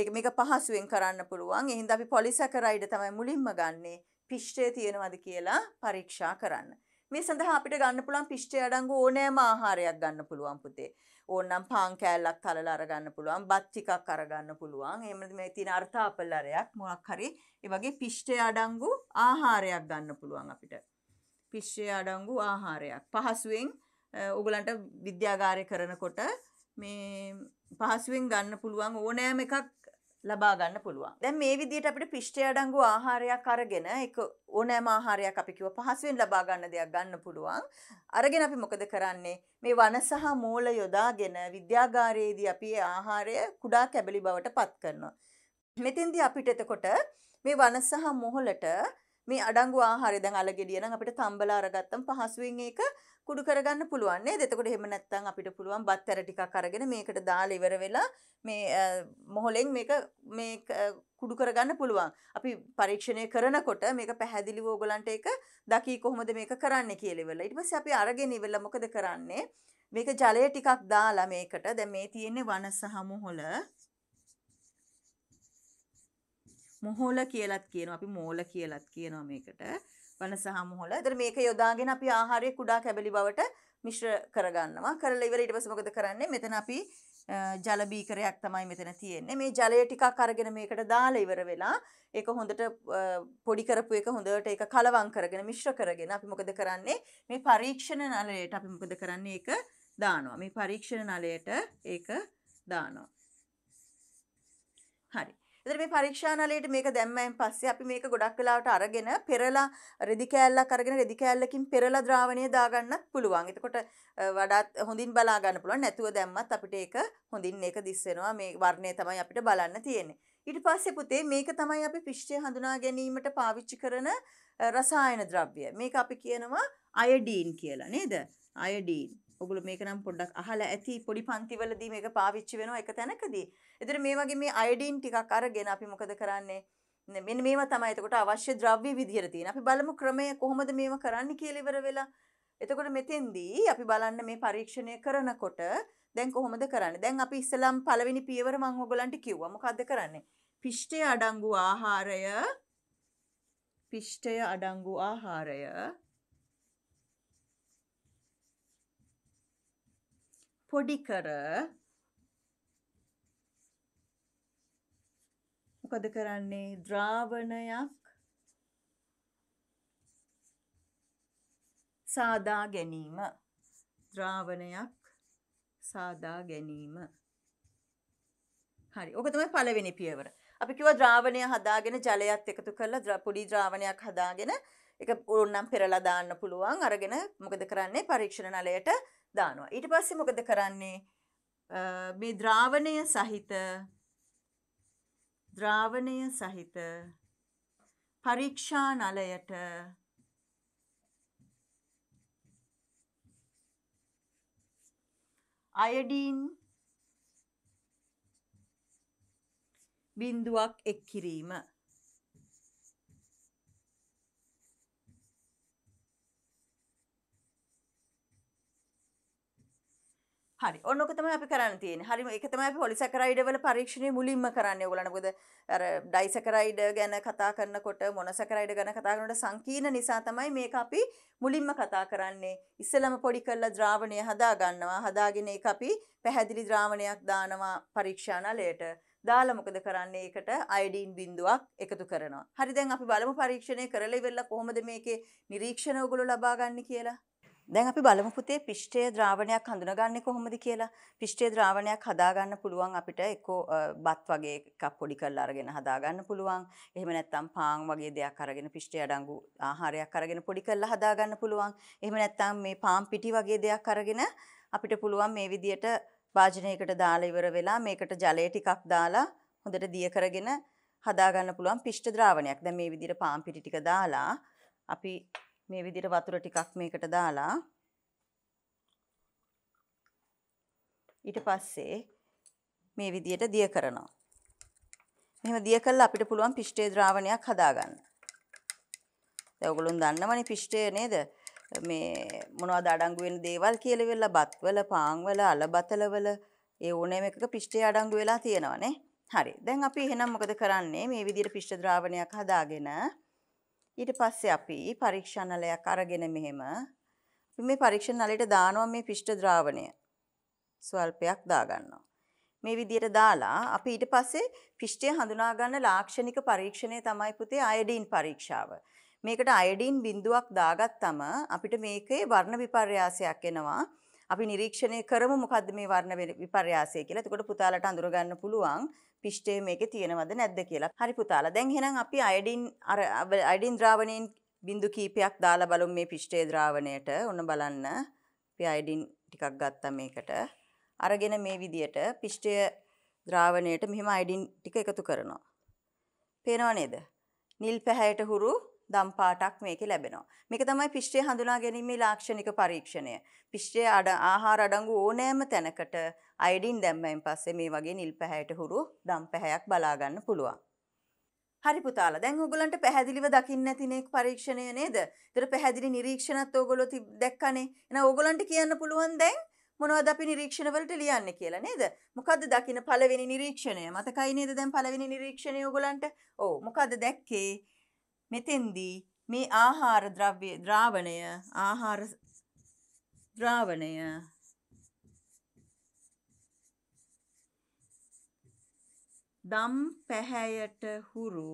ඒක මේක පහසුවෙන් කරන්න පුළුවන්. එහෙනම් අපි පොලිසැකරයිඩ් තමයි මුලින්ම ගන්නෙ. පිෂ්ඨය තියෙනවද කියලා පරීක්ෂා කරන්න. මේ සඳහා අපිට ගන්න පුළුවන් පිෂ්ඨය අඩංගු ඕනෑම ආහාරයක් ගන්න පුළුවන් පුතේ. ඕනනම් පාන් කෑල්ලක් තලලා අරගන්න පුළුවන්, බත් ටිකක් අරගන්න පුළුවන්. එහෙම මේ තියෙන අර්ථාපලරයක් මොකක් හරි ඒ වගේ පිෂ්ඨය අඩංගු ආහාරයක් ගන්න පුළුවන් අපිට. පිෂ්ඨය අඩංගු ආහාරයක්. පහසුවෙන් ඔයගලන්ට විද්‍යාගාරය කරනකොට මේ පහසුවෙන් ගන්න පුළුවන් ඕනෑම එකක් ලබා ගන්න පුළුවන්. දැන් මේ විදිහට අපිට පිෂ්ඨය අඩංගු ආහාරයක් අරගෙන ඒක ඕනෑම ආහාරයක් අපි කිව්ව පහසුවෙන් ලබා ගන්න දෙයක් ගන්න පුළුවන්. අරගෙන අපි මොකද කරන්නේ? මේ වන සහ මූල යොදාගෙන විද්‍යාගාරයේදී අපි ආහාරය කුඩා කැබලි බවට පත් කරනවා. මෙතෙන්දී අපිට එතකොට මේ වන සහ මූලට මේ අඩංගු ආහාරය දැන් අලගෙඩිය නම් අපිට තම්බලා අරගත්තම පහසුවෙන් ඒක කුඩු කරගන්න පුළුවන් නේද? එතකොට එහෙම නැත්නම් අපිට පුළුවන් බත්තර ටිකක් අරගෙන මේකට දාලා ඉවර වෙලා මේ මොහොලෙන් මේක මේ කුඩු කරගන්න පුළුවන්. අපි පරීක්ෂණය කරනකොට මේක පැහැදිලිව ඕගලන්ට ඒක දකී කොහොමද මේක කරන්නේ කියලා ඉවරලා. ඊට පස්සේ අපි අරගෙන ඉවරලා මොකද කරන්නේ? මේක ජලය ටිකක් දාලා මේකට දැන් මේ තියෙන්නේ වන සහ මොහොල මොහොල කියලත් කියනවා අපි මෝල කියලත් කියනවා මේකට වන සහ මොහොල. එතන මේක යොදාගෙන අපි ආහාරයේ කුඩා කැබලි බවට මිශ්‍ර කරගන්නවා. කරලා ඉවර ඊට පස්සේ මොකද කරන්නේ? මෙතන අපි ජල බීකරයක් තමයි මෙතන තියෙන්නේ. මේ ජලය ටිකක් අරගෙන මේකට දාලා ඉවර වෙලා ඒක හොඳට පොඩි කරපු එක හොඳට ඒක කලවම් කරගෙන මිශ්‍ර කරගෙන අපි මොකද කරන්නේ? මේ පරීක්ෂණ නලයට අපි මොකද කරන්නේ? ඒක දානවා. මේ පරීක්ෂණ නලයට ඒක දානවා. හරි. එතකොට මේ පරීක්ෂානාලයට මේක දැම්මයන් පස්සේ අපි මේක ගොඩක් වෙලාවට අරගෙන පෙරලා රෙදි කෑල්ලක් අරගෙන රෙදි කෑල්ලකින් පෙරලා ද්‍රාවණය දාගන්නත් පුළුවන්. එතකොට වඩාත් හොඳින් බලා ගන්න පුළුවන්. නැතුව දැම්මත් අපිට ඒක හොඳින් ඒක දිස් වෙනවා. මේ වර්ණය තමයි අපිට බලන්න තියෙන්නේ. ඊට පස්සේ පුතේ මේක තමයි අපි පිෂ්ඨය හඳුනා ගැනීමට පාවිච්චි කරන රසායන ද්‍රව්‍ය. මේක අපි කියනවා අයඩීන් කියලා නේද? අයඩීන්. ඔගොල්ලෝ මේක නම් පොඩ්ඩක් අහලා ඇති පොඩි පන්තිවලදී මේක පාවිච්චි වෙනවා එක තැනකදී. ඒතර මේ වගේ මේ අයඩින් ටිකක් අරගෙන අපි මොකද කරන්නේ? මෙන්න මේවා තමයි එතකොට අවශ්‍ය ද්‍රව්‍ය විදිහට තියෙන. අපි බලමු ක්‍රමය කොහොමද මේවා කරන්න කියලා ඉවර වෙලා. එතකොට මෙතෙන්දී අපි බලන්න මේ පරීක්ෂණය කරනකොට දැන් කොහොමද කරන්නේ? දැන් අපි ඉස්සලම් පළවෙනි පියවර මම ඔයගලන්ට කිව්වා. මොකද්ද කරන්නේ? පිෂ්ඨය අඩංගු ආහාරය පිෂ්ඨය අඩංගු ආහාරය පොඩි කර මොකද කරන්නේ ද්‍රාවණයක් සාදා ගැනීම ද්‍රාවණයක් සාදා ගැනීම හරි ඕක තමයි පළවෙනි පියවර අපි කිව්වා ද්‍රාවණය හදාගෙන ජලයත් එකතු කරලා පොඩි ද්‍රාවණයක් හදාගෙන ඒක ඕනනම් පෙරලා දාන්න පුළුවන් අරගෙන මොකද කරන්නේ පරීක්ෂණ නලයට දානවා. ඊට පස්සේ මොකද කරන්නේ? මේ ද්‍රාවණය සහිත ද්‍රාවණය සහිත පරීක්ෂා නලයට අයඩීන් බින්දුවක් එක් කිරීම හරි ඔන්නක තමයි අපි කරන්න තියෙන හරිම එක තමයි අපි පොලිසැකරයිඩ වල පරීක්ෂණය මුලින්ම කරන්නේ ඔයගලන මොකද අර ඩයිසැකරයිඩ ගැන කතා කරනකොට මොනොසැකරයිඩ ගැන කතා කරනකොට සංකීර්ණ නිසා තමයි මේක අපි මුලින්ම කතා කරන්නේ ඉස්සෙල්ලම පොඩි කරලා ද්‍රාවණය හදා ගන්නවා හදාගෙන ඒක අපි පැහැදිලි ද්‍රාවණයක් දානවා පරීක්ෂා නලයට දාලා මොකද කරන්නේ ඒකට අයඩීන් බිඳුවක් එකතු කරනවා හරි දැන් අපි බලමු පරීක්ෂණය කරලා ඉවරලා කොහොමද මේකේ නිරීක්ෂණ ඔයගොල්ලෝ ලබා ගන්න කියලා දැන් අපි බලමු පුතේ පිෂ්ඨයේ ද්‍රාවණයක් හඳුනාගන්නේ කොහොමද කියලා. පිෂ්ඨයේ ද්‍රාවණයක් හදාගන්න පුළුවන් අපිට එක්කෝ බත් වගේ එකක් පොඩි කරලා අරගෙන හදාගන්න පුළුවන්. එහෙම නැත්නම් පාන් වගේ දෙයක් අරගෙන පිෂ්ඨය අඩංගු ආහාරයක් අරගෙන පොඩි කරලා හදාගන්න පුළුවන්. එහෙම නැත්නම් මේ පාන් පිටි වගේ දෙයක් අරගෙන අපිට පුළුවන් මේ විදියට භාජනයකට දාලා ඉවර වෙලා මේකට ජලය ටිකක් දාලා හොඳට දිය කරගෙන හදාගන්න පුළුවන් පිෂ්ඨ ද්‍රාවණයක්. දැන් මේ විදියට පාන් පිටි ටික දාලා අපි මේ විදිහට වතුර ටිකක් මේකට දාලා ඊට පස්සේ මේ විදිහට දිය කරනවා. මෙහෙම දිය කළා අපිට පුළුවන් පිෂ්ඨේ ද්‍රාවණයක් හදාගන්න. දැන් ඔයගොල්ලෝ දන්නවනේ පිෂ්ඨය නේද? මේ මොනවද අඩංගු වෙන දේවල් කියලා වෙලා බත්වල, පාන්වල, අලබතලවල ඒ ඕනෑම එකක පිෂ්ඨය අඩංගු වෙලා තියෙනවනේ. හරි. දැන් අපි එහෙනම් මොකද කරන්නේ? මේ විදිහට පිෂ්ඨ ද්‍රාවණයක් හදාගෙන ඊට පස්සේ අපි පරීක්ෂණ නලයක් අරගෙන මෙහෙම අපි මේ පරීක්ෂණ නලයට දානවා මේ පිෂ්ඨ ද්‍රාවණය. ස්වල්පයක් දාගන්නවා. මේ විදිහට දාලා අපි ඊට පස්සේ පිෂ්ඨය හඳුනා ගන්න ලාක්ෂණික පරීක්ෂණය තමයි පුතේ අයඩින් පරීක්ෂාව. මේකට අයඩින් බිඳුවක් දාගත්තම අපිට මේකේ වර්ණ විපර්යාසයක් එනවා. අපි නිරීක්ෂණය කරමු මොකද්ද මේ වර්ණ විපර්යාසය කියලා. එතකොට පුතාලට අඳුර ගන්න පුළුවන් පිෂ්ටේ මේකේ තියෙනවද නැද්ද කියලා. හරි පුතාලා. දැන් එහෙනම් අපි අයඩින් අර අයඩින් ද්‍රාවණයෙන් බින්දු කීපයක් දාලා බලමු මේ පිෂ්ටේ ද්‍රාවණයට. ඔන්න බලන්න. අපි අයඩින් ටිකක් ගත්තා මේකට. අරගෙන මේ විදියට පිෂ්ටය ද්‍රාවණයට මෙහෙම අයඩින් ටික එකතු කරනවා. පේනව නේද? නිල් පැහැයට හුරු දම් පාටක් මේකේ ලැබෙනවා. මේක තමයි පිෂ්ටය හඳුනා ගැනීමේ ලාක්ෂණික පරීක්ෂණය. පිෂ්ටය ආහාර අඩංගු ඕනෑම තැනකට අයිඩින් දැම්මයින් පස්සේ මේ වගේ නිල් පැහැයට හුරු දම් පැහැයක් බලාගන්න පුළුවන්. හරි පුතාල දැන් ඔගලන්ට පැහැදිලිව දකින්න ඇතිනෙක් පරීක්ෂණය නේද තර පැහැදිලි නිරීක්ෂණත් ඕගොලො ති දැක්කනේ එන ඕගොලන්ට කියන්න පුළුවන් දැන් මොනවද අපි නිරීක්ෂණවලට ලියන්න කියලා නේද මොකද දකින පළවෙනි නිරීක්ෂණය මතකයි නේද දැන් පළවෙනි නිරීක්ෂණය ඕගොලන්ට ඕ මොකද දැක්කේ මෙතෙන්දී මේ ආහාර ද්‍රව්‍ය ද්‍රාවණය ආහාර ද්‍රාවණය දම් පැහැයට හුරු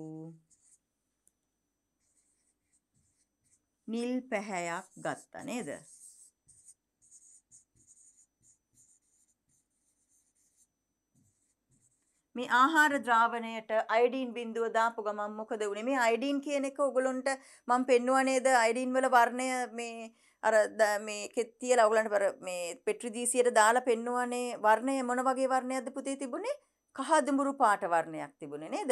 නිල් පැහැයක් ගත්තා නේද? මේ ආහාර ද්‍රාවණයට අයඩීන් බිඳුව දාපු ගමන් මොකද වුනේ මේ අයඩීන් කියන එක ඔයගලන්ට මම පෙන්නුවා නේද අයඩීන් වල වර්ණය මේ අර මේකෙත් තියලා ඔයගලන්ට මේ පෙට්‍රි දීසියට දාලා පෙන්නුවානේ වර්ණය මොන වගේ වර්ණයක්ද පුතේ තිබුණේ කහදුඹුරු පාට වර්ණයක් තිබුණේ නේද?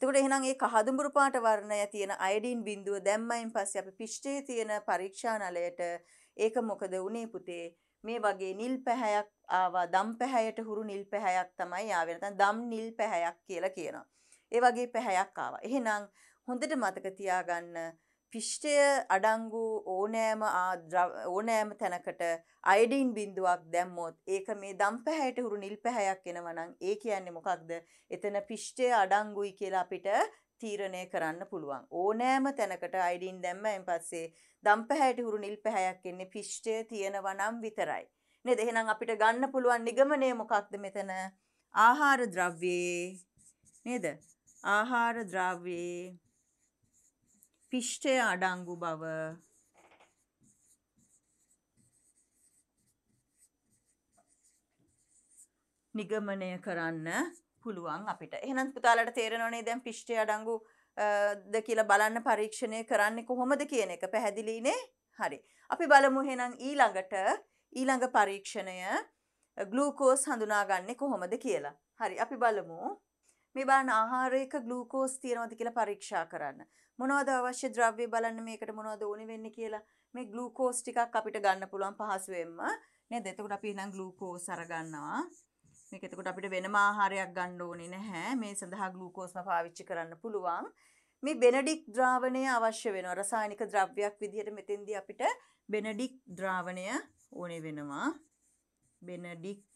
එතකොට එහෙනම් ඒ කහදුඹුරු පාට වර්ණය තියෙන අයඩින් බිඳුව දැම්මයින් පස්සේ අපි පිෂ්ඨයේ තියෙන පරීක්ෂා නලයට ඒක මොකද වුනේ පුතේ? මේ වගේ නිල් පැහැයක් ආවා. දම් පැහැයට හුරු නිල් පැහැයක් තමයි ආවේ. නැත්නම් දම් නිල් පැහැයක් කියලා කියනවා. ඒ වගේ පැහැයක් ආවා. එහෙනම් හොඳට මතක තියාගන්න පිෂ්ටය අඩංගු ඕනෑම ඕනෑම තැනකට අයිඩීන් බින්දුවක් දැම්මොත් ඒක මේ දම් පැහැයට හුරු නිල් පැහැයක් එනවනං ඒ කියන්නේ මොකක්ද එතන පිෂ්ටය අඩංගුයි කියලා අපිට තීරණය කරන්න පුළුවන් ඕනෑම තැනකට අයිඩීන් දැම්මෙන් පස්සේ දම් පැහැයට හුරු නිල් පැහැයක් එන්නේ පිෂ්ටය තියෙනවනම් විතරයි නේද එහෙනම් අපිට ගන්න පුළුවන් නිගමනය මොකක්ද මෙතන ආහාර ද්‍රව්‍යයේ නේද ආහාර ද්‍රව්‍යයේ පිෂ්ඨය අඩංගු බව නිගමනය කරන්න පුළුවන් අපිට එහෙනම් පුතාලට තේරෙනවනේ දැන් පිෂ්ඨය අඩංගු ද කියලා බලන්න පරීක්ෂණය කරන්නේ කොහොමද කියන එක පැහැදිලිනේ හරි අපි බලමු එහෙනම් ඊළඟට ඊළඟ පරීක්ෂණය ග්ලූකෝස් හඳුනාගන්නේ කොහොමද කියලා හරි අපි බලමු මේ බලන්න ආහාරයක ග්ලූකෝස් තියෙනවද කියලා පරීක්ෂා කරන්න. මොනවද අවශ්‍ය ද්‍රව්‍ය බලන්න මේකට මොනවද ඕනේ වෙන්නේ කියලා. මේ ග්ලූකෝස් ටිකක් අපිට ගන්න පුළුවන් පහසුවෙන්ම. නේද? එතකොට අපි එහෙනම් ග්ලූකෝස් අරගන්නවා. මේක එතකොට අපිට වෙනම ආහාරයක් ගන්න ඕනේ නැහැ. මේ සඳහා ග්ලූකෝස්ම පාවිච්චි කරන්න පුළුවන්. මේ බෙනඩික් ද්‍රාවණය අවශ්‍ය වෙනවා. රසායනික ද්‍රව්‍යයක් විදිහට මෙතෙන්දී අපිට බෙනඩික් ද්‍රාවණය ඕනේ වෙනවා. බෙනඩික්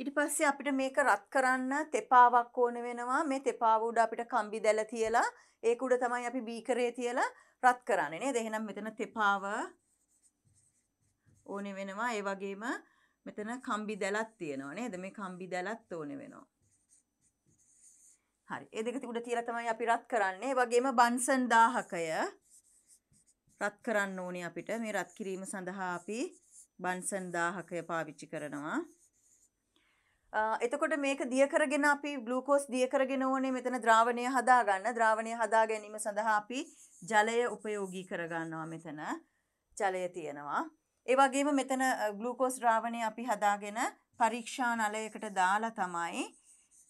ඉට පස්සේ අපිට මේක රත් කරන්න තෙපාවක් ඕන වෙනවා මේ තෙපාවුඩ අපිට කම්බි දැල තියලා ඒකුඩ තමයි අපි බීකරේ තියලා රත් කරන්නේ නේ දෙහෙනම් මෙතන තෙපාව ඕන වෙනවා ඒ වගේම මෙතන කම්බි දැලත් තියෙනවා නේද මේ කම්බි දැලත් ඕන වෙනවා හරි ඒ දෙක උඩ තියලා තමයි අපි රත් කරන්නේ වගේම බන්සන් දාහකය රත් කරන්න ඕනේ අපිට මේ රත් කිරීම සඳහා අපි බන්සන් දාහකය පාවිච්චි කරනවා එතකොට මේක දියකරගෙන අපි ග්ලූකෝස් දියකරගෙන ඕනේ මෙතන ද්‍රාවණය හදාගන්න ද්‍රාවණය හදා ගැනීම සඳහා අපි ජලය උපයෝගී කරගන්නවා මෙතන ජලය තියෙනවා. ඒ වගේම මෙතන ග්ලූකෝස් ද්‍රාවණය අපි හදාගෙන පරීක්ෂා නලයකට දාලා තමයි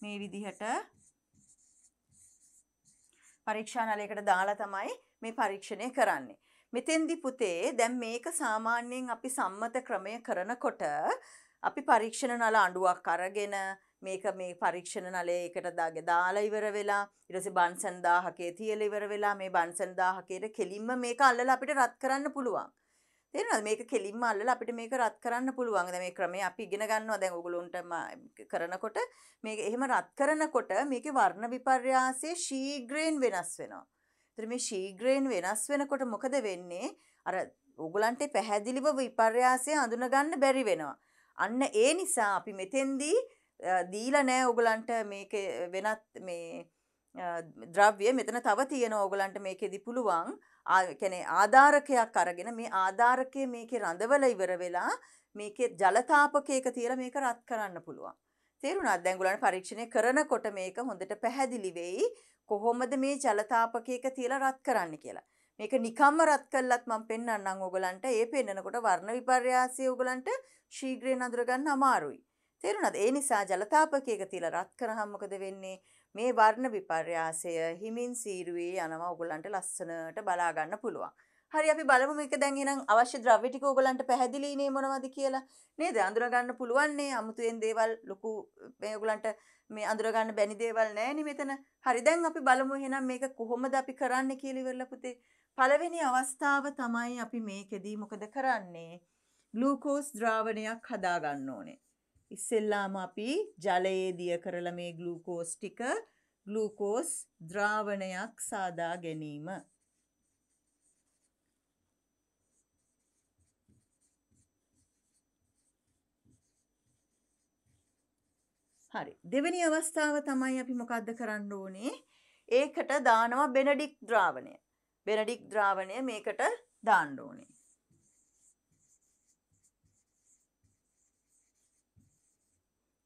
මේ විදිහට පරීක්ෂා නලයකට දාලා තමයි මේ පරීක්ෂණය කරන්නේ. මෙතෙන්දි පුතේ දැන් මේක සාමාන්‍යයෙන් අපි සම්මත ක්‍රමය කරනකොට අපි පරීක්ෂණ නල අඩුවක් කරගෙන මේක මේ පරීක්ෂණ නලේ එකට දාග දාලා ඉවර වෙලා ඉරස බන්සන් දාහකේ තියල ඉවර වෙලා මේ බන්සන් දාහකයට කෙලින්ම මේක අල්ලලා අපිට රත් කරන්න පුළුවන්. තේරෙනවද මේක කෙලින්ම අල්ලලා අපිට මේක රත් කරන්න පුළුවන්. දැන් මේ ක්‍රමය අපි ඉගෙන ගන්නවා දැන් ඔයගොල්ලොන්ට කරනකොට මේක එහෙම රත් කරනකොට මේකේ වර්ණ විපර්යාසය ශීඝ්‍රයෙන් වෙනස් වෙනවා. එතකොට මේ ශීඝ්‍රයෙන් වෙනස් වෙනකොට මොකද වෙන්නේ? අර ඔයගලන්ට පැහැදිලිව විපර්යාසය හඳුනගන්න බැරි වෙනවා. අන්න ඒ නිසා අපි මෙතෙන්දී දීලා නෑ ඔගලන්ට මේක වෙනත් මේ ද්‍රව්‍ය මෙතන තව තියෙන ඕගලන්ට මේකෙදි පුළුවන් කැනෙ ආධාරකයක් අරගෙන මේ ආධාරකය මේකෙ රඳවල ඉවර වෙලා මේකෙ ජලතාපකයක තියලා මේක රත් කරන්න පුළුවන්. තේරුණා දැංගුලන් පරීක්ෂණය කරනකොට මේක හොඳට පැහැදිලි වෙයි කොහොමද මේ ජලතාපකයක තියලා රත් කරන්න කියලා. මේක නිකම්ම රත් කළත් මම පෙන්වන්නම් ඔයගලන්ට. ඒ පෙන්නකොට වර්ණ විපර්යාසය ඔයගලන්ට ශීඝ්‍රයෙන් අඳුරගන්න අමාරුයි. තේරුණාද? ඒ නිසා ජලතාපකයක තියලා රත් කරාම මොකද වෙන්නේ? මේ වර්ණ විපර්යාසය හිමින් සීරුවේ යනවා ඔයගලන්ට ලස්සනට බලා ගන්න පුළුවන්. හරි අපි බලමු මේක දැන් එහෙනම් අවශ්‍ය ද්‍රව්‍ය ටික ඔයගලන්ට පැහැදිලිනේ මොනවද කියලා නේද අඳුරගන්න පුළුවන්නේ අමුතුවෙන් දේවල් ලොකු මේ ඔයගලන්ට මේ අඳුරගන්න බැනි දේවල් නැහැ නේ මෙතන හරි දැන් අපි බලමු එහෙනම් මේක කොහොමද අපි කරන්න කියලා ඉවරලා පුතේ පළවෙනි අවස්ථාව තමයි අපි මේකෙදී මොකද කරන්නේ ගලූකෝස් ද්‍රාවණයක් හදාගන්න ඕනේ. ඉස්සෙල්ලාම අපි ජලයේ දිය කරලා මේ ගලූකෝස් ටික ගලූකෝස් ද්‍රාවණයක් සාදා ගැනීම. හරි දෙවැනි අවස්ථාව තමයි අපි මොකක්ද කරන්න ඕනේ ඒකට දානවා බෙනඩික් ද්‍රාවණය බෙනඩික් ද්‍රාවණය මේකට දාන්න ඕනේ.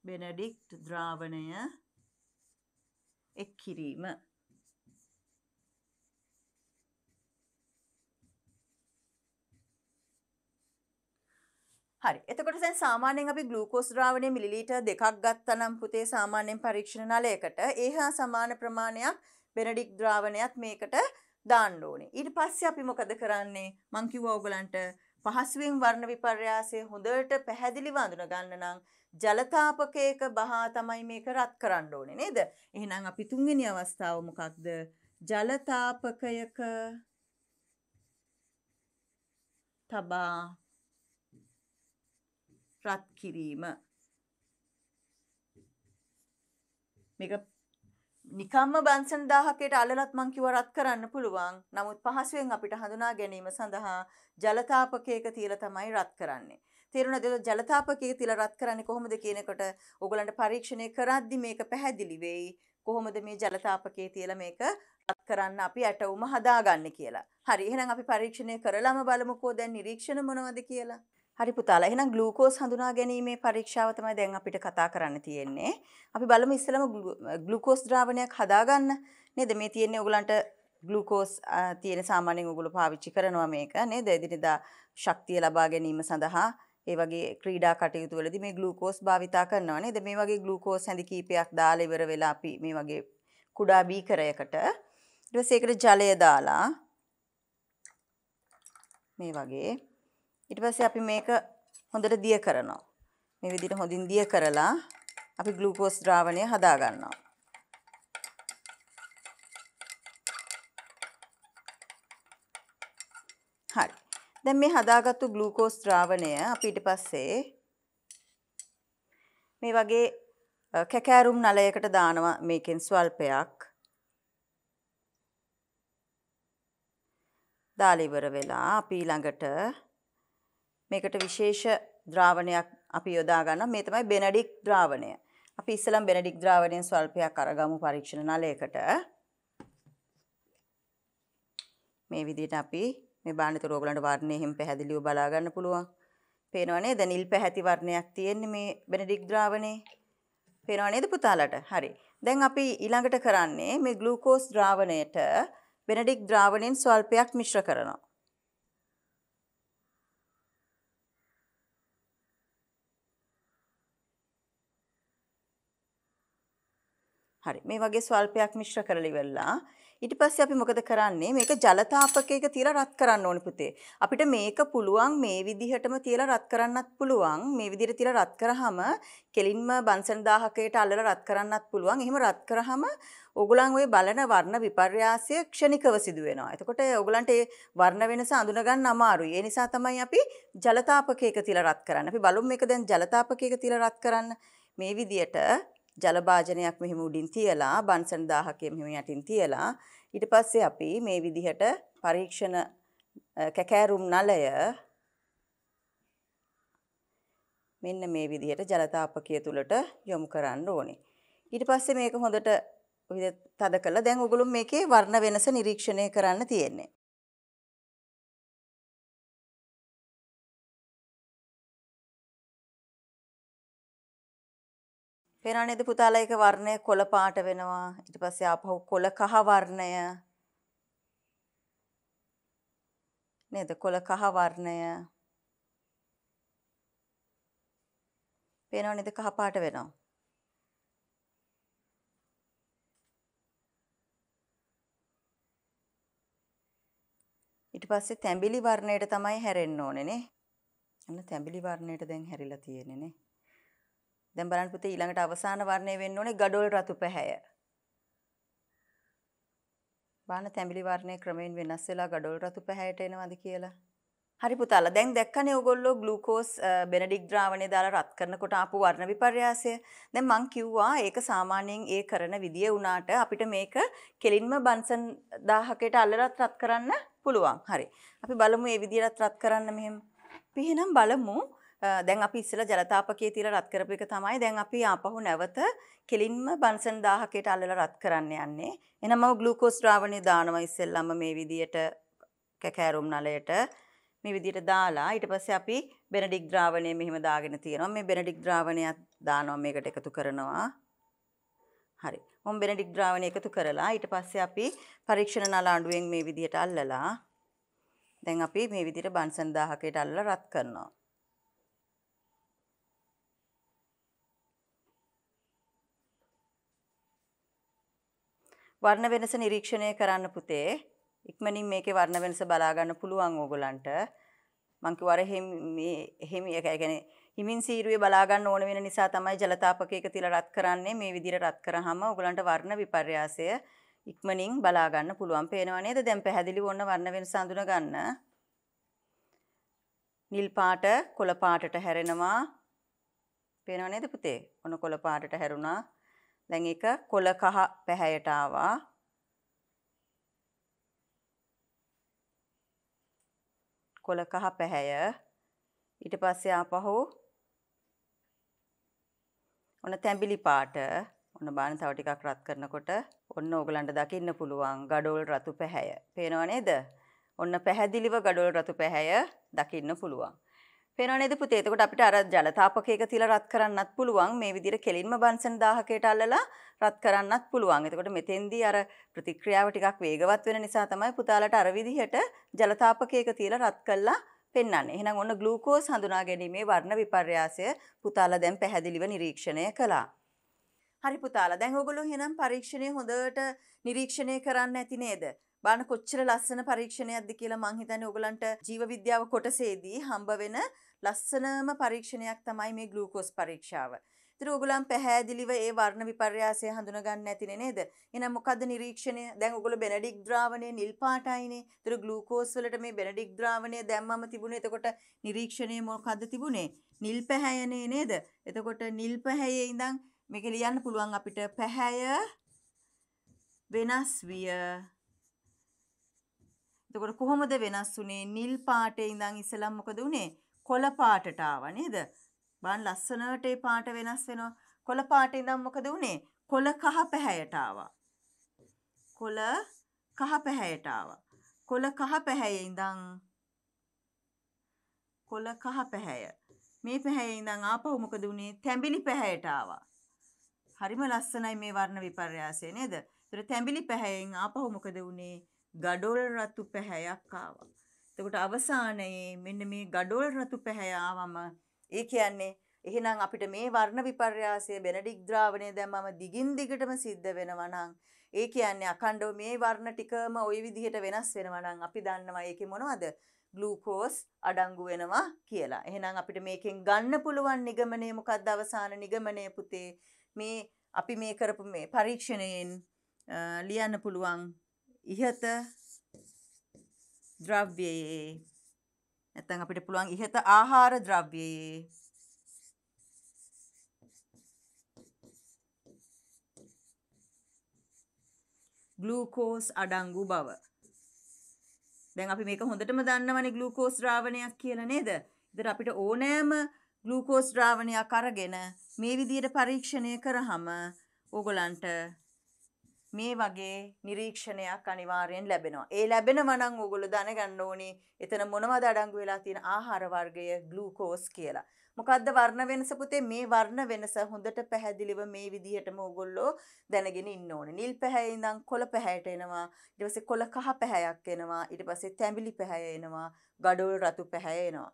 බෙනඩික්ට් ද්‍රාවණය එක් කිරීම හරි එතකොට දැන් සාමාන්‍යයෙන් අපි ග්ලූකෝස් ද්‍රාවණය මිලිලීටර් දෙකක් ගත්තනම් පුතේ සාමාන්‍යයෙන් පරීක්ෂණ නලයකට ඒ හා සමාන ප්‍රමාණයක් බෙනඩික් ද්‍රාවණයත් මේකට දාන්න ඕනේ. ඊට පස්සේ අපි මොකද කරන්නේ? මං කිව්වා ඔයගලන්ට පහසුවෙන් වර්ණ විපර්යාසය හොඳට පැහැදිලිව අඳුන ගන්න නම් ජලතාපකයක බහා තමයි මේක රත් කරන්න ඕනේ නේද? එහෙනම් අපි තුන්වෙනි අවස්ථාව මොකක්ද? ජලතාපකයක තබා රත් කිරීම. මේක නිකම්ම බන්සන් දාහකයට අලලත් මං කිව්ව රත් කරන්න පුළුවන්. නමුත් පහසුවෙන් අපිට හඳුනා ගැනීම සඳහා ජලතාපකයක තියලා තමයි රත් කරන්නේ. තේරුණාද ජලතාපකයේ තියලා රත් කරන්නේ කොහොමද කියනකොට ඕගලන්ට පරීක්ෂණය කරද්දි මේක පැහැදිලි වෙයි. කොහොමද මේ ජලතාපකයේ තියලා මේක රත් කරන්න අපි ඇටවුම හදාගන්නේ කියලා. හරි එහෙනම් අපි පරීක්ෂණය කරලම බලමුකෝ දැන් නිරීක්ෂණ මොනවද කියලා. හරි පුතාලා එහෙනම් ග්ලූකෝස් හඳුනා ගැනීමේ පරීක්ෂාව තමයි දැන් අපිට කතා කරන්න තියෙන්නේ. අපි බලමු ඉස්සෙල්ලම ග්ලූකෝස් ද්‍රාවණයක් හදාගන්න. නේද මේ තියෙන්නේ ඔයගලන්ට ග්ලූකෝස් තියෙන සාමාන්‍යයෙන් ඔයගොල්ලෝ පාවිච්චි කරනවා මේක නේද? එදිනෙදා ශක්තිය ලබා ගැනීම සඳහා ඒ වගේ ක්‍රීඩා කටයුතු වලදී මේ ග්ලූකෝස් භාවිතා කරනවා නේද? මේ වගේ ග්ලූකෝස් හැඳි කීපයක් දාලා ඉවර වෙලා අපි මේ වගේ කුඩා බීකරයකට ඊට පස්සේ ඒකට ජලය දාලා මේ වගේ ඊට පස්සේ අපි මේක හොඳට දිය කරනවා. මේ විදිහට හොඳින් දිය කරලා අපි ග්ලූකෝස් ද්‍රාවණය හදා ගන්නවා. හරි. දැන් මේ හදාගත්තු ග්ලූකෝස් ද්‍රාවණය අපි ඊට පස්සේ මේ වගේ කැකෑරුම් නලයකට දානවා මේකෙන් ස්වල්පයක්. දාලා ඉවර වෙලා අපි ළඟට මේකට විශේෂ ද්‍රාවණයක් අපි යොදා ගන්නවා. මේ තමයි බෙනඩික් ද්‍රාවණය. අපි ඉස්සෙල්ලම බෙනඩික් ද්‍රාවණයෙන් ස්වල්පයක් අරගමු පරීක්ෂණ නලයකට. මේ විදිහට අපි මේ බාණිතර ඕගලන්ට වර්ණය එහෙම පැහැදිලිව බලා ගන්න පුළුවන්. පේනව නේද? නිල් පැහැති වර්ණයක් තියෙන්නේ මේ බෙනඩික් ද්‍රාවණේ. පේනව නේද පුතාලට? හරි. දැන් අපි ඊළඟට කරන්නේ මේ ග්ලූකෝස් ද්‍රාවණයට බෙනඩික් ද්‍රාවණයෙන් ස්වල්පයක් මිශ්‍ර කරනවා. හරි මේ වගේ ස්වල්පයක් මිශ්‍ර කරලා ඉවරලා ඊට පස්සේ අපි මොකද කරන්නේ මේක ජල තාපකයක තියලා රත් කරන්න ඕනේ පුතේ අපිට මේක පුළුවන් මේ විදිහටම තියලා රත් කරන්නත් පුළුවන් මේ විදිහට තියලා රත් කරාම කෙලින්ම බන්සන් දාහකයට අල්ලලා රත් කරන්නත් පුළුවන් එහෙම රත් කරාම ඕගොල්ලන් ওই බලන වර්ණ විපර්යාසය ක්ෂණිකව සිදු වෙනවා එතකොට ඕගොල්ලන්ට ඒ වර්ණ වෙනස අඳුන ගන්න අමාරුයි ඒ නිසා තමයි අපි ජල තාපකයක තියලා රත් කරන්නේ අපි බලමු මේක දැන් ජල තාපකයක තියලා රත් කරන්න මේ විදිහට ජලභාජනයක් මෙහෙම උඩින් තියලා බන්සන් දාහකය මෙහෙම යටින් තියලා ඊට පස්සේ අපි මේ විදිහට පරීක්ෂණ කැකෑරුම් නලය මෙන්න මේ විදිහට ජලතාපකය තුළට යොමු කරන්න ඕනේ. ඊට පස්සේ මේක හොඳට තද කළා. දැන් ඔයගොල්ලෝ මේකේ වර්ණ වෙනස නිරීක්ෂණය කරන්න තියෙන්නේ. පේනවා නේද පුතාලා ඒක වර්ණය කොළ පාට වෙනවා. ඊට පස්සේ ආපහු කොළ කහ වර්ණය. නේද කොළ කහ වර්ණය. පේනව නේද කහ පාට වෙනවා. ඊට පස්සේ තැඹිලි වර්ණයට තමයි හැරෙන්න ඕනේ නේ. අන්න තැඹිලි වර්ණයට දැන් හැරිලා තියෙන්නේ නේ. දැන් බලන්න පුතේ ඊළඟට අවසාන වර්ණය වෙන්න ඕනේ gadol රතු පැහැය. බලන්න තැඹිලි වර්ණය ක්‍රමයෙන් වෙනස් වෙලා gadol රතු පැහැයට එනවද කියලා. හරි පුතාලා දැන් දැක්කනේ ඔයගොල්ලෝ ග්ලූකෝස් බෙනඩික් ද්‍රාවණය දාලා රත් කරනකොට ආපු වර්ණ විපර්යාසය. දැන් මං කිව්වා ඒක සාමාන්‍යයෙන් ඒ කරන විදිය වුණාට අපිට මේක කෙලින්ම බන්සන් 1000කට අල්ලලා රත් කරන්න පුළුවන්. හරි. අපි බලමු මේ විදියට රත් කරන්න මෙහෙම. අපි එහෙනම් බලමු දැන් අපි ඉස්සල ජලතාපකයේ තියලා රත් කරපු එක තමයි දැන් අපි ආපහු නැවත කෙලින්ම බන්සන් 1000කට අල්ලලා රත් කරන්න යන්නේ. එහෙනම් මම ග්ලූකෝස් ද්‍රාවණය දානවා ඉස්සෙල්ලම මේ විදියට කැකෑරුම් නලයට මේ විදියට දාලා ඊට පස්සේ අපි බෙනඩික් ද්‍රාවණය මෙහිම දාගෙන තියෙනවා. මේ බෙනඩික් ද්‍රාවණයත් දානවා මේකට එකතු කරනවා. හරි. මම බෙනඩික් ද්‍රාවණය එකතු කරලා ඊට පස්සේ අපි පරීක්ෂණ නල අඬුවෙන් මේ විදියට අල්ලලා දැන් අපි මේ විදියට බන්සන් 1000කට අල්ලලා රත් කරනවා. වර්ණ වෙනස නිරීක්ෂණය කරන්න පුතේ. ඉක්මනින් මේකේ වර්ණ වෙනස බලා ගන්න පුළුවන් ඕගොල්ලන්ට. මං කිව්වා අර හිමි හිමි ඒ කියන්නේ හිමින් සීරුවේ බලා ගන්න ඕන වෙන නිසා තමයි ජලතාපකයක තියලා රත් කරන්නේ. මේ විදිහට රත් කරාම ඕගොල්ලන්ට වර්ණ විපර්යාසය ඉක්මනින් බලා ගන්න පුළුවන්. පේනව නේද? දැන් පැහැදිලිව ඔන්න වර්ණ වෙනස අඳුන ගන්න. නිල් පාට කොළ පාටට හැරෙනවා. පේනව නේද පුතේ? ඔන්න කොළ පාටට හැරුණා. දැන් ඒක කොළ කහ පැහැයට ආවා. කොළ කහ පැහැය. ඊට පස්සේ ආපහු ඔන්න තැඹිලි පාට ඔන්න බාන තව ටිකක් රත් කරනකොට ඔන්න ඕගලන්ට දකින්න පුළුවන් ගඩොල් රතු පැහැය. පේනව නේද? ඔන්න පැහැදිලිව ගඩොල් රතු පැහැය දකින්න පුළුවන්. පෙනනේද පුතේ එතකොට අපිට අර ජලතාපකයක තියලා රත් කරන්නත් පුළුවන් මේ විදිහට කෙලින්ම බන්සන් දාහකයට අල්ලලා රත් කරන්නත් පුළුවන්. එතකොට මෙතෙන්දී අර ප්‍රතික්‍රියාව ටිකක් වේගවත් වෙන නිසා තමයි පුතාලට අර විදිහට ජලතාපකයක තියලා රත් කළා පෙන්වන්නේ. එහෙනම් ඔන්න ග්ලූකෝස් හඳුනා ගැනීමේ වර්ණ විපර්යාසය පුතාලා දැන් පැහැදිලිව නිරීක්ෂණය කළා. හරි පුතාලා දැන් ඔයගොල්ලෝ එහෙනම් පරීක්ෂණය හොඳට නිරීක්ෂණය කරන්න ඇති නේද? බලන්න කොච්චර ලස්සන පරීක්ෂණයක්ද කියලා මං හිතන්නේ ඔයගලන්ට ජීව විද්‍යාව කොටසේදී හම්බ වෙන ලස්සනම පරීක්ෂණයක් තමයි මේ ගලූකෝස් පරීක්ෂාව. ඉතින් ඔයගොල්ලන් පැහැදිලිව ඒ වර්ණ විපර්යාසය හඳුනගන්න ඇතිනේ නේද? එහෙනම් මොකද්ද නිරීක්ෂණය? දැන් ඔයගොල්ලෝ බෙනඩික් ද්‍රාවණය නිල් පාටයිනේ. ඉතින් ග්ලූකෝස් වලට මේ බෙනඩික් ද්‍රාවණය දැම්මම තිබුණේ එතකොට නිරීක්ෂණය මොකද්ද තිබුණේ? නිල් පැහැයනේ නේද? එතකොට නිල් පැහැයේ ඉඳන් මේක ලියන්න පුළුවන් අපිට පැහැය වෙනස් විය. එතකොට කොහොමද වෙනස් වුනේ? නිල් පාටේ ඉඳන් ඉස්සෙල්ලා මොකද වුනේ? කොළ පාටට ආවා නේද? බලන්න ලස්සනට ඒ පාට වෙනස් වෙනවා. කොළ පාට ඉඳන් මොකද වුනේ? කොළ කහ පැහැයට ආවා. කොළ කහ පැහැයට ආවා. කොළ කහ පැහැයේ ඉඳන් කොළ කහ පැහැය. මේ පැහැයේ ඉඳන් ආපහු මොකද වුනේ? තැඹිලි පැහැයට ආවා. හරිම ලස්සනයි මේ වර්ණ විපර්යාසය නේද? ඒතර තැඹිලි පැහැයෙන් ආපහු මොකද වුනේ? ගඩොල් රතු පැහැයක් ආවා. එතකොට අවසානයේ මෙන්න මේ gadol රතු පැහැය ආවම ඒ කියන්නේ එහෙනම් අපිට මේ වර්ණ විපර්යාසය බෙනඩික් ද්‍රාවණය දැම්මම දිගින් දිගටම සිද්ධ වෙනවා නම් ඒ කියන්නේ අඛණ්ඩව මේ වර්ණ ටිකම ওই විදිහට වෙනස් වෙනවා නම් අපි දන්නවා ඒකේ මොනවද ග්ලූකෝස් අඩංගු වෙනවා කියලා. එහෙනම් අපිට මේකෙන් ගන්න පුළුවන් නිගමනය මොකක්ද අවසාන නිගමනය පුතේ? මේ අපි මේ කරපු මේ පරීක්ෂණයෙන් ලියන්න පුළුවන් ඉහත ද්‍රව්‍යයේ නැත්නම් අපිට පුළුවන් ඉහත ආහාර ද්‍රව්‍යයේ ග්ලූකෝස් අඩංගු බව. දැන් අපි මේක හොඳටම දන්නවනේ ග්ලූකෝස් ද්‍රාවණයක් කියලා නේද? ඉතින් අපිට ඕනෑම ග්ලූකෝස් ද්‍රාවණයක් අරගෙන මේ විදිහට පරීක්ෂණය කරාම ඕගොල්ලන්ට මේ වගේ නිරීක්ෂණයක් අනිවාර්යෙන් ලැබෙනවා. ඒ ලැබෙනවා නම් ඕගොල්ලෝ දැනගන්න ඕනේ එතන මොනවද අඩංගු වෙලා තියෙන ආහාර වර්ගය ග්ලූකෝස් කියලා. මොකක්ද වර්ණ වෙනස පුතේ මේ වර්ණ වෙනස හොඳට පැහැදිලිව මේ විදිහටම ඕගොල්ලෝ දැනගෙන ඉන්න ඕනේ. නිල් පැහැයේ ඉඳන් කොළ පැහැයට එනවා. ඊට පස්සේ කොළ කහ පැහැයක් එනවා. ඊට පස්සේ තැඹිලි පැහැය එනවා. ගඩොල් රතු පැහැය එනවා.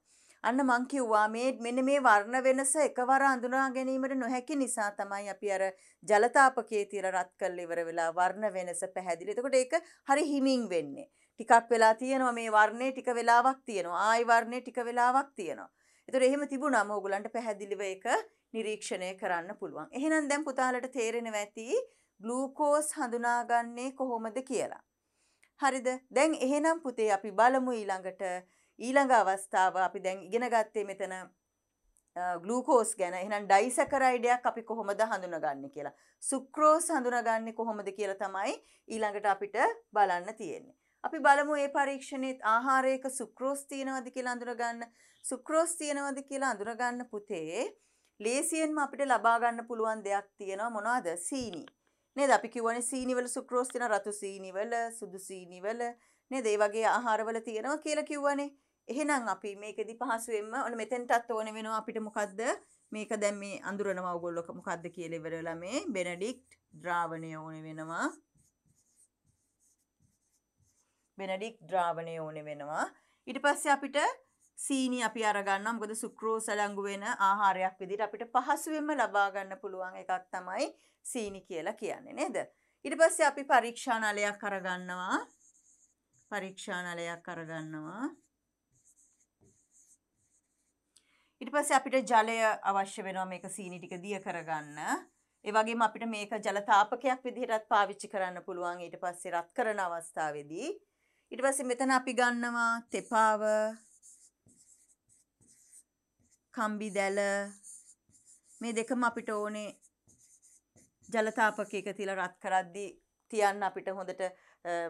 අන්න මං කිව්වා මේ මෙන්න මේ වර්ණ වෙනස එකවර අඳුනා ගැනීමට නොහැකි නිසා තමයි අපි අර ජලතාපකයේ තියලා රත් කරලා ඉවර වෙලා වර්ණ වෙනස පැහැදිලි. එතකොට ඒක හරි හිමින් වෙන්නේ. ටිකක් වෙලා තියෙනවා මේ වර්ණේ ටික වෙලාවක් තියෙනවා. ආයි වර්ණේ ටික වෙලාවක් තියෙනවා. එතකොට එහෙම තිබුණාම ඕගලන්ට පැහැදිලිව ඒක නිරීක්ෂණය කරන්න පුළුවන්. එහෙනම් දැන් පුතාලට තේරෙනවා ඇති ග්ලූකෝස් හඳුනාගන්නේ කොහොමද කියලා. හරිද? දැන් එහෙනම් පුතේ අපි බලමු ඊළඟට ඊළඟ අවස්ථාව අපි දැන් ඉගෙන ගත්තේ මෙතන ගලූකෝස් ගැන එහනම් ඩයිසකරයිඩයක් අපි කොහොමද හඳුනගන්න කියලා. සුක්‍රෝස් හඳුනගන්න කොහොමද කියලා තමයි ඊළඟට අපිට බලන්න තියෙන්නේ. අපි බලමු ඒ පරීක්ෂණයත් ආහාරයක සුක්‍රෝස් තියෙනවද කියලා අඳුරගන්න සුක්‍රෝස් තියෙනවද කියලා අඳුරගන්න පුතේ ලේසියෙන්ම අපිට ලබා ගන්න පුළුවන් දෙයක් තියෙනවා මොනවද සීනි නේද අපි කියවනේ සීනි වල සුක්‍රෝස් තියෙන රතු සීනි වල සුදු සීනි වල නේද ඒ වගේ ආහාර වල තියෙනවා කියලා කිව්වනේ එහෙනම් අපි මේකෙදි පහසුවෙන්ම ඔන්න මෙතෙන්ටත් ඕන වෙනවා අපිට මොකද්ද මේක දැන් මේ අඳුරනවා ඔයගොල්ලෝ මොකද්ද කියලා ඉවර වෙලා මේ බෙනඩික්ට් ද්‍රාවණය ඕන වෙනවා බෙනඩික්ට් ද්‍රාවණය ඕන වෙනවා ඊට පස්සේ අපිට සීනි අපි අරගන්නවා මොකද සුක්‍රෝස අඩංගු වෙන ආහාරයක් විදිහට අපිට පහසුවෙන්ම ලබා ගන්න පුළුවන් එකක් තමයි සීනි කියලා කියන්නේ නේද ඊට පස්සේ අපි පරීක්ෂා නලයක් අරගන්නවා පරීක්ෂා නලයක් අරගන්නවා ඉට පස්සේ අපිට ජලය අවශ්‍ය වෙනවා මේක සීනි ටික දිය කරගන්න. ඒ වගේම අපිට මේක ජලතාපකයක් විදිහටත් පාවිච්චි කරන්න පුළුවන් ඊට පස්සේ රත් කරන අවස්ථාවේදී. ඊට පස්සේ මෙතන අපි ගන්නවා තෙපාව, කම්බි දැල මේ දෙකම අපිට ඕනේ ජලතාපකයක තියලා රත් කරද්දී තියන්න අපිට හොඳට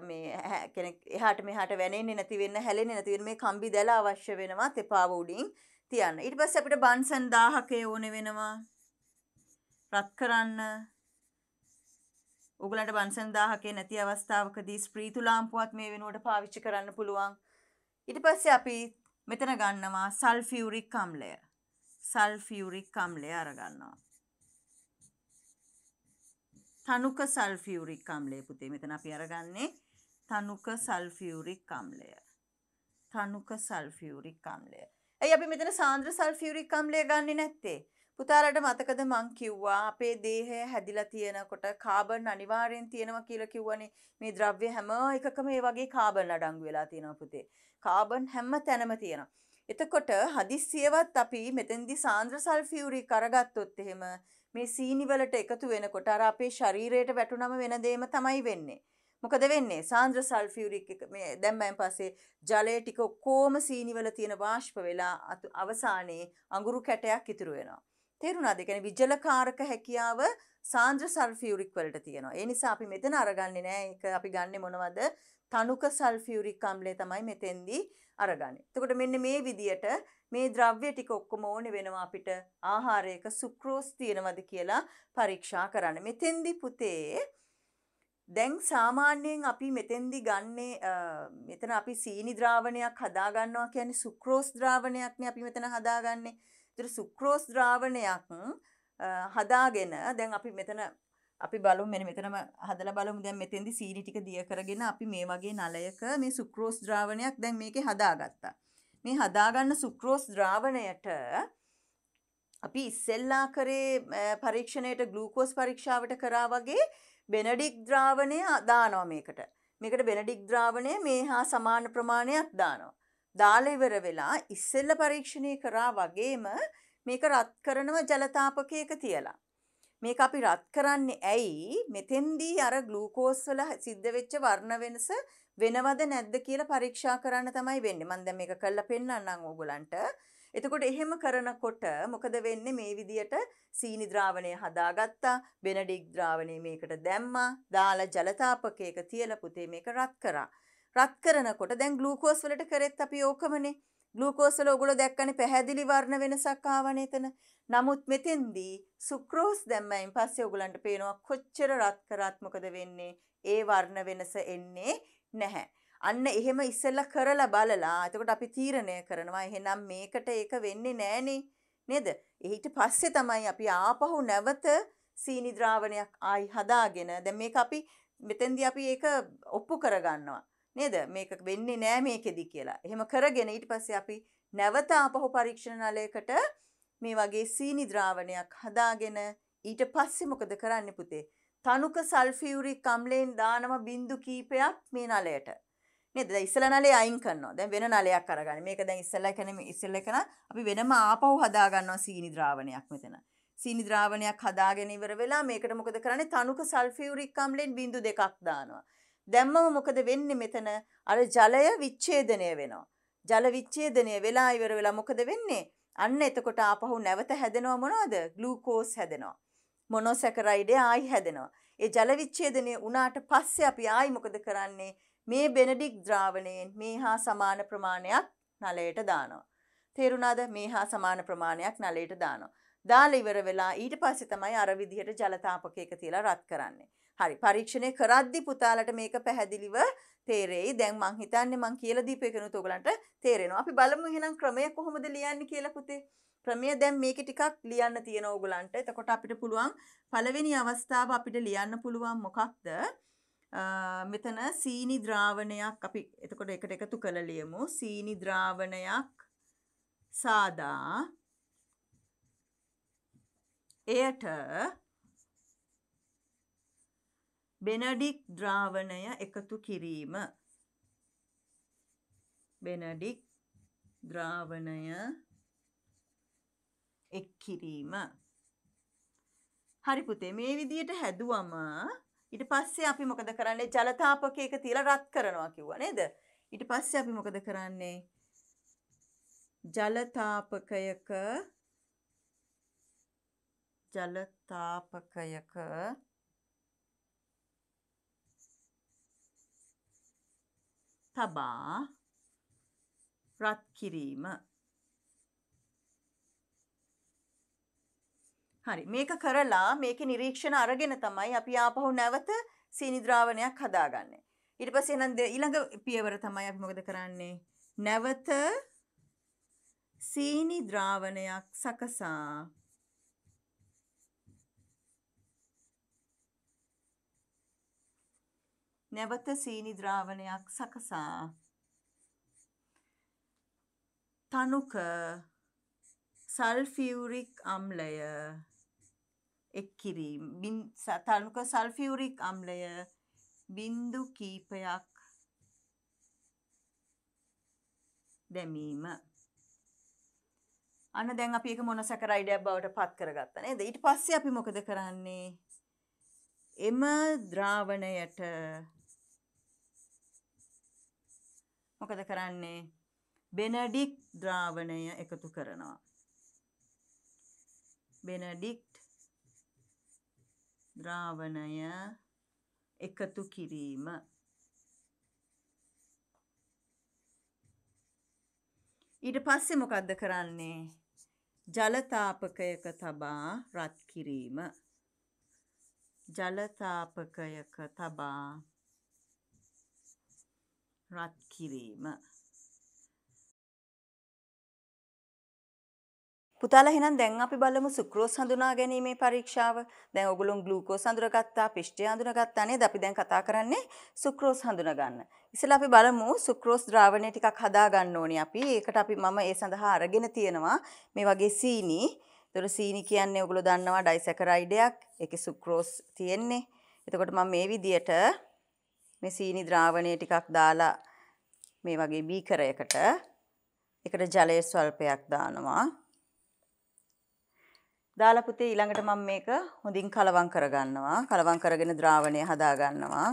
මේ කෙනෙක් එහාට මෙහාට වැනෙන්නේ නැති වෙන්න හැලෙන්නේ නැති වෙන්න මේ කම්බි දැල අවශ්‍ය වෙනවා තෙපාව උඩින් තියන්න ඉට පස් අපිට බන්සන් දාහකය ඕන වෙනවා රත් කරන්න උගලට බන්සන් දාහකේ නැති අවස්ථාවකදී ස්ප්‍රීතු ලාම්පුවත් මේ වෙනුවට පාවිච්චි කරන්න පුළුවන් ඉට පස්සේ අපි මෙතන ගන්නවා සල්ෆියුරික් කම්ලය සල්ෆියුරික් කම්ලය අරගන්නවා තනුක සල්ෆියුරික් කම්ලය පුතේ මෙතන අපි අරගන්නේ තනුක සල්ෆියුරික් කම්ලය තනුක සල්ෆියුරික් කම්ලය ඇයි අපි මෙතන සාන්ද්‍ර සල්ෆියුරික් අම්ලය ගන්නේ නැත්තේ? පුතාලට මතකද මං කිව්වා අපේ දේහය හැදිලා තියෙනකොට කාබන් අනිවාර්යෙන් තියෙනවා කියලා කිව්වනේ මේ ද්‍රව්‍ය හැම එකකම මේ වගේ කාබන් අඩංගු වෙලා තියෙනවා පුතේ කාබන් හැම තැනම තියෙනවා එතකොට හදිස්සියවත් අපි මෙතෙන්දි සාන්ද්‍ර සල්ෆියුරික් අරගත්තොත් එහෙම මේ සීනි වලට එකතු වෙනකොට අර අපේ ශරීරයට වැටුනම වෙන දෙයක්ම තමයි වෙන්නේ මොකද වෙන්නේ සාන්ද්‍ර සල්ෆියුරික් මේ දැම්මයින් පස්සේ ජලය ටික ඔක්කොම සීනිවල තියෙන වාෂ්ප වෙලා අවසානයේ අඟුරු කැටයක් ඉතුරු වෙනවා. තේරුණාද? ඒ කියන්නේ විජලකාරක හැකියාව සාන්ද්‍ර සල්ෆියුරික් වලට තියෙනවා. ඒ නිසා අපි මෙතන අරගන්නේ නෑ. ඒක අපි ගන්නෙ මොනවද? තනුක සල්ෆියුරික් අම්ලය තමයි මෙතෙන්දී අරගන්නේ. එතකොට මෙන්න මේ විදියට මේ ද්‍රව්‍ය ටික ඔක්කොම ඕනේ වෙනවා අපිට ආහාරයක සුක්‍රෝස් තියෙනවද කියලා පරීක්ෂා කරන්න. මෙතෙන්දී පුතේ දැන් සාමාන්‍යයෙන් අපි මෙතෙන්දි ගන්නේ මෙතන අපි සීනි ද්‍රාවණයක් හදාගන්නවා කියන්නේ සුක්‍රෝස් ද්‍රාවණයක්නේ අපි මෙතන හදාගන්නේ. ඒතර සුක්‍රෝස් ද්‍රාවණයක් හදාගෙන දැන් අපි මෙතන අපි බලමු මෙන්න මෙතනම හදලා බලමු දැන් මෙතෙන්දි සීනි ටික දිය කරගෙන අපි මේ වගේ නලයක මේ සුක්‍රෝස් ද්‍රාවණයක් දැන් මේකේ හදාගත්තා. මේ හදාගන්න සුක්‍රෝස් ද්‍රාවණයට අපි ඉස්සෙල්ලා කරේ පරීක්ෂණයට ග්ලූකෝස් පරීක්ෂාවට කරා වගේ බෙනඩික් ද්‍රාවණය දානවා මේකට. මේකට බෙනඩික් ද්‍රාවණය මේ හා සමාන ප්‍රමාණයක් දානවා. දාලා ඉවර වෙලා ඉස්සෙල්ල පරීක්ෂණය කරා වගේම මේක රත් කරනව ජලතාපකයක තියලා. මේක අපි රත් කරන්නේ ඇයි මෙතෙන්දී අර ග්ලූකෝස් වල සිද්ධ වෙච්ච වර්ණ වෙනස වෙනවද නැද්ද කියලා පරීක්ෂා කරන්න තමයි වෙන්නේ. මම දැන් මේක කරලා පෙන්නන්නම් ඕගොල්ලන්ට. එතකොට එහෙම කරනකොට මොකද වෙන්නේ මේ විදියට සීනි ද්‍රාවණය හදාගත්තා බෙනඩික් ද්‍රාවණය මේකට දැම්මා දාලා ජල තාපකයක තියලා පුතේ මේක රත් කරා රත් කරනකොට දැන් ග්ලූකෝස් වලට කරෙත් අපි ඕකමනේ ග්ලූකෝස් වල ඔගොල්ලෝ දැක්කනේ පැහැදිලි වර්ණ වෙනසක් ආවනේ එතන නමුත් මෙතෙන්දී සුක්‍රෝස් දැම්මයින් පස්සේ ඔයගලන්ට පේනවා කොච්චර රත් කරත් මොකද වෙන්නේ ඒ වර්ණ වෙනස එන්නේ නැහැ අන්න එහෙම ඉස්සෙල්ලා කරලා බලලා එතකොට අපි තීරණය කරනවා එහෙනම් මේකට ඒක වෙන්නේ නෑනේ නේද? ඊට පස්සේ තමයි අපි ආපහු නැවත සීනි ද්‍රාවණයක් ආයි හදාගෙන දැන් මේක අපි මෙතෙන්දී අපි ඒක ඔප්පු කරගන්නවා නේද? මේක වෙන්නේ නෑ මේකෙදි කියලා. එහෙම කරගෙන ඊට පස්සේ අපි නැවත ආපහු පරීක්ෂණ නලයකට මේ වගේ සීනි ද්‍රාවණයක් හදාගෙන ඊට පස්සේ මොකද කරන්නේ පුතේ? තනුක සල්ෆියුරික් අම්ලයෙන් දානම බින්දු කීපයක් මේ නලයට. නේද? දැන් ඉස්සලා නලේ අයින් කරනවා. දැන් වෙන නලයක් අරගන්න. මේක දැන් ඉස්සලා කියන්නේ ඉස්සලා කරන අපි වෙනම ආපහු හදා ගන්නවා සීනි ද්‍රාවණයක් මෙතන. සීනි ද්‍රාවණයක් හදාගෙන ඉවර වෙලා මේකට මොකද කරන්නේ? තනුක සල්ෆියුරික් අම්ලෙන් බිංදු දෙකක් දානවා. දැම්මම මොකද වෙන්නේ මෙතන? අර ජලය විච්ඡේදනය වෙනවා. ජල විච්ඡේදනය වෙලා ඉවර වෙලා මොකද වෙන්නේ? අන්න එතකොට ආපහු නැවත හැදෙනවා මොනවද? ග්ලූකෝස් හැදෙනවා. මොනෝසැකරයිඩේ ආයි හැදෙනවා. ඒ ජල විච්ඡේදනය වුණාට පස්සේ අපි ආයි මොකද කරන්නේ? මේ බෙනඩික් ද්‍රාවණයෙන් මේ හා සමාන ප්‍රමාණයක් නලයට දානවා. තේරුණාද මේ හා සමාන ප්‍රමාණයක් නලයට දානවා. දාලා ඉවර වෙලා ඊට පස්සේ තමයි අර විදිහට ජල තාපකයක තියලා රත් කරන්නේ. හරි පරීක්ෂණය කරද්දි පුතාලට මේක පැහැදිලිව තේරෙයි. දැන් මං හිතන්නේ මං කියලා දීපු එකනුත් ඔයගලන්ට තේරෙනවා. අපි බලමු එහෙනම් ක්‍රමය කොහොමද ලියන්නේ කියලා පුතේ. ක්‍රමය දැන් මේක ටිකක් ලියන්න තියෙන ඕගලන්ට. එතකොට අපිට පුළුවන් පළවෙනි අවස්ථාව අපිට ලියන්න පුළුවන් මොකක්ද? මෙතන සීනි ද්‍රාවණයක් අපි එතකොට එකට එකතු කළ ලියමු සීනි ද්‍රාවණයක් සාදා එයට බෙනඩික් ද්‍රාවණය එකතු කිරීම බෙනඩික් ද්‍රාවණය එක් කිරීම හරි පුතේ මේ විදියට හැදුවම ඊට පස්සේ අපි මොකද කරන්නේ ජලතාපකයක තියලා රත් කරනවා කිව්වා නේද? ඊට පස්සේ අපි මොකද කරන්නේ? ජලතාපකයක ජලතාපකයක තබා රත් කිරීම හරි මේක කරලා මේක නිරීක්ෂණ අරගෙන තමයි අපි ආපහු නැවත සීනිද්‍රාවණයක් හදාගන්නේ. ඊට පස්සේ නම් ඊළඟ පියවර තමයි අපි මොකද කරන්නේ? නැවත සීනි ද්‍රාවණයක් සකසා නැවත සීනි ද්‍රාවණයක් සකසා තනුක සල්ෆියුරික් අම්ලය එක් කිරීම තනුක සල්ෆියුරික් අම්ලය බින්දු කීපයක් දැමීම අන්න දැන් අපි ඒක මොනසැකරයිඩයක් බවට පත් කරගත්තා නේද ඊට පස්සේ අපි මොකද කරන්නේ එම ද්‍රාවණයට මොකද කරන්නේ බෙනඩික් ද්‍රාවණය එකතු කරනවා බෙනඩික්ට් ද්‍රාවණය එකතු කිරීම ඊට පස්සේ මොකද්ද කරන්නේ ජල තාපකයක තබා රත් කිරීම ජල තාපකයක තබා රත් කිරීම පුතාලා එහෙනම් දැන් අපි බලමු සුක්‍රෝස් හඳුනා ගැනීමේ පරීක්ෂාව. දැන් ඔගොල්ලෝ ග්ලූකෝස් හඳුනගත්තා, පිෂ්ඨය හඳුනගත්තා නේද? අපි දැන් කතා කරන්නේ සුක්‍රෝස් හඳුනගන්න. ඉස්සෙල්ලා අපි බලමු සුක්‍රෝස් ද්‍රාවණය ටිකක් හදා ගන්න ඕනේ අපි. ඒකට අපි මම ඒ සඳහා අරගෙන තියෙනවා මේ වගේ සීනි. ඒතර සීනි කියන්නේ ඔගොල්ලෝ දන්නවා ඩයිසැකරයිඩයක්. ඒකේ සුක්‍රෝස් තියෙන්නේ. එතකොට මම මේ විදියට මේ සීනි ද්‍රාවණය ටිකක් දාලා මේ වගේ බීකරයකට එකට ජලය ස්වල්පයක් දානවා. දාලා පුතේ ඊළඟට මම මේක හොඳින් කලවම් කරගන්නවා. කලවම් කරගෙන ද්‍රාවණය හදාගන්නවා.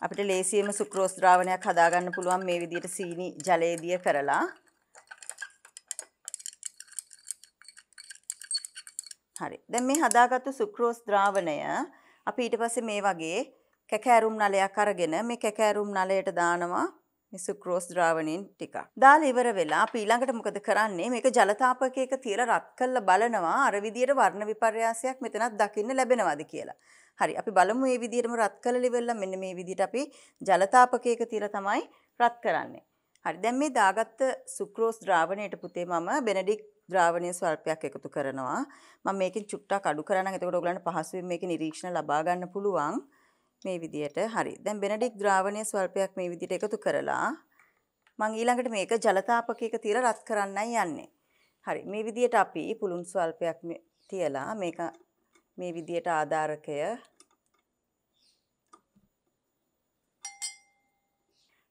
අපිට ලේසියෙන්ම සුක්‍රෝස් ද්‍රාවණයක් හදාගන්න පුළුවන් මේ විදිහට සීනි ජලයේදී කරලා. හරි. දැන් මේ හදාගත්තු සුක්‍රෝස් ද්‍රාවණය අපි ඊට පස්සේ මේ වගේ කැකෑරුම් නලයක් අරගෙන මේ කැකෑරුම් නලයට දානවා මේ සුක්‍රෝස් ද්‍රාවණයෙන් ටිකක්. දාලා ඉවර වෙලා අපි ඊළඟට මොකද කරන්නේ? මේක ජලතාපකයක තියලා රත් කරලා බලනවා අර විදියට වර්ණ විපර්යාසයක් මෙතනත් දකින්න ලැබෙනවද කියලා. හරි අපි බලමු මේ විදිහටම රත් කරලා ඉවරලා මෙන්න මේ විදිහට අපි ජලතාපකයක තියලා තමයි රත් කරන්නේ. හරි දැන් මේ දාගත්ත සුක්‍රෝස් ද්‍රාවණයට පුතේ මම බෙනඩික් ද්‍රාවණය ස්වල්පයක් එකතු කරනවා. මම මේකෙන් චුට්ටක් අඩු කරනවා. එතකොට ඔයගලන්ට පහසුවෙන් මේකේ නිරීක්ෂණ ලබා ගන්න පුළුවන්. මේ විදියට හරි දැන් බෙනඩික් ද්‍රාවණය ස්වල්පයක් මේ විදියට එකතු කරලා මං ඊළඟට මේක ජලතාපකයක තියලා රත් කරන්නයි යන්නේ. හරි මේ විදියට අපි පුළුන් ස්වල්පයක් තියලා මේක මේ විදියට ආධාරකය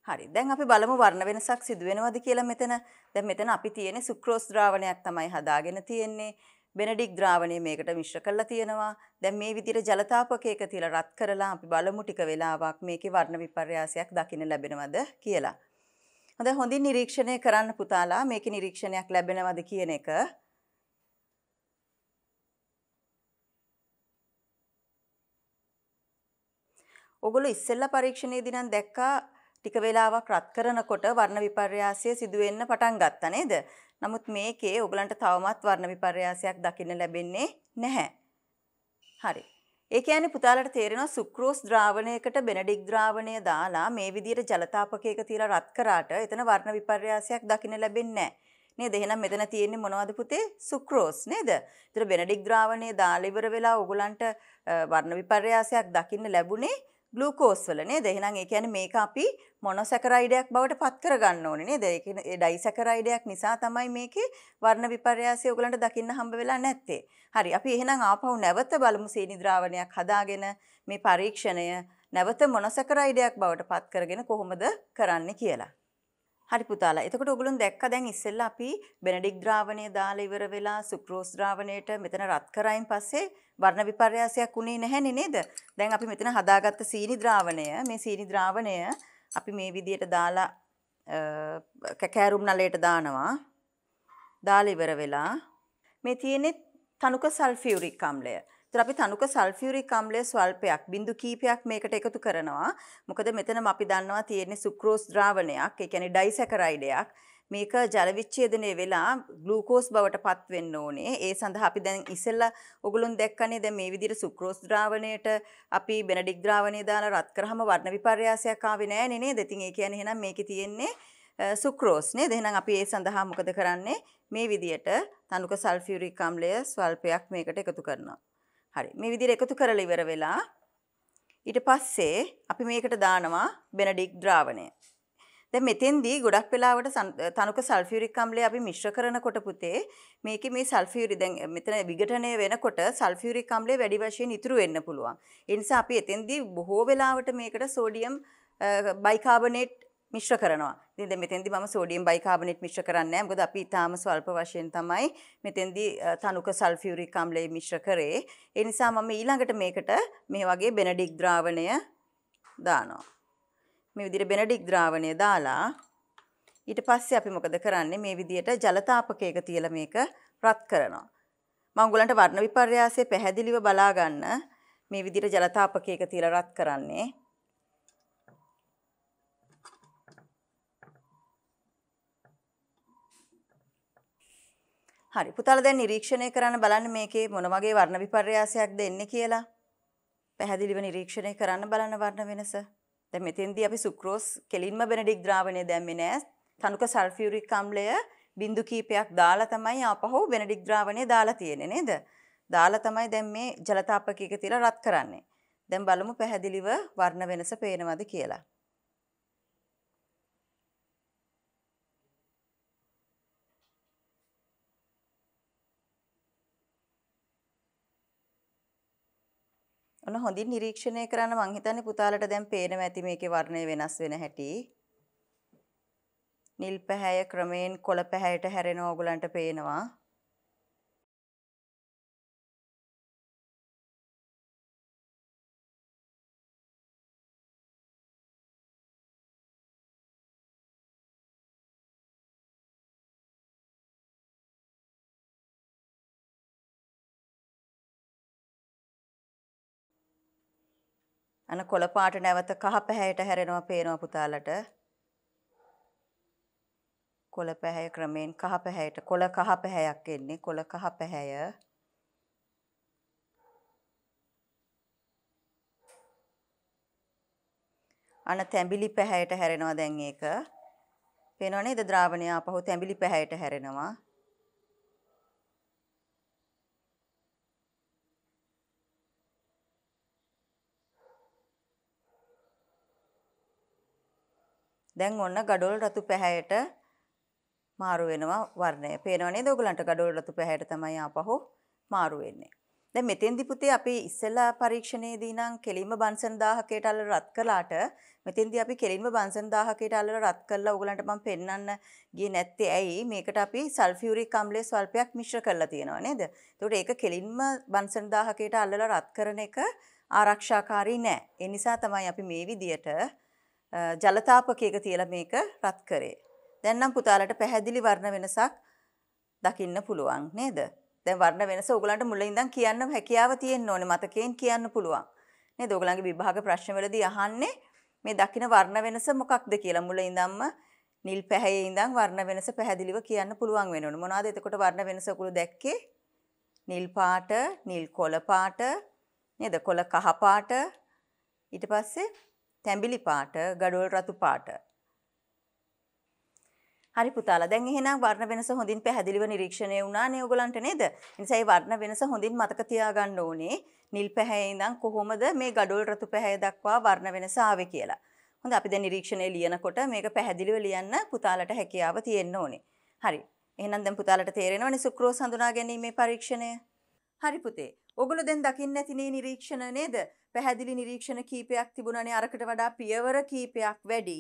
හරි දැන් අපි බලමු වර්ණ වෙනසක් සිදු වෙනවද කියලා මෙතන දැන් මෙතන අපි තියෙන්නේ සුක්‍රෝස් ද්‍රාවණයක් තමයි හදාගෙන තියෙන්නේ බෙනඩික් ද්‍රාවණය මේකට මිශ්‍ර කරලා තියෙනවා. දැන් මේ විදිහට ජලතාපකයක තියලා රත් කරලා අපි බලමු ටික වෙලාවක් මේකේ වර්ණ විපර්යාසයක් දකින්න ලැබෙනවද කියලා. හොඳ හොඳින් නිරීක්ෂණය කරන්න පුතාලා මේකේ නිරීක්ෂණයක් ලැබෙනවද කියන එක ඔගොල්ලෝ ඉස්සෙල්ලා පරීක්ෂණයේදී නම් දැක්කා ටික වෙලාවක් රත් කරනකොට වර්ණ විපර්යාසය සිදු වෙන්න පටන් ගත්තා නේද? නමුත් මේකේ ඔයගලන්ට තවමත් වර්ණ විපර්යාසයක් දකින්න ලැබෙන්නේ නැහැ. හරි. ඒ කියන්නේ පුතාලට තේරෙනවා සුක්‍රෝස් ද්‍රාවණයකට බෙනඩික් ද්‍රාවණය දාලා මේ විදිහට ජලතාපකයක තියලා රත් කරාට එතන වර්ණ විපර්යාසයක් දකින්න ලැබෙන්නේ නැහැ. නේද? එහෙනම් මෙතන තියෙන්නේ මොනවද පුතේ? සුක්‍රෝස් නේද? ඒතර බෙනඩික් ද්‍රාවණය දාලා ඉවර වෙලා ඔයගලන්ට වර්ණ විපර්යාසයක් දකින්න ලැබුණේ ගලූකෝස් වල නේද? එහෙනම් ඒ කියන්නේ මේක අපි මොනොසැකරයිඩයක් බවට පත් කරගන්න ඕනේ නේද? ඒ කියන්නේ ඩයිසැකරයිඩයක් නිසා තමයි මේකේ වර්ණ විපර්යාසය ඔයගලන්ට දකින්න හම්බ වෙලා නැත්තේ. හරි. අපි එහෙනම් ආපහු නැවත බලමු සීනි ද්‍රාවණයක් හදාගෙන මේ පරීක්ෂණය නැවත මොනොසැකරයිඩයක් බවට පත් කරගෙන කොහොමද කරන්නේ කියලා. හරි පුතාලා. එතකොට ඔයගොල්ලෝ දැක්ක දැන් ඉස්සෙල්ලා අපි බෙනඩික් ද්‍රාවණය දාලා ඉවර වෙලා සුක්‍රෝස් ද්‍රාවණයට මෙතන රත් කරයින් පස්සේ වර්ණ විපර්යාසයක් උනේ නැහැනේ නේද? දැන් අපි මෙතන හදාගත්ත සීනි ද්‍රාවණය මේ සීනි ද්‍රාවණය අපි මේ විදියට දාලා කැකෑරුම් නලයට දානවා. දාලා ඉවර වෙලා මේ තියෙන්නේ තනුක සල්ෆියුරික් අම්ලය. ඒතර අපි තනුක සල්ෆියුරික් අම්ලය ස්වල්පයක් බිඳු කීපයක් මේකට එකතු කරනවා. මොකද මෙතනම අපි දන්නවා තියෙන්නේ සුක්‍රෝස් ද්‍රාවණයක්, ඒ කියන්නේ ඩයිසැකරයිඩයක්. මේක ජලවිච්ඡේදනය වෙලා ග්ලූකෝස් බවට පත් වෙන්න ඕනේ. ඒ සඳහා අපි දැන් ඉස්සෙල්ලා ඔගලුන් දැක්කනේ දැන් මේ විදිහට සුක්‍රෝස් ද්‍රාවණයට අපි බෙනඩික් ද්‍රාවණය දාලා රත් කරාම වර්ණ විපර්යාසයක් ආවේ නෑනේ නේද? ඉතින් ඒ කියන්නේ එහෙනම් මේකේ තියෙන්නේ සුක්‍රෝස් නේද? එහෙනම් අපි ඒ සඳහා මොකද කරන්නේ? මේ විදිහට තනුක සල්ෆියුරික් අම්ලය ස්වල්පයක් මේකට එකතු කරනවා. හරි. මේ විදිහට එකතු කරලා ඉවර වෙලා ඊට පස්සේ අපි මේකට දානවා බෙනඩික් ද්‍රාවණය. දැ මෙතෙන්දී ගොඩක් වෙලාවට තනුක සල්ෆියරික් අම්ලේ අපි මිශ්‍ර කරනකොට පුතේ මේක මේ සල්ෆියරි දැන් මෙතන විඝටනය වෙනකොට සල්ෆියරික් අම්ලේ වැඩි වශයෙන් ඉතුරු වෙන්න පුළුවන්. ඒ නිසා අපි එතෙන්දී බොහෝ වෙලාවට මේකට සෝඩියම් බයිකාබනේට් මිශ්‍ර කරනවා. ඉතින් දැන් මෙතෙන්දී මම සෝඩියම් බයිකාබනේට් මිශ්‍ර කරන්නේ නැහැ. මොකද අපි ඊටාම ස්වල්ප වශයෙන් තමයි මෙතෙන්දී තනුක සල්ෆියරික් අම්ලේ මිශ්‍ර කරේ. ඒ නිසා මම ඊළඟට මේකට මේ වගේ බෙනඩික් ද්‍රාවණය දානවා. මේ විදිහට බෙනඩික් ද්‍රාවණය දාලා ඊට පස්සේ අපි මොකද කරන්නේ මේ විදිහට ජල තාපකයක තියලා මේක රත් කරනවා. මම උගලන්ට වර්ණ විපර්යාසය පැහැදිලිව බලා ගන්න මේ විදිහට ජල තාපකයක තියලා රත් කරන්නේ. හරි පුතාලා දැන් නිරීක්ෂණය කරන්න බලන්න මේකේ මොන වගේ වර්ණ විපර්යාසයක්ද එන්නේ කියලා. පැහැදිලිව නිරීක්ෂණය කරන්න බලන්න වර්ණ වෙනස. දැන් මෙතෙන්දී අපි සුක්‍රෝස් කෙලින්ම බෙනඩික් ද්‍රාවණය දැම්මේ නෑ. තනුක සල්ෆියුරික් අම්ලය බින්දු කීපයක් දාලා තමයි ආපහු බෙනඩික් ද්‍රාවණය දාලා තියෙන්නේ නේද? දාලා තමයි දැන් මේ ජල තාපකයක තියලා රත් කරන්නේ. දැන් බලමු පැහැදිලිව වර්ණ වෙනස පේනවද කියලා. ඔන්න හොඳින් නිරීක්ෂණය කරන්න මං හිතන්නේ පුතාලට දැන් පේනවා ඇති මේකේ වර්ණය වෙනස් වෙන හැටි. නිල් පැහැය ක්‍රමයෙන් කොළ පැහැයට හැරෙනවා ඔයගලන්ට පේනවා. අන කොළපාට නැවත කහ පැහැයට හැරෙනවා පේනවා පුතාලට. කොළ පැහැය ක්‍රමයෙන් කහ පැහැයට කොළ කහ පැහැයක් එන්නේ කොළ කහ පැහැය. අන තැඹිලි පැහැයට හැරෙනවා දැන් ඒක. පේනව නේද ද්‍රාවණය ආපහු තැඹිලි පැහැයට හැරෙනවා. දැන් ඔන්න ගඩොල් රතු පැහැයට මාරු වෙනවා වර්ණය. පේනව නේද ඔයගලන්ට ගඩොල් රතු පැහැයට තමයි ආපහු මාරු වෙන්නේ. දැන් මෙතෙන්දි පුතේ අපි ඉස්සෙල්ලා පරීක්ෂණයේදී නම් කෙලින්ම බන්සන් දාහකයට අල්ල රත් කළාට මෙතෙන්දී අපි කෙලින්ම බන්සන් දාහකයට අල්ල රත් කළා ඔයගලන්ට මම පෙන්වන්න ගියේ නැත්තේ ඇයි? මේකට අපි සල්ෆියුරික් අම්ලයේ ස්වල්පයක් මිශ්‍ර කරලා තියෙනවා නේද? ඒකට ඒක කෙලින්ම බන්සන් දාහකයට අල්ලලා රත් කරන එක ආරක්ෂාකාරී නෑ. ඒ නිසා තමයි අපි මේ විදියට ජලතාපකයක තියලා මේක රත් කරේ. දැන් නම් පුතාලට පැහැදිලි වර්ණ වෙනසක් දකින්න පුළුවන් නේද? දැන් වර්ණ වෙනස ඕගලන්ට මුලින් ඉඳන් කියන්න හැකියාව තියෙන්න ඕනේ මතකයෙන් කියන්න පුළුවන්. නේද? ඕගලන්ගේ විභාග ප්‍රශ්න වලදී අහන්නේ මේ දකින්න වර්ණ වෙනස මොකක්ද කියලා මුලින් ඉඳන්ම නිල් පැහැයේ ඉඳන් වර්ණ වෙනස පැහැදිලිව කියන්න පුළුවන් වෙනවනේ. මොනවාද එතකොට වර්ණ වෙනස උකුළු දැක්කේ? නිල් පාට, නිල් කොළ පාට, නේද? කොළ කහ පාට. ඊට පස්සේ තැඹිලි පාට, ගඩොල් රතු පාට. හරි පුතාලා දැන් එහෙනම් වර්ණ වෙනස හොඳින් පැහැදිලිව නිරීක්ෂණය වුණානේ ඔයගලන්ට නේද? ඒ නිසා මේ වර්ණ වෙනස හොඳින් මතක තියාගන්න ඕනේ. නිල් පැහැයේ ඉඳන් කොහොමද මේ ගඩොල් රතු පැහැය දක්වා වර්ණ වෙනස ආවේ කියලා. හොඳ අපි දැන් නිරීක්ෂණය ලියනකොට මේක පැහැදිලිව ලියන්න පුතාලට හැකියාව තියෙන්න ඕනේ. හරි. එහෙනම් දැන් පුතාලට තේරෙනවනේ සුක්‍රෝස් හඳුනා ගැනීමේ පරීක්ෂණය. හරි පුතේ. ඔගොල්ලෝ දැන් දකින්න ඇතිනේ නිරීක්ෂණ නේද? පැහැදිලි නිරීක්ෂණ කීපයක් තිබුණානේ අරකට වඩා පියවර කීපයක් වැඩි.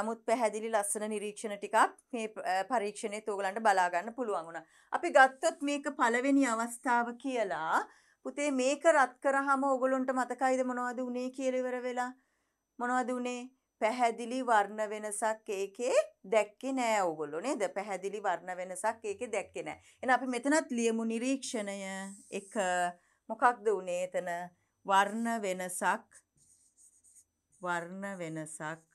නමුත් පැහැදිලි ලස්සන නිරීක්ෂණ ටිකක් මේ පරීක්ෂණයේත් ඔයගලන්ට බලා ගන්න පුළුවන් වුණා. අපි ගත්තොත් මේක පළවෙනි අවස්ථාව කියලා පුතේ මේක රත් කරාම ඔයගලන්ට මතකයිද මොනවද උනේ කියලා ඉවර වෙලා? මොනවද උනේ? පැහැදිලි වර්ණ වෙනසක් ඒකේ දැක්කේ නෑ ඔගොල්ලෝ නේද? පැහැදිලි වර්ණ වෙනසක් ඒකේ දැක්කේ නෑ. එහෙනම් අපි මෙතනත් ලියමු නිරීක්ෂණය එක මොකක්ද උනේ එතන? වර්ණ වෙනසක් වර්ණ වෙනසක්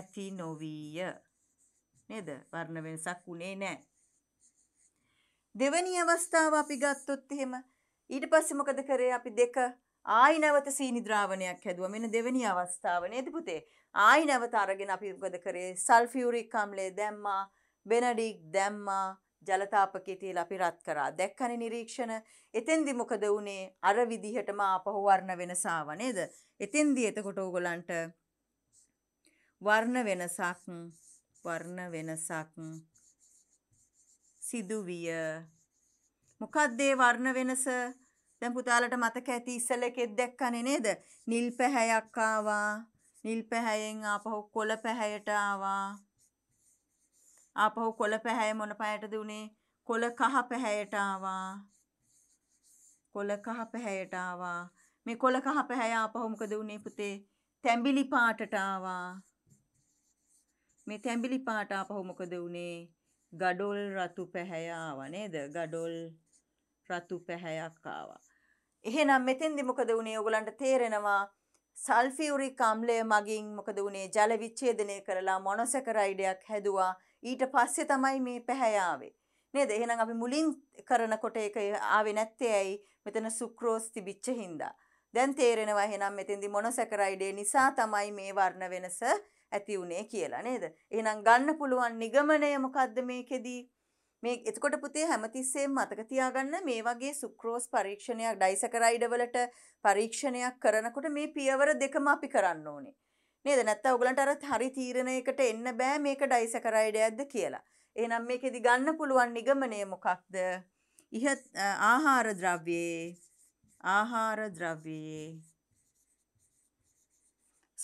ඇති නොවීය නේද වර්ණ වෙනසක් උනේ නෑ දෙවැනි අවස්ථාව අපි ගත්තොත් එහෙම ඊට පස්සේ මොකද කරේ අපි දෙක ආයි නැවත සීනි ද්‍රාවණයක් හැදුවා. මෙන්න දෙවෙනි අවස්ථාව නේද පුතේ? ආයි නැවත අරගෙන අපි මොකද කරේ? සල්ෆියුරික් අම්ලය දැම්මා, බෙනඩික් දැම්මා, ජලතාපකේ තියලා අපි රත් කරා. දැක්කනේ නිරීක්ෂණ. එතෙන්දි මොකද වුනේ? අර විදිහටම ආපහු වර්ණ වෙනස ආවා නේද? එතෙන්දි එතකොට ඕගොල්ලන්ට වර්ණ වෙනසක් වර්ණ වෙනසක් සිදුවිය. මොකක්ද ඒ වර්ණ වෙනස? දැන් පුතාලට මතක ඇති ඉස්සල එකෙක් දැක්කනේ නේද? නිල් පැහැයක් ආවා. නිල් පැහැයෙන් ආපහු කොළ පැහැයට ආවා. ආපහු කොළ පැහැය මොන පැහැයටද උනේ? කොළ කහ පැහැයට ආවා. කොළ කහ පැහැයට ආවා. මේ කොළ කහ පැහැය ආපහු මොකද උනේ පුතේ? තැඹිලි පාටට ආවා. මේ තැඹිලි පාට ආපහු මොකද උනේ? ගඩොල් රතු පැහැය ආවා නේද? ගඩොල් රතු පැහැයක් ආවා. එහෙනම් මෙතෙන්දි මොකද වුණේ ඔයගලන්ට තේරෙනවා සල්ෆියුරික් අම්ලය මගින් මොකද වුණේ ජල විච්ඡේදනය කරලා මොනොසැකරයිඩයක් හැදුවා ඊට පස්සේ තමයි මේ පැහැය ආවේ නේද එහෙනම් අපි මුලින් කරනකොට ඒක ආවේ නැත්තේ ඇයි මෙතන සුක්‍රෝස් තිබිච්ච හින්දා දැන් තේරෙනවා එහෙනම් මෙතෙන්දි මොනොසැකරයිඩේ නිසා තමයි මේ වර්ණ වෙනස ඇති වුණේ කියලා නේද එහෙනම් ගන්න පුළුවන් නිගමනය මොකද්ද මේකෙදී මේ එතකොට පුතේ හැමතිස්සෙම මතක තියාගන්න මේ වගේ සුක්‍රෝස් පරීක්ෂණයක් ඩයිසකරයිඩ වලට පරීක්ෂණයක් කරනකොට මේ පියවර දෙකම අපි කරන්න ඕනේ. නේද? නැත්නම් ඔයගලන්ට අර හරි තීරණයකට එන්න බෑ මේක ඩයිසකරයිඩයක්ද කියලා. එහෙනම් මේකෙදි ගන්න පුළුවන් නිගමනය මොකක්ද? ඉහත් ආහාර ද්‍රව්‍යයේ ආහාර ද්‍රව්‍යයේ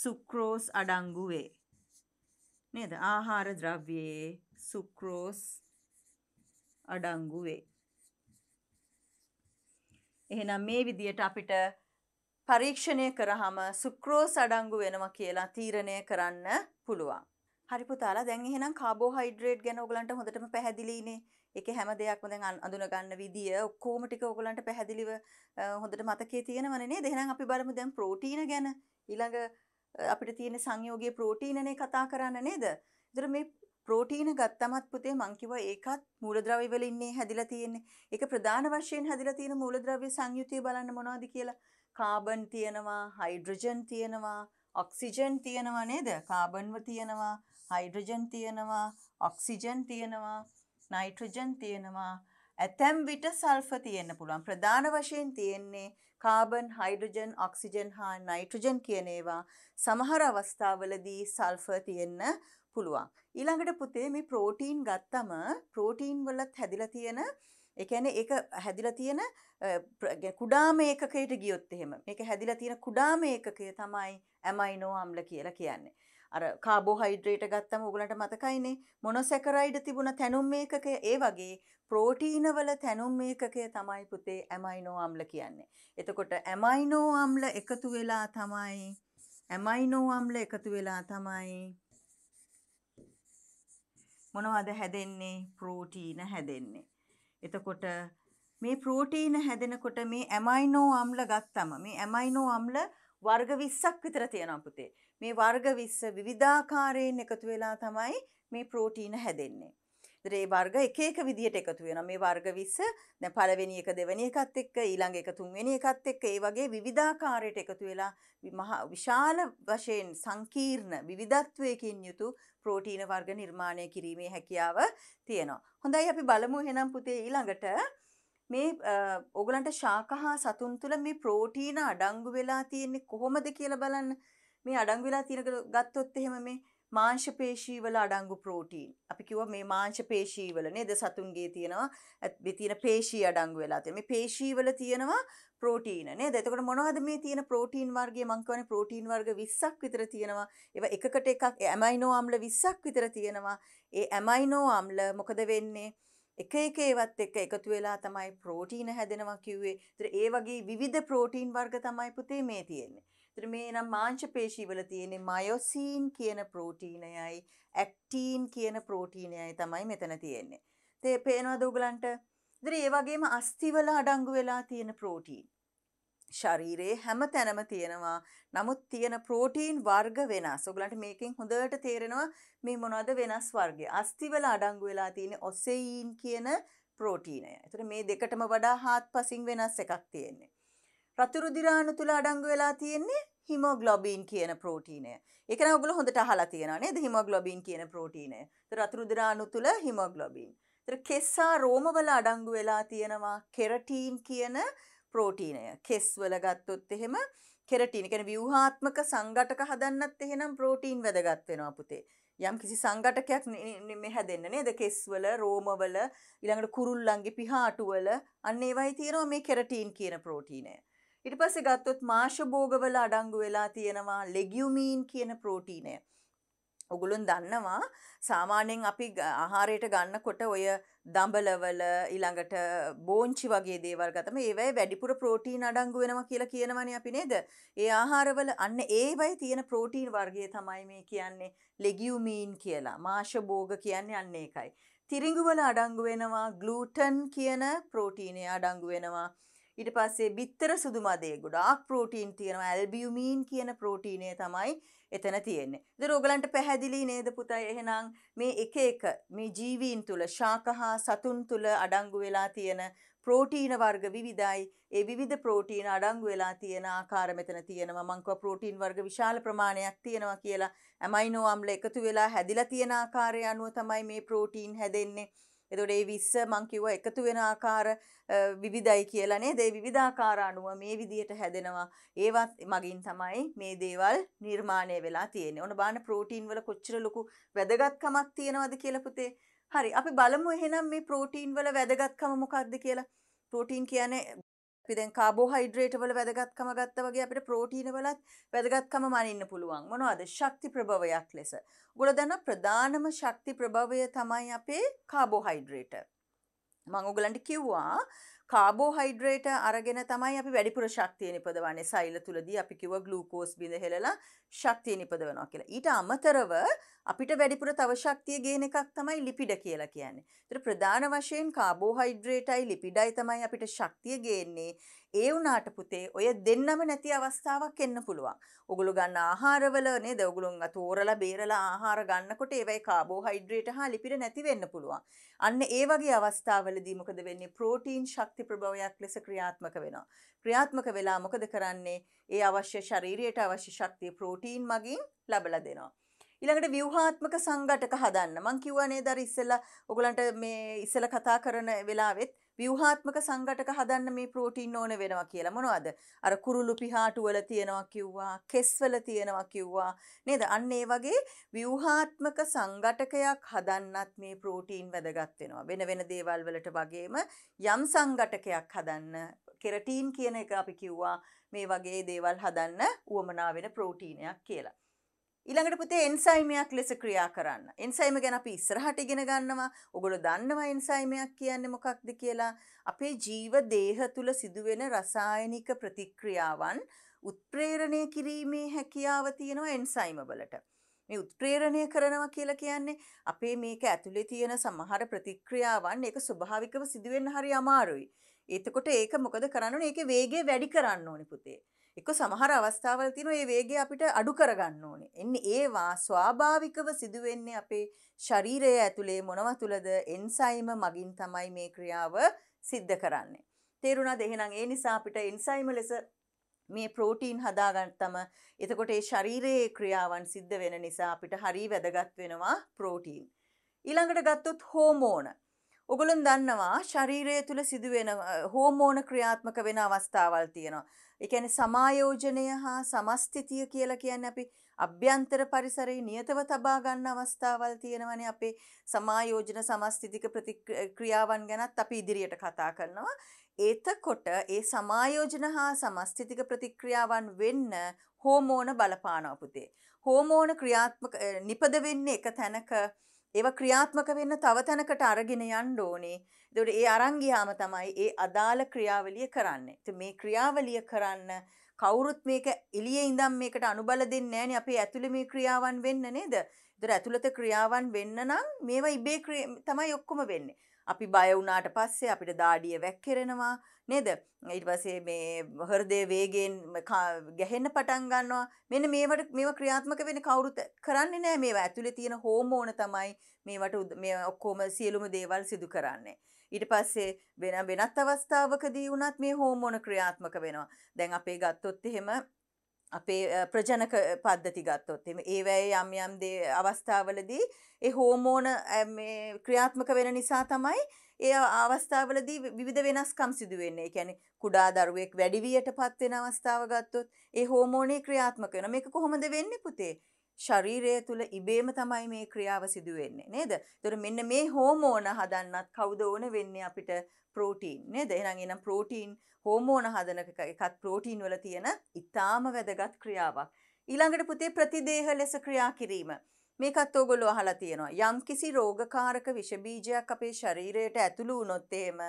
සුක්‍රෝස් අඩංගු වේ. නේද? ආහාර ද්‍රව්‍යයේ සුක්‍රෝස් අඩංගු වේ. එහෙනම් මේ විදියට අපිට පරීක්ෂණය කරාම සුක්‍රෝස් අඩංගු වෙනවා කියලා තීරණය කරන්න පුළුවන්. හරි පුතාලා දැන් එහෙනම් කාබෝහයිඩ්‍රේට් ගැන ඔයගලන්ට හොඳටම පැහැදිලිනේ. ඒකේ හැම දෙයක්ම දැන් අඳුනගන්න විදිය ඔක්කොම ටික ඔයගලන්ට පැහැදිලිව හොඳට මතකයේ තියෙනවනේ නේද? එහෙනම් අපි බලමු දැන් ප්‍රෝටීන ගැන. ඊළඟ අපිට තියෙන සංයෝගයේ ප්‍රෝටීනනේ කතා කරන්න නේද? ඒතර මේ ප්‍රෝටීන ගත්තමත් පුතේ මං කිව්වා ඒකත් මූලද්‍රව්‍ය වල ඉන්නේ හැදිලා තියෙන්නේ. ඒක ප්‍රධාන වශයෙන් හැදිලා තියෙන මූලද්‍රව්‍ය සංයුතිය බලන්න මොනවද කියලා. කාබන් තියෙනවා, හයිඩ්‍රජන් තියෙනවා, ඔක්සිජන් තියෙනවා නේද? කාබන්ව තියෙනවා, හයිඩ්‍රජන් තියෙනවා, ඔක්සිජන් තියෙනවා, නයිට්‍රජන් තියෙනවා. ඇතැම් විට සල්ෆ තියෙන්න පුළුවන් ප්‍රධාන වශයෙන් තියෙන්නේ කාබන් හයිඩ්‍රජන් ඔක්සිජන් හා නයිට්‍රජන් කියන ඒවා සමහර අවස්ථාවලදී සල්ෆ තියෙන්න පුළුවන්. ඊළඟට පුතේ මේ ප්‍රෝටීන් ගත්තම ප්‍රෝටීන් වලත් හැදිලා තියෙන ඒ කියන්නේ ඒක හැදිලා තියෙන කුඩාම ඒකකයට ගියොත් එහෙම මේක හැදිලා තියෙන කුඩාම ඒකකය තමයි ඇමයිනෝ අම්ල කියලා කියන්නේ. අර කාබෝහයිඩ්‍රේට් ගත්තම උගලන්ට මතකයිනේ මොනොසැකරයිඩ් තිබුණ තැනුම් මේකකය ඒ වගේ ප්‍රෝටීනවල තැනුම් මේකකය තමයි පුතේ ඇමයිනෝ අම්ල කියන්නේ. එතකොට ඇමයිනෝ අම්ල එකතු වෙලා තමයි ඇමයිනෝ අම්ල එකතු වෙලා තමයි මොනවද හැදෙන්නේ ප්‍රෝටීන හැදෙන්නේ. එතකොට මේ ප්‍රෝටීන හැදෙනකොට මේ ඇමයිනෝ අම්ල ගත්තම මේ ඇමයිනෝ අම්ල වර්ග 20ක් විතර තියෙනවා පුතේ. මේ වර්ග 20 විවිධාකාරයෙන් එකතු වෙලා තමයි මේ ප්‍රෝටීන හැදෙන්නේ. දරේ වර්ග එකක විදිහට එකතු වෙන මේ වර්ග විස්ස දැ පලවෙනි එක දෙවැනි එකත් එක්ක ඊළඟ එක තුන්වෙනි එකත් එක්ක ඒ වගේ විවිධාකාරයට එකතු වෙලා මහා විශාල වශයෙන් සංකීර්ණ විවිධත්වයකින් යුතු ප්‍රෝටීන වර්ග නිර්මාණය කිරීමේ හැකියාව තියෙනවා. හොඳයි අපි බලමු හෙනම් පුතේ ඊළඟට මේ ඔගලන්ට ශාකහා සතුන් තුළ මේ ප්‍රෝටීන අඩංගු වෙලා තියෙන්නේ කොහොමද කියලා බලන්න මේ අඩංගු වෙලා තියෙන ගත්තොත් එහෙම මේ මාංශ පේශීවල අඩංගු ප්‍රෝටීන්. අපි කිව්වා මේ මාංශ පේශීවල නේද සතුන්ගේ තියෙනවා මේ තියෙන පේශී අඩංගු වෙලා තියෙන. මේ පේශීවල තියෙනවා ප්‍රෝටීන නේද? එතකොට මොනවද මේ තියෙන ප්‍රෝටීන් වර්ගය? මං කියන්නේ ප්‍රෝටීන් වර්ග 20ක් විතර තියෙනවා. ඒවා එකකට එකක් ඇමයිනෝ අම්ල 20ක් විතර තියෙනවා. ඒ ඇමයිනෝ අම්ල මොකද වෙන්නේ? එක එක ඒවත් එක්ක එකතු වෙලා තමයි ප්‍රෝටීන හැදෙනවා කිව්වේ. ඒතර ඒ වගේ විවිධ ප්‍රෝටීන් වර්ග තමයි පුතේ මේ තියෙන්නේ. එතන මේ නම් මාංශපේශීවල තියෙන මයොසීන් කියන ප්‍රෝටීනයයි ඇක්ටීන් කියන ප්‍රෝටීනයයි තමයි මෙතන තියෙන්නේ. තේ පේනවද ඔයගලන්ට? ඉතින් ඒ වගේම අස්ථිවල අඩංගු වෙලා තියෙන ප්‍රෝටීන්. ශරීරයේ හැම තැනම තියෙනවා. නමුත් තියෙන ප්‍රෝටීන් වර්ග වෙනස්. ඔයගලන්ට මේකෙන් හොඳට තේරෙනවා මේ මොනවද වෙනස් වර්ගය. අස්තිවල අඩංගු වෙලා තියෙන ඔසෙයින් කියන ප්‍රෝටීනය. ඒතර මේ දෙකටම වඩා හාත්පසින් වෙනස් එකක් තියෙන්නේ. රතුරු දිරාණු තුළ අඩංගු වෙලා තියෙන්නේ හිමෝග්ලොබීන් කියන ප්‍රෝටීනය. ඒක නම් ඔයගොල්ලෝ හොඳට අහලා තියෙනවා නේද? හිමෝග්ලොබීන් කියන ප්‍රෝටීනය. ඒතර රතුරු දිරාණු තුළ හිමෝග්ලොබීන්. ඒතර කෙස්සා රෝමවල අඩංගු වෙලා තියෙනවා කෙරටීන් කියන ප්‍රෝටීනය. කෙස් වල ගත්තොත් එහෙම කෙරටීන කැන ව්‍යවහාත්මක සංගටක හදන්නත් එහෙනම් ප්‍රෝටීන් වැදගත් වෙනවා පුතේ. යම් කිසි සංගටකයක් මෙහැදෙන්න නේද කෙස්වල රෝමවල ඊළඟට කුරුල්ලන්ගේ පිහාටුවල අන්න ඒවයි තියෙනවා මේ කෙරටීන් කියන ප්‍රෝටීනය. ඉට පස්සේ ගත්තොත් මාශභෝගවල අඩංගු වෙලා තියෙනවා ලෙගියුමීන් කියන ප්‍රෝටීනය. ඔගුලුන් දන්නවා සාමාන්‍යයෙන් අපි ආහාරයට ගන්නකොට ඔය දඹලවල ඊළඟට බෝංචි වගේ දේවල් ගතම ඒවයි වැඩිපුර ප්‍රෝටීන් අඩංගු වෙනවා කියලා කියනවනේ අපි නේද? ඒ ආහාරවල අන්න ඒවයි තියෙන ප්‍රෝටීන් වර්ගය තමයි මේ කියන්නේ ලෙගියුමීන් කියලා. මාෂභෝග කියන්නේ අන්න ඒකයි. තිරිඟු වල අඩංගු වෙනවා ග්ලූටන් කියන ප්‍රෝටීනය අඩංගු වෙනවා. ඊට පස්සේ බිත්තර සුදු මදේ ගොඩාක් ප්‍රෝටීන් තියෙනවා ඇල්බියුමීන් කියන ප්‍රෝටීනය තමයි එතන තියෙන්නේ. ඉතින් ඕගලන්ට පැහැදිලි නේද පුතේ? එහෙනම් මේ එක එක මේ ජීවීන් තුල ශාක හා සතුන් තුල අඩංගු වෙලා තියෙන ප්‍රෝටීන වර්ග විවිධයි. ඒ විවිධ ප්‍රෝටීන අඩංගු වෙලා තියෙන ආකාර මෙතන තියෙනවා. මං කිව්වා ප්‍රෝටීන් වර්ග විශාල ප්‍රමාණයක් තියෙනවා කියලා. ඇමයිනෝ අම්ල එකතු වෙලා හැදිලා තියෙන ආකාරය අනුව තමයි මේ ප්‍රෝටීන් හැදෙන්නේ. එතකොට ඒ 20 මං කිව්වා එකතු වෙන ආකාර විවිධයි කියලා නේද? ඒ විවිධාකාර අණුව මේ විදියට හැදෙනවා. ඒවත් මගින් තමයි මේ දේවල් නිර්මාණය වෙලා තියෙන්නේ. ඔන්න බලන්න ප්‍රෝටීන් වල කොච්චර ලොකු වැදගත්කමක් තියෙනවද කියලා පුතේ. හරි අපි බලමු එහෙනම් මේ ප්‍රෝටීන් වල වැදගත්කම මොකක්ද කියලා. ප්‍රෝටීන් කියන්නේ පිදැන් කාබෝහයිඩ්‍රේටවල වැදගත්කම ගත්ත වගේ අපිට ප්‍රෝටීනවලත් වැදගත්කම මනින්න පුළුවන් මොනවාද ශක්ති ප්‍රභවයක් ලෙස. ගොල දන්න ප්‍රධානම ශක්ති ප්‍රභවය තමයි අපේ කාබෝහයිඩ්‍රේට. මං ඔගලන්ට කිව්වා කාබෝහයිඩ්‍රේට අරගෙන තමයි අපි වැඩිපුර ශක්තිය නිපදවන්නේ සෛල තුලදී අපි කිව්වා ග්ලූකෝස් බිඳ හෙලලා ශක්තිය නිපදවනවා කියලා. ඊට අමතරව අපිට වැඩිපුර තව ශක්තිය ගේන එකක් තමයි ලිපිඩ කියලා කියන්නේ. ඒතර ප්‍රධාන වශයෙන් කාබෝහයිඩ්‍රේටයි ලිපිඩයි තමයි අපිට ශක්තිය ගේන්නේ. ඒ වුණාට පුතේ ඔය දෙන්නම නැති අවස්ථාවක් එන්න පුළුවන්. ඔගොල්ලෝ ගන්න ආහාරවල නේද ඔගොල්ලොන් තෝරලා බේරලා ආහාර ගන්නකොට ඒවයි කාබෝහයිඩ්‍රේට් හා ලිපිඩ නැති වෙන්න පුළුවන්. අන්න ඒ වගේ අවස්ථාවලදී මොකද වෙන්නේ? ප්‍රෝටීන් ශක්ති ප්‍රභවයක් ලෙස ක්‍රියාත්මක වෙනවා. ක්‍රියාත්මක වෙලා මොකද කරන්නේ? ඒ අවශ්‍ය ශරීරයට අවශ්‍ය ශක්තිය ප්‍රෝටීන් මගින් ලබලා දෙනවා. ඊළඟට ව්‍යුහාත්මක සංගටක හදන්න. මං කිව්වා නේද අර ඉස්සෙල්ලා ඔයගලන්ට මේ ඉස්සෙල්ලා කතා කරන වෙලාවෙත් ව්‍යුහාත්මක සංගටක හදන්න මේ ප්‍රෝටීන් ඕන වෙනවා කියලා මොනවද? අර කුරුළු පිහාටු වල තියෙනවා කිව්වා, කෙස් වල තියෙනවා කිව්වා. නේද? අන්න ඒ වගේ ව්‍යුහාත්මක සංගටකයක් හදන්නත් මේ ප්‍රෝටීන් වැදගත් වෙනවා. වෙන වෙන දේවල් වලට වගේම යම් සංගටකයක් හදන්න කෙරටීන් කියන එක අපි කිව්වා මේ වගේ දේවල් හදන්න උවමනා වෙන ප්‍රෝටීනයක් කියලා. ඊළඟට පුතේ එන්සයිමයක් ලෙස ක්‍රියා කරන්න. එන්සයිම ගැන අපි ඉස්සරහට ඉගෙන ගන්නවා. ඔගොල්ලෝ දන්නවා එන්සයිමයක් කියන්නේ මොකක්ද කියලා. අපේ ජීව දේහ තුල සිදුවෙන රසායනික ප්‍රතික්‍රියාවන් උත්ප්‍රේරණය කිරීමේ හැකියාව තියෙනවා එන්සයිම වලට. මේ උත්ප්‍රේරණය කරනවා කියලා කියන්නේ අපේ මේක ඇතුලේ තියෙන සමහර ප්‍රතික්‍රියාවන් ඒක ස්වභාවිකව සිදුවෙන්න හරි අමාරුයි. එතකොට ඒක මොකද කරන්න ඕනේ? ඒකේ වේගය වැඩි කරන්න ඕනේ පුතේ. එක සමහර අවස්ථාවල තියෙන ඒ වේගය අපිට අඩු කරගන්න ඕනේ. එන්නේ ඒවා ස්වාභාවිකව සිදුවෙන්නේ අපේ ශරීරය ඇතුලේ මොනව තුලද එන්සයිම මගින් තමයි මේ ක්‍රියාව සිද්ධ කරන්නේ. තේරුණාද? එහෙනම් ඒ නිසා අපිට එන්සයිම ලෙස මේ ප්‍රෝටීන් හදාගන්නතම එතකොට ඒ ශරීරයේ ක්‍රියාවන් සිද්ධ වෙන නිසා අපිට හරි වැදගත් වෙනවා ප්‍රෝටීන්. ඊළඟට ගත්තොත් හෝමෝන ඔගොලන් දන්නවා ශරීරය තුළ සිදුවෙන හෝමෝන ක්‍රියාත්මක වෙන අවස්ථාවල් තියෙනවා. එකැන සමායෝජනය හා සමස්තිතිය කියලා කියන්න අපි අභ්‍යන්තර පරිසරයේ නියතව තබා ගන්න අවස්ථාවල් තියෙනවනේ අපේ සමායෝජන සමස්තිතික ප්‍රතික්‍රියාවන් ගැනත් අපි ඉදිරියට කතා කරනවා. එතකොට ඒ සමායෝජන හා සමස්තිතික ප්‍රතික්‍රියාවන් වෙන්න හෝමෝන බලපානවා පුතේ. හෝමෝන ක්‍රියාත්මක නිපද වෙන්නේ එක තැනක ඒව ක්‍රියාත්මක වෙන්න තව තැනකට අරගෙන යන්න ඕනේ. එතකොට ඒ අරන් ගියාම තමයි ඒ අදාළ ක්‍රියාවලිය කරන්නේ. ඉතින් මේ ක්‍රියාවලිය කරන්න කවුරුත් මේක එළියේ ඉඳන් මේකට අනුබල දෙන්නේ නැහනේ. අපේ ඇතුළේ මේ ක්‍රියාවන් වෙන්න නේද? ඒතර ඇතුළත ක්‍රියාවන් වෙන්න නම් මේවා ඉබේ තමයි ඔක්කොම වෙන්නේ. අපි බය වුණාට පස්සේ අපිට දාඩිය වැක්කෙරෙනවා නේද ඊට පස්සේ මේ හෘදය වේගයෙන් ගැහෙන්න පටන් ගන්නවා මෙන්න මේවට මේව ක්‍රියාත්මක වෙන්නේ කවුරුත් කරන්නේ නැහැ මේවා ඇතුලේ තියෙන හෝමෝන තමයි මේවට මේ ඔක්කොම සියලුම දේවල් සිදු කරන්නේ ඊට පස්සේ වෙන වෙනත් අවස්ථාවකදී වුණත් මේ හෝමෝන ක්‍රියාත්මක වෙනවා දැන් අපේ ගත්තොත් එහෙම අපේ ප්‍රජනක පද්ධති ගත්තොත් එම ඒවැය යම් යම් දේ අවස්ථාවලදී ඒ හෝමෝන ක්‍රියාත්මක වෙන නිසා තමයි ඒ අවස්ථාවලදී විවිධ වෙනස්කම් සිදුවෙන්නේ කැනෙ කුඩා දරුවෙක් වැඩිවියට පත්වෙන අවස්ථාව ගත්තොත් ඒ හෝමෝනේ ක්‍රියාත්මක වෙන මේක කොහොමද වෙන්න පුතේ ශරීරය තුළ ඉබේම තමයි මේ ක්‍රියාව සිදුවෙන්නේ නේද තොර මෙන්න මේ හෝමෝන හදන්නත් කවුද ඕන වෙන්නේ අපිට ප්‍රෝටීන් නේද එහෙනම් එහෙනම් ප්‍රෝටීන් හෝමෝන හදන එකත් ප්‍රෝටීන් වල තියෙන ඉතාම වැදගත් ක්‍රියාවක් ඊළඟට පුතේ ප්‍රතිදේහ ලෙස ක්‍රියා කිරීම මේකත් ඕගොල්ලෝ අහලා තියෙනවා යම්කිසි රෝගකාරක විෂ බීජයක් අපේ ශරීරයට ඇතුළු වුණොත් එහෙම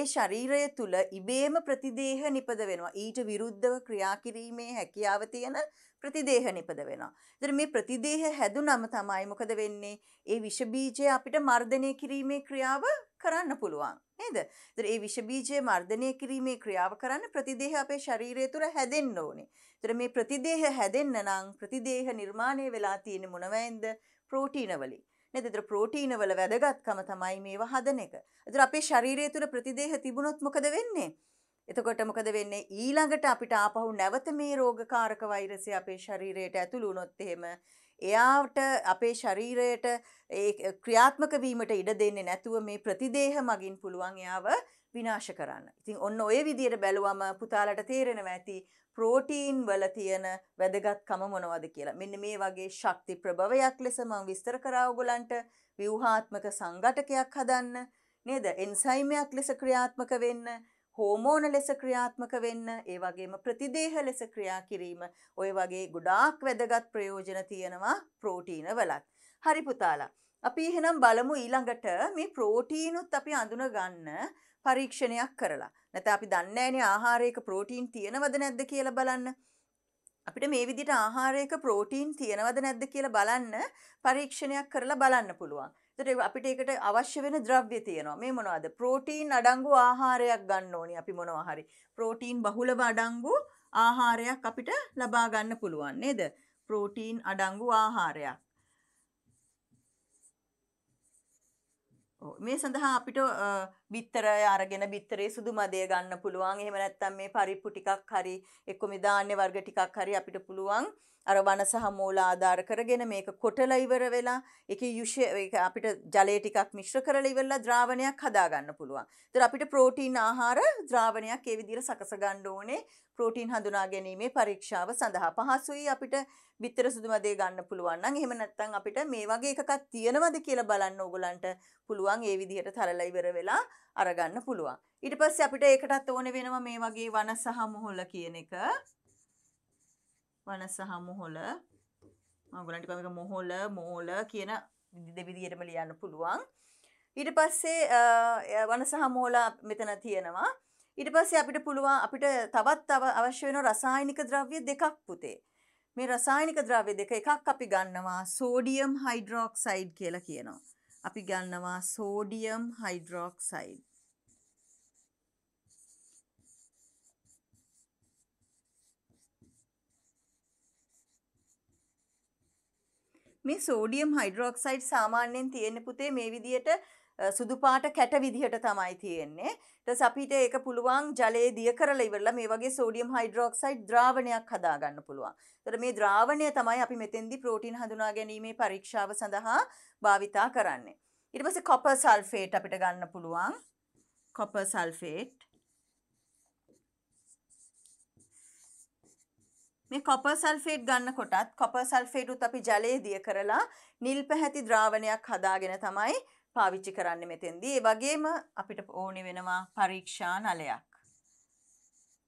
ඒ ශරීරය තුළ ඉබේම ප්‍රතිදේහ නිපද වෙනවා ඊට විරුද්ධව ක්‍රියා කිරීමේ හැකියාව තියෙන ප්‍රතිදේහ නිපද වෙනවා. එතන මේ ප්‍රතිදේහ හැදුනම තමයි මොකද වෙන්නේ? ඒ විෂ බීජය අපිට මර්ධනය කිරීමේ ක්‍රියාව කරන්න පුළුවන් නේද? ඒතර ඒ විෂ බීජය මර්ධනය කිරීමේ ක්‍රියාව කරන්න ප්‍රතිදේහ අපේ ශරීරය තුර හැදෙන්න ඕනේ. ඒතර මේ ප්‍රතිදේහ හැදෙන්න නම් ප්‍රතිදේහ නිර්මාණය වෙලා තියෙන මොනවයින්ද? ප්‍රෝටීන වලින්. නේද? ඒතර ප්‍රෝටීන වල වැදගත්කම තමයි මේව හදන එක. ඒතර අපේ ශරීරය තුර ප්‍රතිදේහ තිබුණොත් මොකද වෙන්නේ? එතකොට මොකද වෙන්නේ ඊළඟට අපිට ආපහු නැවත මේ රෝගකාරක වෛරසය අපේ ශරීරයට ඇතුළු වුණොත් එහෙම එයාට අපේ ශරීරයට ක්‍රියාත්මක වීමට ඉඩ දෙන්නේ නැතුව මේ ප්‍රතිදේහ මගින් පුළුවන් එයාව විනාශ කරන්න. ඉතින් ඔන්න ඔය විදියට බැලුවම පුතාලට තේරෙනවා ඇති ප්‍රෝටීන් වල තියෙන වැදගත්කම මොනවද කියලා. මෙන්න මේ වගේ ශක්ති ප්‍රභවයක් ලෙස මම විස්තර කරා ඔයගලන්ට ව්‍යුහාත්මක සංඝටකයක් හදන්න නේද? එන්සයිමයක් ලෙස ක්‍රියාත්මක වෙන්න හෝමෝන ලෙස ක්‍රියාත්මක වෙන්න ඒ වගේම ප්‍රතිදේහ ලෙස ක්‍රියා කිරීම ඔය වගේ ගොඩාක් වැදගත් ප්‍රයෝජන තියෙනවා ප්‍රෝටීන වලත්. හරි පුතාලා. අපි එහෙනම් බලමු ඊළඟට මේ ප්‍රෝටීනුත් අපි අඳුන ගන්න පරීක්ෂණයක් කරලා. නැත අපි දන්නේ නැනේ ආහාරයක ප්‍රෝටීන් තියෙනවද නැද්ද කියලා බලන්න. අපිට මේ විදිහට ආහාරයක ප්‍රෝටීන් තියෙනවද නැද්ද කියලා බලන්න පරීක්ෂණයක් කරලා බලන්න පුළුවන්. එතකොට අපිට ඒකට අවශ්‍ය වෙන ද්‍රව්‍ය තියෙනවා. මේ මොනවද? ප්‍රෝටීන් අඩංගු ආහාරයක් ගන්න ඕනි. අපි මොනවා හරි ප්‍රෝටීන් බහුලව අඩංගු ආහාරයක් අපිට ලබා ගන්න පුළුවන් නේද? ප්‍රෝටීන් අඩංගු ආහාරයක්. මේ සඳහා අපිට බිත්තරය අරගෙන බිත්තරේ සුදු මදය ගන්න පුළුවන් එහෙම නැත්නම් මේ පරිප්පු ටිකක් හරි එක්ක මිදාන්නේ වර්ග ටිකක් හරි අපිට පුළුවන් අර වන සහ මූල ආධාර කරගෙන මේක කොටලා ඉවර වෙලා ඒකේ යුෂ අපිට ජලය ටිකක් මිශ්‍ර කරලා ඉවරලා ද්‍රාවණයක් හදා ගන්න පුළුවන්. ඒතර අපිට ප්‍රෝටීන් ආහාර ද්‍රාවණයක් ඒ විදිහට සකස ගන්න ඕනේ ප්‍රෝටීන් හඳුනා ගැනීමේ පරීක්ෂාව සඳහා පහසුයි අපිට බිත්තර සුදු මදේ ගන්න පුළුවන් නම් එහෙම නැත්නම් අපිට මේ වගේ එකක් තියෙනවද කියලා බලන්න ඕගලන්ට පුළුවන් ඒ විදිහට තරලා ඉවර වෙලා අරගන්න පුළුවන්. ඊට පස්සේ අපිට ඒකටත් ඕන වෙනවා මේ වගේ වන සහ මොහොල කියන එක. වන සහ මොහොල. මම ඔයගලන්ට කියපු මොහොල, මෝල කියන දෙවිදියටම ලියන්න පුළුවන්. ඊට පස්සේ වන සහ මොහොල මෙතන තියෙනවා. ඊට පස්සේ අපිට පුළුවන් අපිට තවත් අවශ්‍ය වෙන රසායනික ද්‍රව්‍ය දෙකක් පුතේ. මේ රසායනික ද්‍රව්‍ය දෙක එකක් අපි ගන්නවා සෝඩියම් හයිඩ්‍රොක්සයිඩ් කියලා කියනවා. අපි ගන්නවා සෝඩියම් හයිඩ්‍රොක්සයිඩ්. මේ සෝඩියම් හයිඩ්‍රොක්සයිඩ් සාමාන්‍යයෙන් තියෙන පුතේ මේ විදියට සුදුපාට කැට විදිහට තමයි තියෙන්නේ ට අපිට ඒක පුළුවන් ජලයේ දිය කරල ඉවරලා මේ වගේ සෝඩියම් හයිඩරෝක්සයිඩ් ද්‍රාවණයක් හදාගන්න පුළුවන් තර මේ ද්‍රාවණය තමයි අපි මෙතෙන්දි ප්‍රෝටීන් හඳුනා ගැනීමේ පරීක්ෂාව සඳහා භාවිතා කරන්නේ ඉටපස කොප සල්ෆේට් අපිට ගන්න පුළුවන් කොප සල්ෆේට් මේ කොපර් සල්ෆේට් ගන්න කොටත් කොපර් සල්ෆේට් උත් අපි ජලයේ දිය කරලා නිල් පැහැති ද්‍රාවණයක් හදාගෙන තමයි පාවිච්චි කරන්න මෙතෙන්දී. ඒ වගේම අපිට ඕනේ වෙනවා පරීක්ෂා නලයක්.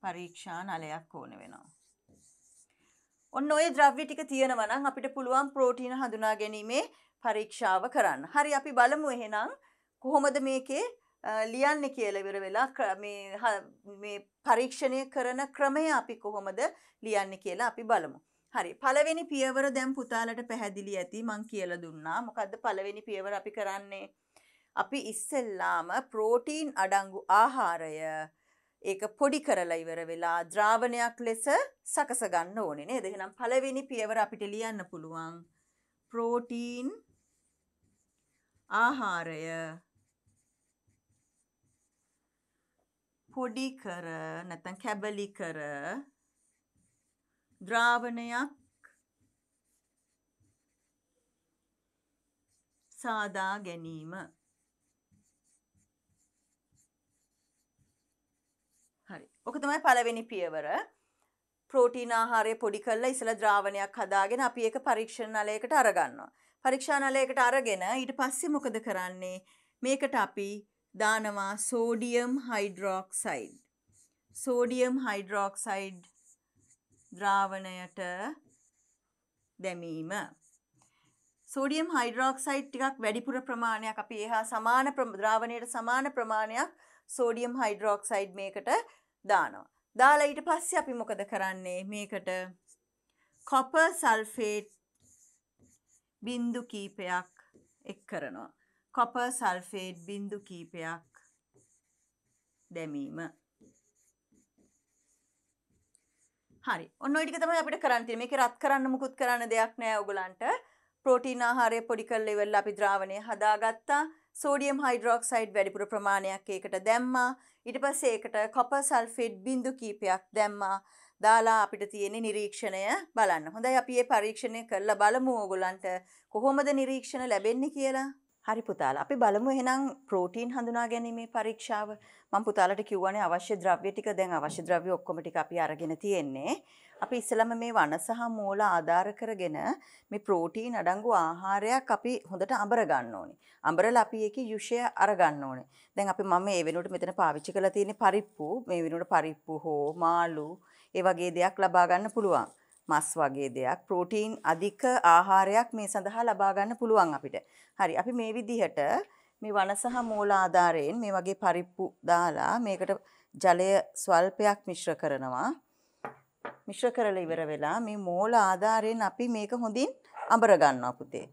පරීක්ෂා නලයක් ඕනේ වෙනවා. ඔන්න ඔය ද්‍රව්‍ය ටික තියෙනවා නම් අපිට පුළුවන් ප්‍රෝටීන හඳුනා ගැනීමේ පරීක්ෂාව කරන්න. හරි අපි බලමු එහෙනම් කොහොමද මේකේ ලියන්න කියලවිර වෙලා මේ පරීක්ෂණය කරන ක්‍රමය අපි කොහොමද ලියන්න කියලා අපි බලමු. හරි පළවෙනි පියවර දැම් පුතාලට පැහැදිලි ඇති මං කියල දුන්නා මොකක්ද පළවෙනි පියවර අපි කරන්නේ අපි ඉස්සෙල්ලාම ප්‍රෝටීන් අඩංගු ආහාරය ඒක පොඩි කරලා ඉවර වෙලා ද්‍රාවණයක් ලෙස සකස ගන්න ඕනේ නේද එහෙනම් පළවෙනි පියවර අපිට ලියන්න පුළුවන් ප්‍රෝටීන් ආහාරය පොඩි කර නැත්නම් කැබලි කර ද්‍රාවණයක් සාදා ගැනීම හරි ඕක තමයි පළවෙනි පියවර ප්‍රෝටීන ආහාරය පොඩි කරලා ඉසල ද්‍රාවණයක් හදාගෙන අපි ඒක පරීක්ෂණ නලයකට අරගන්නවා. පරීක්ෂා නලයකට අරගෙන ඊට පස්සේ මොකද කරන්නේ? මේකට අපි දානවා සෝඩියම් හයිඩ්‍රොක්සයිඩ්. සෝඩියම් හයිඩ්‍රොක්සයිඩ් ද්‍රාවණයට දැමීම. සෝඩියම් හයිඩ්‍රොක්සයිඩ් ටිකක් වැඩිපුර ප්‍රමාණයක් අපි එහා සමාන ද්‍රාවණයට සමාන ප්‍රමාණයක් සෝඩියම් හයිඩ්‍රොක්සයිඩ් මේකට දානවා. දාලා ඊට පස්සේ අපි මොකද කරන්නේ? මේකට කොපර් සල්ෆේට් බින්දු කීපයක් එක් කරනවා. කොපර් සල්ෆේට් බින්දු කීපයක් දැමීම හරි ඔන්න ටික තම අපිට කරන්ති මේක රත් කරන්න මුකුත් කරන්න දෙයක් නෑ ඔගුලන්ට ප්‍රෝටීන ආහාරය පොඩි කල්ල වෙල්ල අපි ද්‍රාවණය හදාගත්තා සෝඩියම් හයිඩරොක්සයිඩ් වැඩිපුර ප්‍රමාණයක් ඒකට දැම්මා ඉට පස්ස ඒකට කොප සල්ෆෙඩ් බින්දු කීපයක් දැම්මා දාලා අපිට තියෙන නිරීක්ෂණය බලන්න හොඳයි අපේ පරීක්ෂණය කරලා බලමු ඕගොලන්ට කොහොමද නිරීක්ෂණ ලැබෙන්නේ කියලා හරි පුතාල අපි බලමු එහෙනම් ප්‍රෝටීන් හඳුනා ගැනීමේ පරීක්ෂාව මම පුතාලට කිව්වනේ අවශ්‍ය ද්‍රව්‍ය ටික දැන් අවශ්‍ය ද්‍රව්‍ය ඔක්කොම ටික අපි අරගෙන තියෙන්නේ අපි ඉස්සෙල්ලම මේ වන සහ මූල ආධාර කරගෙන මේ ප්‍රෝටීන් අඩංගු ආහාරයක් අපි හොඳට අඹර ගන්න ඕනේ අඹරලා අපි ඒකේ යුෂය අර ගන්න ඕනේ දැන් අපි මම මේ වෙනුවට මෙතන පාවිච්චි කරලා තියෙන්නේ පරිප්පු මේ වෙනුවට පරිප්පු හෝ මාළු ඒ වගේ දෙයක් ලබා ගන්න පුළුවන් මස් වගේ දෙයක් ප්‍රෝටීන් අධික ආහාරයක් මේ සඳහා ලබා ගන්න පුළුවන් අපිට. හරි අපි මේ විදිහට මේ වන සහ මූල ආධාරයෙන් මේ වගේ පරිප්පු දාලා මේකට ජලය ස්වල්පයක් මිශ්‍ර කරනවා. මිශ්‍ර කරලා ඉවර වෙලා මේ මූල ආධාරයෙන් අපි මේක හොඳින් අඹර ගන්නවා පුතේ.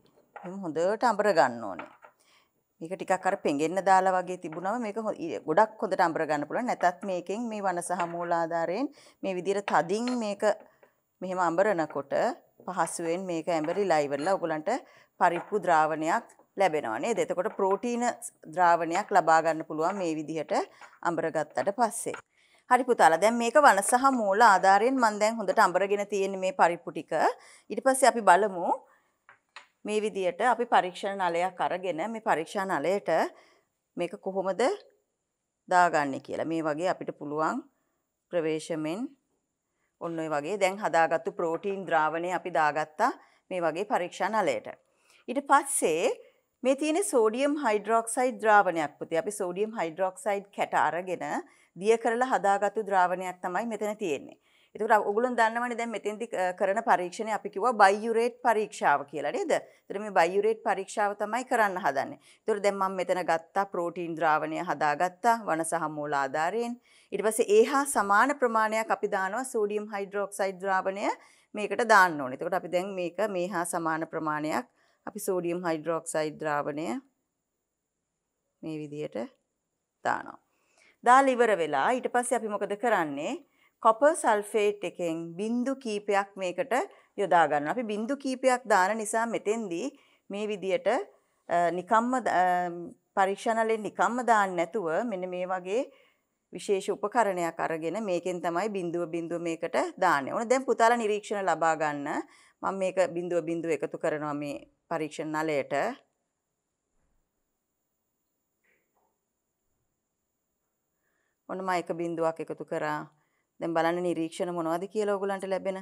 එහෙනම් හොඳට අඹර ගන්න ඕනේ. මේක ටිකක් අර පෙඟෙන්න දාලා වගේ තිබුණාම මේක ගොඩක් හොඳට අඹර ගන්න පුළුවන්. නැතත් මේකෙන් මේ වන සහ මූලාධාරයෙන් මේ විදිහට තදින් මේක මෙහෙම අඹරනකොට පහසුවෙන් මේක ඇඹරිලා ඉවරලා ඔයගලන්ට පරිප්පු ද්‍රාවණයක් ලැබෙනවා නේද? එතකොට ප්‍රෝටීන ද්‍රාවණයක් ලබා ගන්න පුළුවන් මේ විදිහට අඹරගත්තට පස්සේ. හරි පුතාලා දැන් මේක වන සහ මූල ආධාරයෙන් මම දැන් හොඳට අඹරගෙන තියෙන මේ පරිප්පු ටික. ඊට පස්සේ අපි බලමු මේ විදිහට අපි පරීක්ෂණ නලයක් අරගෙන මේ පරීක්ෂා නලයට මේක කොහොමද දාගන්නේ කියලා. මේ වගේ අපිට පුළුවන් ප්‍රවේශමෙන් ඔන්න ඔය වගේ දැන් හදාගත්තු ප්‍රෝටීන් ද්‍රාවණය අපි දාගත්තා මේ වගේ පරීක්ෂා නලයට. ඊට පස්සේ මේ තියෙන සෝඩියම් හයිඩ්‍රොක්සයිඩ් ද්‍රාවණයක් පුතේ. අපි සෝඩියම් හයිඩ්‍රොක්සයිඩ් කැට අරගෙන දිය කරලා හදාගත්තු ද්‍රාවණයක් තමයි මෙතන තියෙන්නේ. එතුට ඔගුලන් දන්නවනි දැන් මෙතෙන්ති කරන පරීක්ෂණ අපි කිව බයියුරේට් පරීක්ෂාව කියලා නේද තර මේ බයියුරේට් පරීක්ෂාව තමයි කරන්න හදන්න තුර දැම්මම් මෙතන ගත්තා ප්‍රෝටීන් ද්‍රාවණය හදාගත්තා වන සහ මූලාධාරයෙන් ඉට පස ඒහා සමාන ප්‍රමාණයක් අපි දානවා සෝඩියම් හයිඩරෝක්සයිඩ් ද්‍රාවණය මේකට දාන්න ඕන එතකොට අපි දැන් මේක මේ හා සමාන ප්‍රමාණයක් අපි සෝඩියම් හයිඩරෝක්සයිඩ් ද්‍රාවණය මේ විදියට දානවා. දාලා ඉවර වෙලා ඊට පස්සේ අපි මොකද කරන්නේ? කොපර් සල්ෆේට් එකෙන් බින්දු කීපයක් මේකට යොදා ගන්න. අපි බින්දු කීපයක් දාන නිසා මෙතෙන්දී මේ විදියට නිකම්ම පරීක්ෂණවලින් නිකම්ම දාන්න නැතුව මෙන්න මේ වගේ විශේෂ උපකරණයක් අරගෙන මේකෙන් තමයි බින්දුව බින්දුව මේකට දාන්නේ. ඕන දැන් පුතාලා නිරීක්ෂණ ලබා ගන්න. මම මේක බින්දුව බින්දුව එකතු කරනවා මේ පරීක්ෂණ නලයට. ඔන්න මම එක බින්දුවක් එකතු කරා. දැන් බලන්න නිරීක්ෂණ මොනවද කියලා ඔයගලන්ට ලැබෙන.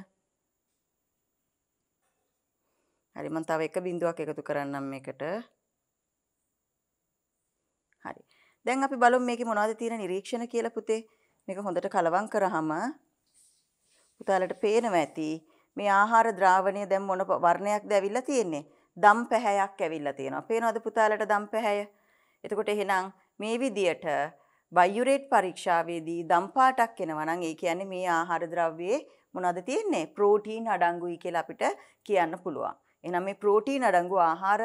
හරි මම තව එක බිඳුවක් එකතු කරන්නම් මේකට. හරි. දැන් අපි බලමු මේකේ මොනවද තියෙන නිරීක්ෂණ කියලා පුතේ. මේක හොඳට කලවම් කරාම පුතාලට පේනවා ඇති. මේ ආහාර ද්‍රාවණය දැන් මොන වර්ණයක්ද ඇවිල්ලා තියෙන්නේ? දම් පැහැයක් ඇවිල්ලා තියෙනවා. පේනවද පුතාලට දම් පැහැය? එතකොට එහෙනම් මේ විදියට බයුරේට් පරීක්ෂාවේදී දම්පාටක් එනවනම් ඒ කියන්නේ මේ ආහාර ද්‍රව්‍යයේ මොනවද තියෙන්නේ ප්‍රෝටීන් අඩංගුයි කියලා අපිට කියන්න පුළුවන්. එහෙනම් මේ ප්‍රෝටීන් අඩංගු ආහාර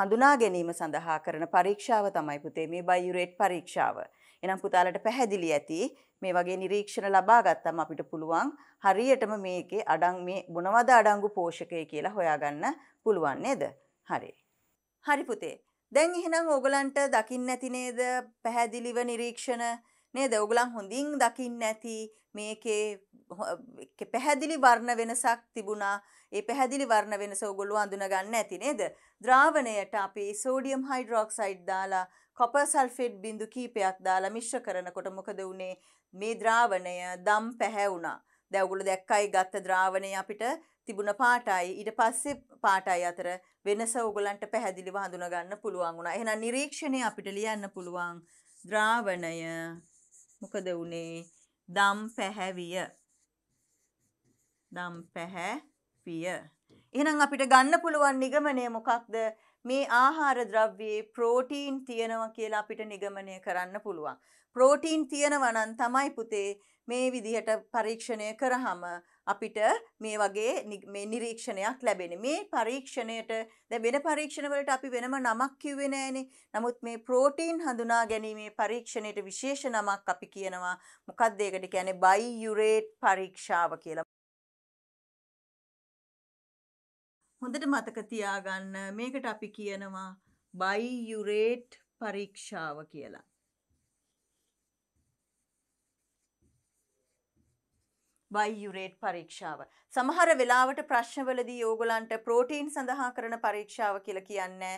හඳුනා ගැනීම සඳහා කරන පරීක්ෂාව තමයි පුතේ මේ බයුරේට් පරීක්ෂාව. එහෙනම් පුතාලට පැහැදිලි ඇති මේ වගේ නිරීක්ෂණ ලබා ගත්තම අපිට පුළුවන් හරියටම මේකේ අඩං මේ මොනවද අඩංගු පෝෂකය කියලා හොයාගන්න පුළුවන් නේද? හරි. හරි පුතේ. දැන් එහෙනම් ඕගලන්ට දකින්න නැති නේද පැහැදිලිව නිරීක්ෂණ නේද ඔගලන් හොඳින් දකින්න ඇති මේකේ පැහැදිලි වර්ණ වෙනසක් තිබුණා ඒ පැහැදිලි වර්ණ වෙනස ඔගොල්ලෝ අඳුනගන්න ඇති නේද ද්‍රාවණයට අපි සෝඩියම් හයිඩ්‍රොක්සයිඩ් දාලා කොපර් සල්ෆේට් බිඳු කීපයක් දාලා මිශ්‍ර කරනකොට මොකද වුනේ මේ ද්‍රාවණය දම් පැහැවුණා දැවගුල දැක්කයි ගත්ත ද්‍රාවණය අපිට තිබුණ පාටයි ඊට පස්සේ පාටයි අතර වෙනස ඕගලන්ට පැහැදිලිව හඳුනගන්න පුළුවන් වුණා. එහෙනම් නිරීක්ෂණය අපිට ලියන්න පුළුවන් ද්‍රාවණය මොකද උනේ? දම් පැහැවිය. දම් පැහැවිය. එහෙනම් අපිට ගන්න පුළුවන් නිගමනය මොකක්ද? මේ ආහාර ද්‍රව්‍යයේ ප්‍රෝටීන් තියෙනවා කියලා අපිට නිගමනය කරන්න පුළුවන්. ප්‍රෝටීන් තියෙනවා නම් තමයි පුතේ මේ විදිහට පරීක්ෂණය කරාම අපිට මේ වගේ නිරීක්ෂණයක් ලැබෙන මේ පරීක්ෂණයට ද වෙන පරීක්ෂණවලට අපි වෙනම නමක් කිව්වේ නෑනේ නමුත් මේ ප්‍රෝටීන් හඳුනා ගැනීමේ පරීක්ෂණයට විශේෂ නමක් අපි කියනවා මොකක්ද ඒකට කියන්නේ බයියුරේට් පරීක්ෂාව කියලා හොඳට මතක තියාගන්න මේකට අපි කියනවා බයියුරේට් පරීක්ෂාව කියලා බයියුරේට් පරීක්ෂාව. සමහර වෙලාවට ප්‍රශ්නවලදී ඕගලන්ට ප්‍රෝටීන් සඳහා කරන පරීක්ෂාව කියලා කියන්නේ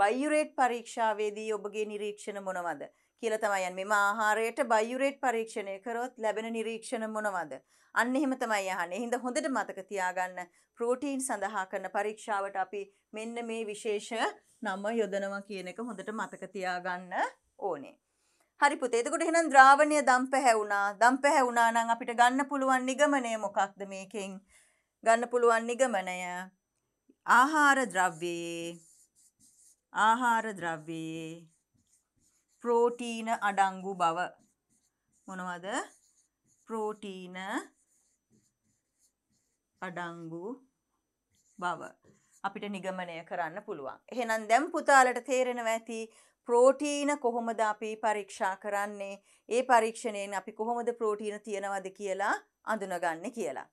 බයියුරේට් පරීක්ෂාවේදී ඔබගේ නිරීක්ෂණ මොනවද කියලා තමයි යන්නේ. මෙම ආහාරයට බයියුරේට් පරීක්ෂණය කරොත් ලැබෙන නිරීක්ෂණ මොනවද? අන්න එහෙම තමයි අහන්නේ. හින්දා හොඳට මතක තියාගන්න ප්‍රෝටීන් සඳහා කරන පරීක්ෂාවට අපි මෙන්න මේ විශේෂ නම යොදනවා කියන එක හොඳට මතක තියාගන්න ඕනේ. හරි පුතේ එතකොට එහෙනම් ද්‍රාවණය දම්පැහැ වුණා දම්පැහැ වුණා නම් අපිට ගන්න පුළුවන් නිගමනය මොකක්ද මේකෙන් ගන්න පුළුවන් නිගමනය ආහාර ද්‍රව්‍යයේ ආහාර ද්‍රව්‍යයේ ප්‍රෝටීන අඩංගු බව මොනවද ප්‍රෝටීන අඩංගු බව අපිට නිගමනය කරන්න පුළුවන්. එහෙනම් දැන් පුතාලට තේරෙනවා ඇති ප්‍රෝටීන කොහොමද අපි පරීක්ෂා කරන්නේ ඒ පරීක්ෂණයෙන් අපි කොහොමද ප්‍රෝටීන තියෙනවද කියලා අඳුනගන්න කියලා.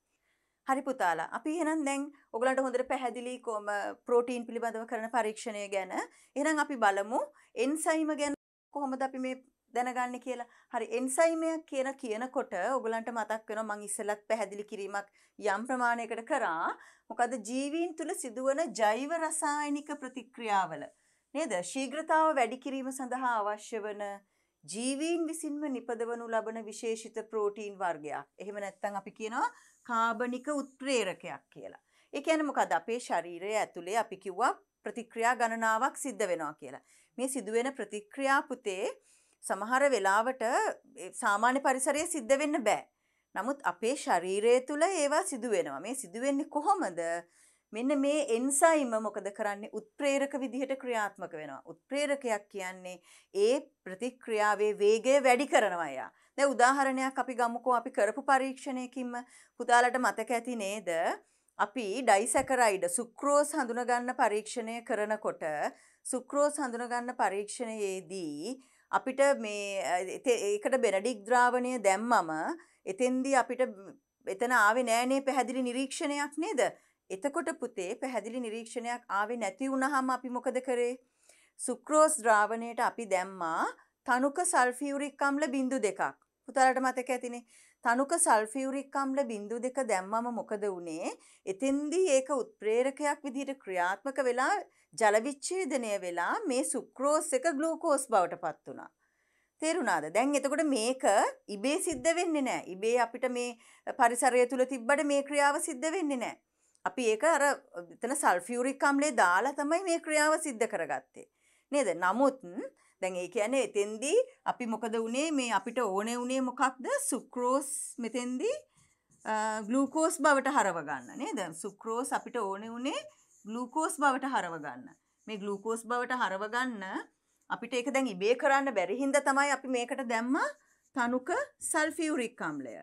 හරි පුතාලා අපි එහෙනම් දැන් ඔගලන්ට හොඳට පැහැදිලි කොම ප්‍රෝටීන් පිළිබඳව කරන පරීක්ෂණය ගැන එහෙනම් අපි බලමු එන්සයිම ගැන කොහොමද අපි මේ දැනගන්න කියලා හරි එන්සයිමයක් කියන කියනකොට ඔගලන්ට මතක් වෙන මං ඉස්සලත් පැහැදිලි කිරීමක් යම් ප්‍රමාණයකට කරා මොකද ජීවීන් තුළ සිදුවන ජෛව රසායනික ප්‍රතික්‍රියාවල නේද? ශීඝ්‍රතාව වැඩි කිරීම සඳහා අවශ්‍ය වන ජීවීන් විසින්ම නිපදවනු ලබන විශේෂිත ප්‍රෝටීන් වර්ගයක්. එහෙම නැත්නම් අපි කියනවා කාබනික උත්ප්‍රේරකයක් කියලා. ඒ කියන්නේ මොකද අපේ ශරීරය ඇතුලේ අපි කිව්වා ප්‍රතික්‍රියා ගණනාවක් සිද්ධ වෙනවා කියලා. මේ සිදුවෙන ප්‍රතික්‍රියා පුතේ සමහර වෙලාවට සාමාන්‍ය පරිසරයේ සිද්ධ වෙන්න බෑ. නමුත් අපේ ශරීරය තුළ ඒවා සිදුවෙනවා. මේ සිදුවෙන්නේ කොහොමද? මෙන්න මේ එන්සයිම මොකද කරන්නේ උත්ප්‍රේරක විදිහට ක්‍රියාත්මක වෙනවා. උත්ප්‍රේරකයක් කියන්නේ ඒ ප්‍රතික්‍රියාවේ වේගය වැඩි කරනවා එයා. දැන් උදාහරණයක් අපි ගමුකෝ අපි කරපු පරීක්ෂණයකින්ම පුතාලට මතක ඇති නේද? අපි ඩයිසැකරයිඩ් සුක්‍රෝස් හඳුනගන්න පරීක්ෂණය කරනකොට සුක්‍රෝස් හඳුනගන්න පරීක්ෂණයේදී අපිට මේ ඒකට බෙනඩික් ද්‍රාවණය දැම්මම එතෙන්දී අපිට එතන ආවේ නෑනේ පැහැදිලි නිරීක්ෂණයක් නේද? එතකොට පුතේ පැහැදිලි නිරීක්ෂණයක් ආවේ නැති වුණාම අපි මොකද කරේ? සුක්‍රෝස් ද්‍රාවණයට අපි දැම්මා තනුක සල්ෆියුරික් අම්ල බිඳු දෙකක්. පුතාලට මතක ඇතිනේ. තනුක සල්ෆියුරික් අම්ල බිඳු දෙක දැම්මම මොකද වුනේ? එතෙන්දී ඒක උත්ප්‍රේරකයක් විදිහට ක්‍රියාත්මක වෙලා ජල විච්ඡේදනය වෙලා මේ සුක්‍රෝස් එක ග්ලූකෝස් බවට පත් වුණා. තේරුණාද දැන් එතකොට මේක ඉබේ සිද්ධ වෙන්නේ නෑ ඉබේ අපිට මේ පරිසරය තුළ තිබ්බට මේ ක්‍රියාව සිද්ධ වෙන්නේ නෑ අපි ඒක අර එතන සල්ෆියුරිකම්ලේ දාලා තමයි මේ ක්‍රියාව සිද්ධ කරගත්තේ. නේද නමුත් දැන් ඒ කියන එතෙන්දී අපි මොකද වනේ මේ අපිට ඕනේ වනේ මොකක්ද සුක්‍රෝස් මෙතෙන්දී ගලූකෝස් බවට හරවගන්න නේද සුක්‍රෝස් අපිට ඕනේ වනේ ගලූකෝස් බවට හරවගන්න මේ ගලූකෝස් බවට හරවගන්න අපිට ඒක දැන් ඉබේ කරන්න බැරි හින්දා තමයි අපි මේකට දැම්මා තනුක සල්ෆියුරික් අම්ලය.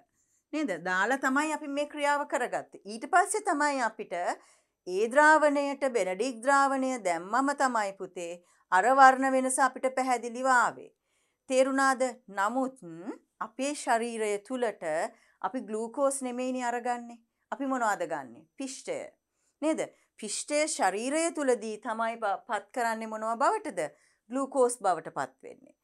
නේද දාලා තමයි අපි මේ ක්‍රියාව කරගත්ත. ඊට පස්සේ තමයි අපිට ඒ ද්‍රාවණයට බෙනඩික් ද්‍රාවණය දැම්මම තමයි පුතේ අර වර්ණ වෙනස අපිට පැහැදිලිව ආවේ. තේරුණාද? නමුත් අපේ ශරීරය තුලට අපි ග්ලූකෝස් නෙමෙයිනේ අරගන්නේ. අපි මොනවද ගන්නෙ? පිෂ්ඨය. නේද? පිෂ්ඨය ශරීරය තුලදී තමයි පත් කරන්නේ මොනව බවටද? ග්ලූකෝස් බවට පත් වෙන්නේ.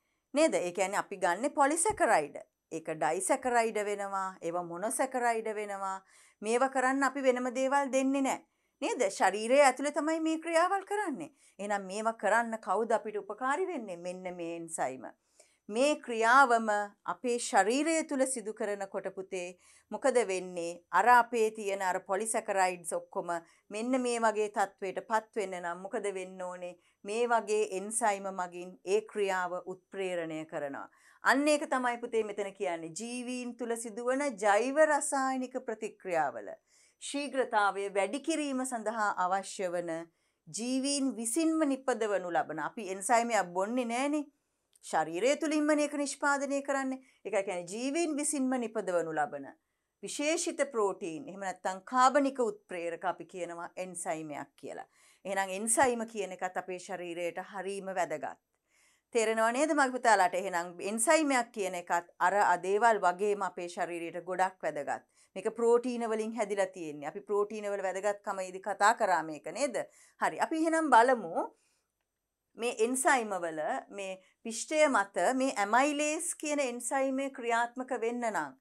නේද? ඒ කියන්නේ අපි ගන්නෙ පොලිසැකරයිඩ්. ඒක ඩයිසැකරයිඩ වෙනවා ඒව මොනසැකරයිඩ වෙනවා මේව කරන්න අපි වෙනම දේවල් දෙන්නේ නෑ නේද ශරීරය ඇතුළේ තමයි මේ ක්‍රියාවල් කරන්නේ එහෙනම් මේව කරන්න කවුද අපිට උපකාරී වෙන්නේ මෙන්න මේ එන්සයිම මේ ක්‍රියාවම අපේ ශරීරය තුළ සිදු කරනකොට පුතේ මොකද වෙන්නේ අර අපේ තියෙන අර පොලිසැකරයිඩ්ස් ඔක්කොම මෙන්න මේ වගේ තත්ත්වයට පත් වෙන්න නම් මොකද වෙන්න ඕනේ මේ වගේ එන්සයිම මගින් ඒ ක්‍රියාව උත්ප්‍රේරණය කරනවා අන්න ඒක තමයි පුතේ මෙතන කියන්නේ ජීවීන් තුල සිදුවන ජෛව රසායනික ප්‍රතික්‍රියාවල ශීඝ්‍රතාවය වැඩි කිරීම සඳහා අවශ්‍ය වන ජීවීන් විසින්ම නිපදවනු ලබන අපි එන්සයිමයක් බොන්නේ නැහනේ ශරීරය තුලින්ම මේක නිෂ්පාදනය කරන්නේ ඒක කියන්නේ ජීවීන් විසින්ම නිපදවනු ලබන විශේෂිත ප්‍රෝටීන් එහෙම නැත්නම් කාබනික උත්ප්‍රේරක අපි කියනවා එන්සයිමයක් කියලා. එහෙනම් එන්සයිම කියන එකත් අපේ ශරීරයට හරීම වැදගත්. තේරෙනව නේද මගේ පුතාලාට එහෙනම් එන්සයිමයක් කියන එකත් අර අදේවල් වගේම අපේ ශරීරයට ගොඩක් වැදගත්. මේක ප්‍රෝටීන වලින් හැදිලා තියෙන්නේ. අපි ප්‍රෝටීන වල වැදගත්කම ඉදි කතා කරා මේක නේද? හරි. අපි එහෙනම් බලමු මේ එන්සයිම වල මේ පිෂ්ඨය මත මේ ඇමයිලේස් කියන එන්සයිමේ ක්‍රියාත්මක වෙන්න නම්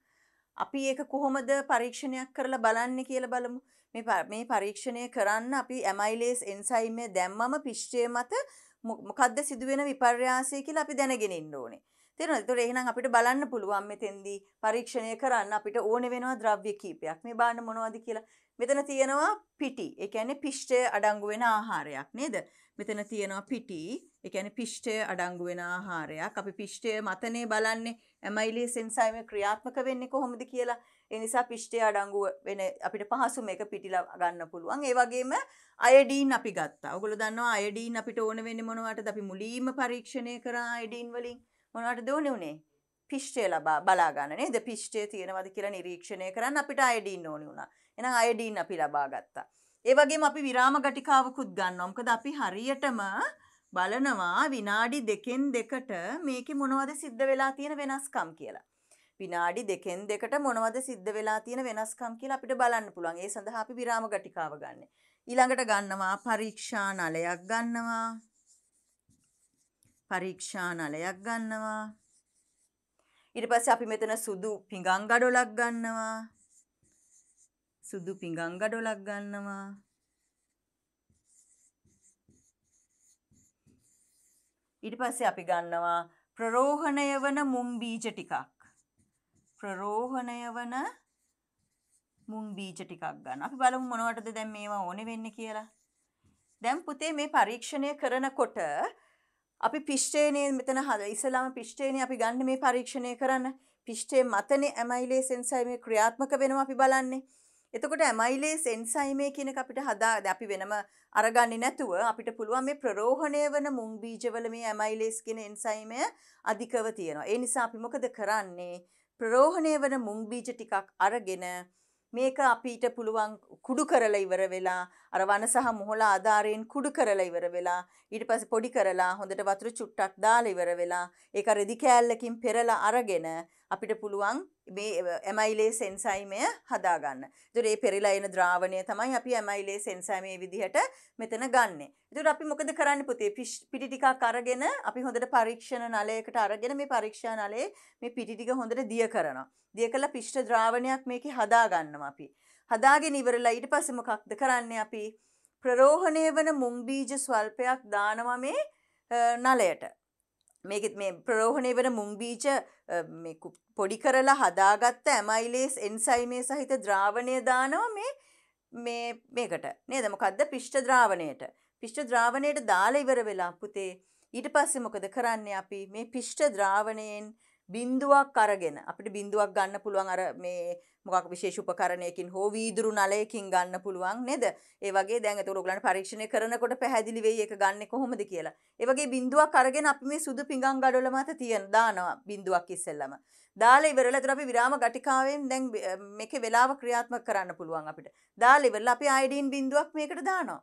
අපි ඒක කොහොමද පරීක්ෂණයක් කරලා බලන්න කියලා බලමු. මේ මේ පරීක්ෂණය කරන්න අපි ඇමයිලේස් එන්සයිමේ දැම්මම පිෂ්ඨය මත මොකද්ද සිදුවෙන විපර්යාසය කියලා අපි දැනගෙන ඉන්න ඕනේ. තේරුණාද? ඒතකොට එහෙනම් අපිට බලන්න පුළුවන් මෙතෙන්දී පරීක්ෂණය කරන්න අපිට ඕනේ වෙනවා ද්‍රව්‍ය කීපයක්. මේ බාන්න මොනවද කියලා. මෙතන තියෙනවා පිටි. ඒ කියන්නේ පිෂ්ඨය අඩංගු වෙන ආහාරයක් නේද? මෙතන තියෙනවා පිටි. ඒ කියන්නේ පිෂ්ඨය අඩංගු වෙන ආහාරයක්. අපි පිෂ්ඨය මතනේ බලන්නේ ඇමයිලේ සෙන්සයිම ක්‍රියාත්මක වෙන්නේ කොහොමද කියලා. එනිසා පිෂ්ටය අඩංගුව වෙන අපිට පහසුම එක පිටිලා ගන්න පුළුවන් ඒ වගේම අයඩීන් අපි ගත්තා ඔගොලු දන්නවා අයඩීන් අපිට ඕන වෙන මොනවට අපි මුලීම පරීක්ෂණය කරා අයඩීන් වලින් මොනවට දෝන වුණේ පිෂ්ටය ලබා බලාගන්න නේද පිෂ්ටය තියෙනවද කියලා නිරීක්ෂණය කරන්න අපිට අයඩීන් ඕනි වුණා එහෙනම් අයඩීන් අපි ලබා ගත්තා ඒ වගේම අපි විරාම ගටිකාවකුත් ගන්නවා මොකද අපි හරියටම බලනවා විනාඩි දෙකෙන් දෙකට මේකේ මොනවද සිද්ධ වෙලා තියෙන වෙනස්කම් කියලා විනාඩි දෙකෙන් දෙකට මොනවද සිද්ධ වෙලා තියෙන වෙනස්කම් කියලා අපිට බලන්න පුළුවන්. ඒ සඳහා අපි විරාම ගටිකාව ගන්න. ඊළඟට ගන්නවා පරීක්ෂා නලයක් ගන්නවා. පරීක්ෂා නලයක් ගන්නවා. ඊට පස්සේ අපි මෙතන සුදු පිඟං ගඩොලක් ගන්නවා. සුදු පිඟං ගඩොලක් ගන්නවා. ඊට පස්සේ අපි ගන්නවා ප්‍රරෝහණය වන මුම් බීජ ටිකක්. ප්‍රරෝහණය වන මුං බීජ ටිකක් ගන්න. අපි බලමු මොනවටද දැන් මේවා ඕනේ වෙන්නේ කියලා. දැන් පුතේ මේ පරීක්ෂණය කරනකොට අපි පිෂ්ඨේනේ මෙතන ඉස්සලාම පිෂ්ඨේනේ අපි ගන්න මේ පරීක්ෂණය කරන්න. පිෂ්ඨේ මතනේ ඇමයිලේස් එන්සයිමේ ක්‍රියාත්මක වෙනවා අපි බලන්නේ. එතකොට ඇමයිලේස් එන්සයිමේ කියන එක අපිට හදා අපි වෙනම අරගන්නේ නැතුව අපිට පුළුවන් මේ ප්‍රරෝහණය වන මුං බීජවල මේ ඇමයිලේස් කියන එන්සයිමය අධිකව තියෙනවා. ඒ නිසා අපි මොකද කරන්නේ? ප්‍රරෝහණය වන මුංබීජ ටිකක් අරගෙන මේක අපිට පුළුවන් කුඩු කරලා ඉවර වෙලා අර වන සහ මොහොල ආධාරයෙන් කුඩු කරලා ඉවර වෙලා ඊට පස්සේ පොඩි කරලා හොඳට වතුර චුට්ටක් දාලා ඉවර වෙලා ඒක රෙදි කෑල්ලකින් පෙරලා අරගෙන අපිට පුළුවන් ඇමයිලේ සෙන්සයිමය හදාගන්න දුරේ පෙරිලා එන ද්‍රාවණය තමයි අපි ඇමයිලේ සෙන්සෑමේ විදිහට මෙතන ගන්න දුර අපි මොකද කරන්න පුතේ පිටිටිකා කරගෙන අපි හොඳට පරීක්ෂණ නලයකට අරගෙන මේ පරීක්ෂා නලේ මේ පිටිටික හොඳට දිය කරනවා දිය කලා පිෂ්ට ද්‍රාවණයක් මේක හදාගන්නම් අපි හදාගෙන ඉවරලා ඊට පස්සේ මොකක්ද කරන්න අපි ප්‍රරෝහණය වන මුංබීජ ස්වල්පයක් දානවා මේ නලයට මේකෙත් මේ ප්‍රරෝහණය වන මුංබීච පොඩි කරලා හදාගත්ත ඇමයිලේස් එන්සයිමේ සහිත ද්‍රාවණය දානවා මේ මේ මේකට නේදමකක්ද පිෂ්ට ද්‍රාවණයට පිෂ්ට ද්‍රාවණයට දාලා ඉවර වෙලා පුතේ ඊට පස්සේ මොකද කරන්න අපි මේ පිෂ්ට ද්‍රාවණයෙන් බින්දුවක් අරගෙන අපිට බින්දුවක් ගන්න පුළුවන් අර මේ මොකක් විශේෂ උපකරණයකින් හෝ වීදුරු නලයකින් ගන්න පුළුවන් නේද? ඒ වගේ දැන් ඒක ඔයගලන්ට පරීක්ෂණය කරනකොට පැහැදිලි වෙයි ඒක ගන්නෙ කොහොමද කියලා. ඒ වගේ බිඳුවක් අරගෙන අපි මේ සුදු පිඟන් ගඩොල මත තියන දානවා බිඳුවක් ඉස්සෙල්ලම. දාලා ඉවරලා ඒතර අපි විරාම ගටිකාවෙන් දැන් මේකේ වේලාව ක්‍රියාත්මක කරන්න පුළුවන් අපිට. දාලා ඉවරලා අපි අයඩීන් බිඳුවක් මේකට දානවා.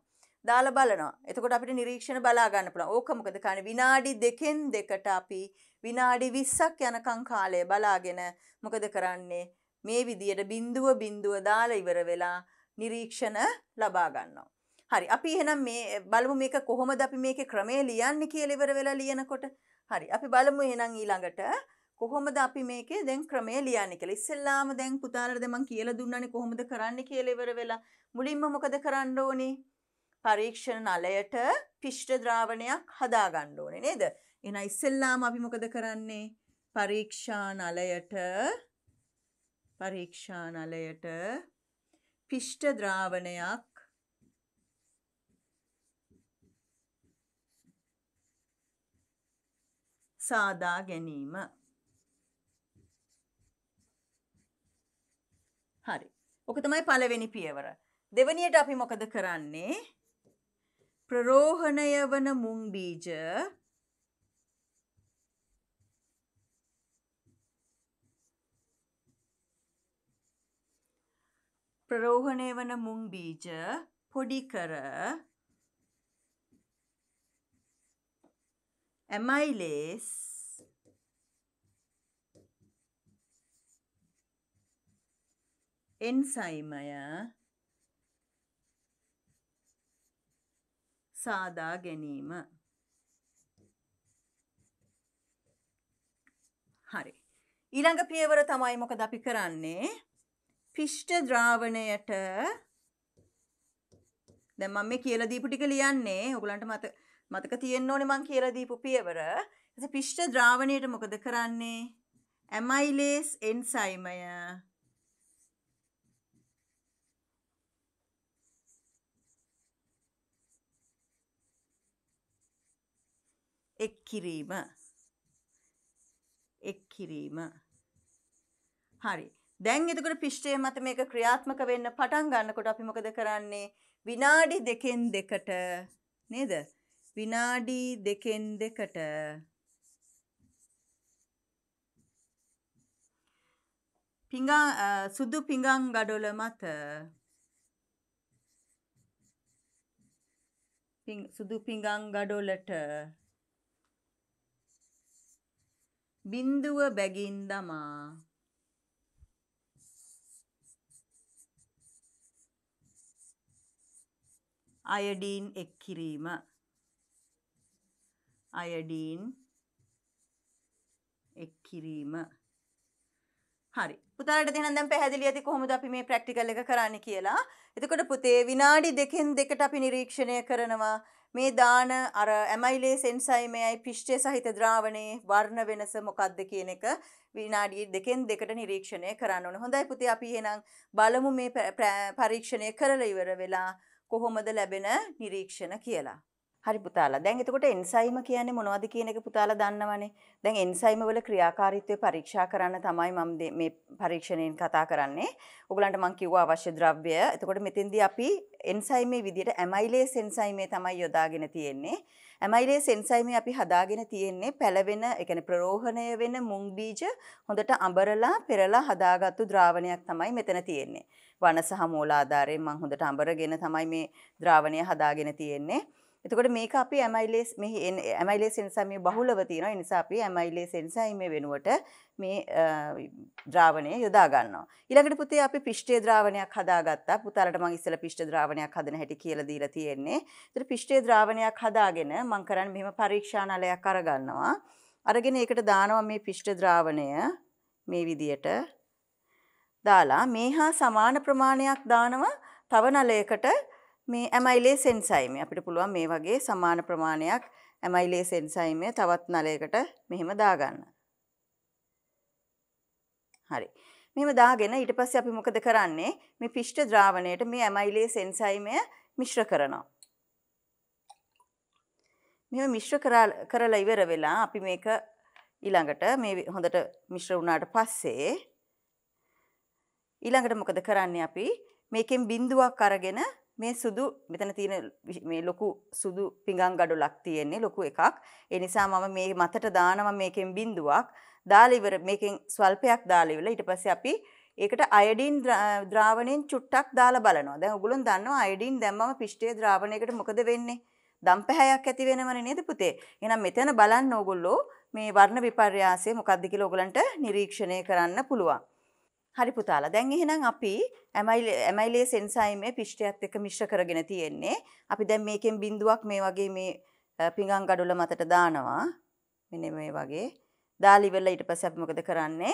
දාලා බලනවා. එතකොට අපිට නිරීක්ෂණ බලා ගන්න පුළුවන්. ඕක මොකද කන්නේ විනාඩි දෙකෙන් දෙකට අපි විනාඩි 20ක් යනකම් කාලය බලාගෙන මොකද කරන්නේ? මේ විදියට බින්දුව බින්දුව දාලා ඉවර වෙලා නිරීක්ෂණ ලබා ගන්නවා. හරි අපි එහෙනම් මේ බලමු මේක කොහොමද අපි මේකේ ක්‍රමය ලියන්නේ කියලා ඉවර වෙලා ලියනකොට. හරි අපි බලමු එහෙනම් ඊළඟට කොහොමද අපි මේකේ දැන් ක්‍රමය ලියන්නේ කියලා. ඉස්සෙල්ලාම දැන් පුතාලට දැන් මම කියලා දුන්නානේ කොහොමද කරන්නේ කියලා ඉවර වෙලා. මුලින්ම මොකද කරන්න ඕනේ? පරීක්ෂණ නලයට පිෂ්ඨ ද්‍රාවණයක් හදා ගන්න ඕනේ නේද? එහෙනම් ඉස්සෙල්ලාම අපි මොකද කරන්නේ? පරීක්ෂා නලයට පරීක්ෂානලයට පිෂ්ඨ ද්‍රාවණයක් සාදා ගැනීම හරි ඕක තමයි පළවෙනි පියවර දෙවනියට අපි මොකද කරන්නේ ප්‍රරෝහණය වන මුං බීජ ප්‍රරෝහණය වන මුං බීජ පොඩි කර ඇමයිලේස් එන්සයිමය සාදා ගැනීම හරි ඊළඟ පියවර තමයි මොකද අපි කරන්නේ පිෂ්ඨ ද්‍රාවණයට දැන් මම මේ කියලා දීපු ටික ලියන්නේ. ඔයගලන්ට මත මතක තියෙන්න ඕනේ මම කියලා දීපු පියවර. එතකොට පිෂ්ඨ ද්‍රාවණයට මොකද කරන්නේ? ඇමයිලේස් එන්සයිමය එක් කිරීම එක් කිරීම හරි දැන් එතකොට පිෂ්ඨය මත මේක ක්‍රියාත්මක වෙන්න පටන් ගන්නකොට අපි මොකද කරන්නේ? විනාඩි දෙකෙන් දෙකට නේද? විනාඩි දෙකෙන් දෙකට පිඟා සුදු පිඟන් ගඩොල මත සුදු පිඟන් ගඩොලට බින්දුව බැගින් දමා අයඩීන් එක් කිරීම අයඩීන් එක් කිරීම හරි පුතාලට දෙන දැන් පැහැදිලි ඇති කොහොමද අපි මේ ප්‍රැක්ටිකල් එක කරන්න කියලා. එතකොට පුතේ විනාඩි දෙකෙන් දෙකට අපි නිරීක්ෂණය කරනවා මේ දාන අර ඇමයිලේස් එන්සයිමයයි පිෂ්ඨය සහිත ද්‍රාවණයේ වර්ණ වෙනස මොකක්ද කියන එක විනාඩි දෙකෙන් දෙකට නිරීක්ෂණය කරන්න ඕනේ. හොඳයි පුතේ අපි එහෙනම් බලමු මේ පරීක්ෂණය කරලා ඉවර වෙලා කොහොමද ලැබෙන නිරීක්ෂණ කියලා. හරි පුතාලා. දැන් එතකොට එන්සයිම කියන්නේ මොනවද කියන එක පුතාලා දන්නවනේ. දැන් එන්සයිම වල ක්‍රියාකාරීත්වය පරීක්ෂා කරන්න තමයි මම මේ පරීක්ෂණයෙන් කතා කරන්නේ. ඔයගලන්ට මම කිව්වා අවශ්‍ය ද්‍රව්‍ය. එතකොට මෙතෙන්දී අපි එන්සයිමේ විදියට ඇමයිලේස් එන්සයිමේ තමයි යොදාගෙන තියෙන්නේ. ඇමයිලේ සෙන්සයිම අපි හදාගෙන තියෙන්නේ පැලවෙන එකන ප්‍රරෝහණය වෙන මුංබීජ හොඳට අඹරලා පෙරලා හදාගත්තු ද්‍රාවණයක් තමයි මෙතන තියෙන්නේ. වන සහ මෝලාධාරයෙන් මං හොඳට අඹරගෙන තමයි මේ ද්‍රාවණය හදාගෙන තියෙන්නේ. එතකොට මේක අපි ඇමයිලේස් මෙහි ඇමයිලේස් එන්සයිම් මේ බහුලව තියෙනවා. ඒ නිසා අපි ඇමයිලේස් එන්සයිම් මේ වෙනුවට මේ ද්‍රාවණය යොදා ගන්නවා. ඊළඟට පුතේ අපි පිෂ්ඨේ ද්‍රාවණයක් හදාගත්තා. පුතාලට මම ඉස්සෙල්ලා පිෂ්ඨ ද්‍රාවණයක් හදන හැටි කියලා දීලා තියෙන්නේ. ඒතර පිෂ්ඨේ ද්‍රාවණයක් හදාගෙන මම කරන්නේ මෙහෙම පරීක්ෂානලයක් අරගන්නවා. අරගෙන ඒකට දානවා මේ පිෂ්ඨ ද්‍රාවණය මේ විදියට දාලා මේ හා සමාන ප්‍රමාණයක් දානවා තව නලයකට මේ ඇමයිලේස් එන්සයිමය අපිට පුළුවන් මේ වගේ සමාන ප්‍රමාණයක් ඇමයිලේස් එන්සයිමය තවත් නලයකට මෙහෙම දාගන්න. හරි. මෙහෙම දාගෙන ඊට පස්සේ අපි මොකද කරන්නේ? මේ පිෂ්ඨ ද්‍රාවණයට මේ ඇමයිලේස් එන්සයිමය මිශ්‍ර කරනවා. මෙහෙම මිශ්‍ර කරලා ඉවර වෙලා අපි මේක ඊළඟට මේ හොඳට මිශ්‍ර වුණාට පස්සේ ඊළඟට මොකද කරන්නේ අපි මේකෙන් බිඳුවක් අරගෙන මේ සුදු මෙතන තියෙන මේ ලොකු සුදු පිඟන් ගඩොලක් තියෙන්නේ ලොකු එකක්. ඒ නිසා මම මේ මතට දානවා මේකෙන් බිඳුවක්. දාලා ඉවර මේකෙන් ස්වල්පයක් දාලා ඉවර ඊට පස්සේ අපි ඒකට අයඩින් ද්‍රාවණයෙන් චුට්ටක් දාලා බලනවා. දැන් ඔයගොල්ලෝ දන්නවා අයඩින් දැම්මම පිෂ්ඨයේ ද්‍රාවණයකට මොකද වෙන්නේ? දම්පැහැයක් ඇති වෙනවනේ නේද පුතේ? එහෙනම් මෙතන බලන්න ඕගොල්ලෝ මේ වර්ණ විපර්යාසය මොකක්ද කියලා ඔයගලන්ට නිරීක්ෂණය කරන්න පුළුවන්. හරි පුතාලා දැන් එහෙනම් අපි ඇමයිලේ සෙන්සයිමේ පිෂ්ටයත් එක මිශ්‍ර කරගෙන තියෙන්නේ. අපි දැන් මේකෙන් බිඳුවක් මේ වගේ මේ පිඟන් ගඩොල මතට දානවා. මෙන්න මේ වගේ. දාලා ඉවරලා ඊට පස්සේ අපි මොකද කරන්නේ?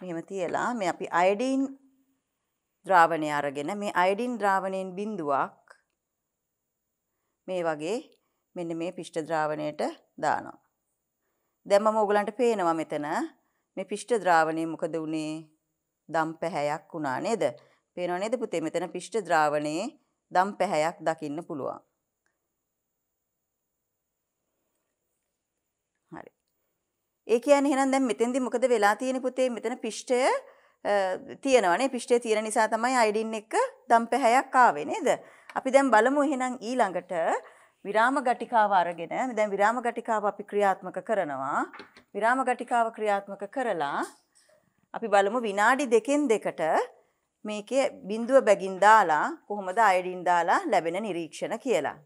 මෙහෙම තියලා මේ අපි අයඩින් ද්‍රාවණය අරගෙන මේ අයඩින් ද්‍රාවණයෙන් බිඳුවක් මේ වගේ මෙන්න මේ පිෂ්ඨ ද්‍රාවණයට දානවා. දැන් මම ඕගලන්ට පේනවා මෙතන මේ පිෂ්ඨ ද්‍රාවණය මොකද උනේ? දම් පැහැයක් වුණා නේද? පේනව නේද පුතේ? මෙතන පිෂ්ඨ ද්‍රාවණයේ දම් පැහැයක් දකින්න පුළුවන්. හරි. ඒ කියන්නේ එහෙනම් දැන් මෙතෙන්දි මොකද වෙලා තියෙන්නේ පුතේ? මෙතන පිෂ්ඨය තියෙනවනේ. පිෂ්ඨය තියෙන නිසා තමයි අයඩින් එක දම් පැහැයක් ආවේ නේද? අපි දැන් බලමු එහෙනම් ඊළඟට විරාම ගටිකාව අරගෙන දැන් විරාම ගටිකාව අපි ක්‍රියාත්මක කරනවා. විරාම ගටිකාව ක්‍රියාත්මක කරලා අපි බලමු විනාඩි දෙකෙන් දෙකට මේකේ බිඳුව බැගින් දාලා කොහොමද අයඩින් දාලා ලැබෙන නිරීක්ෂණ කියලා.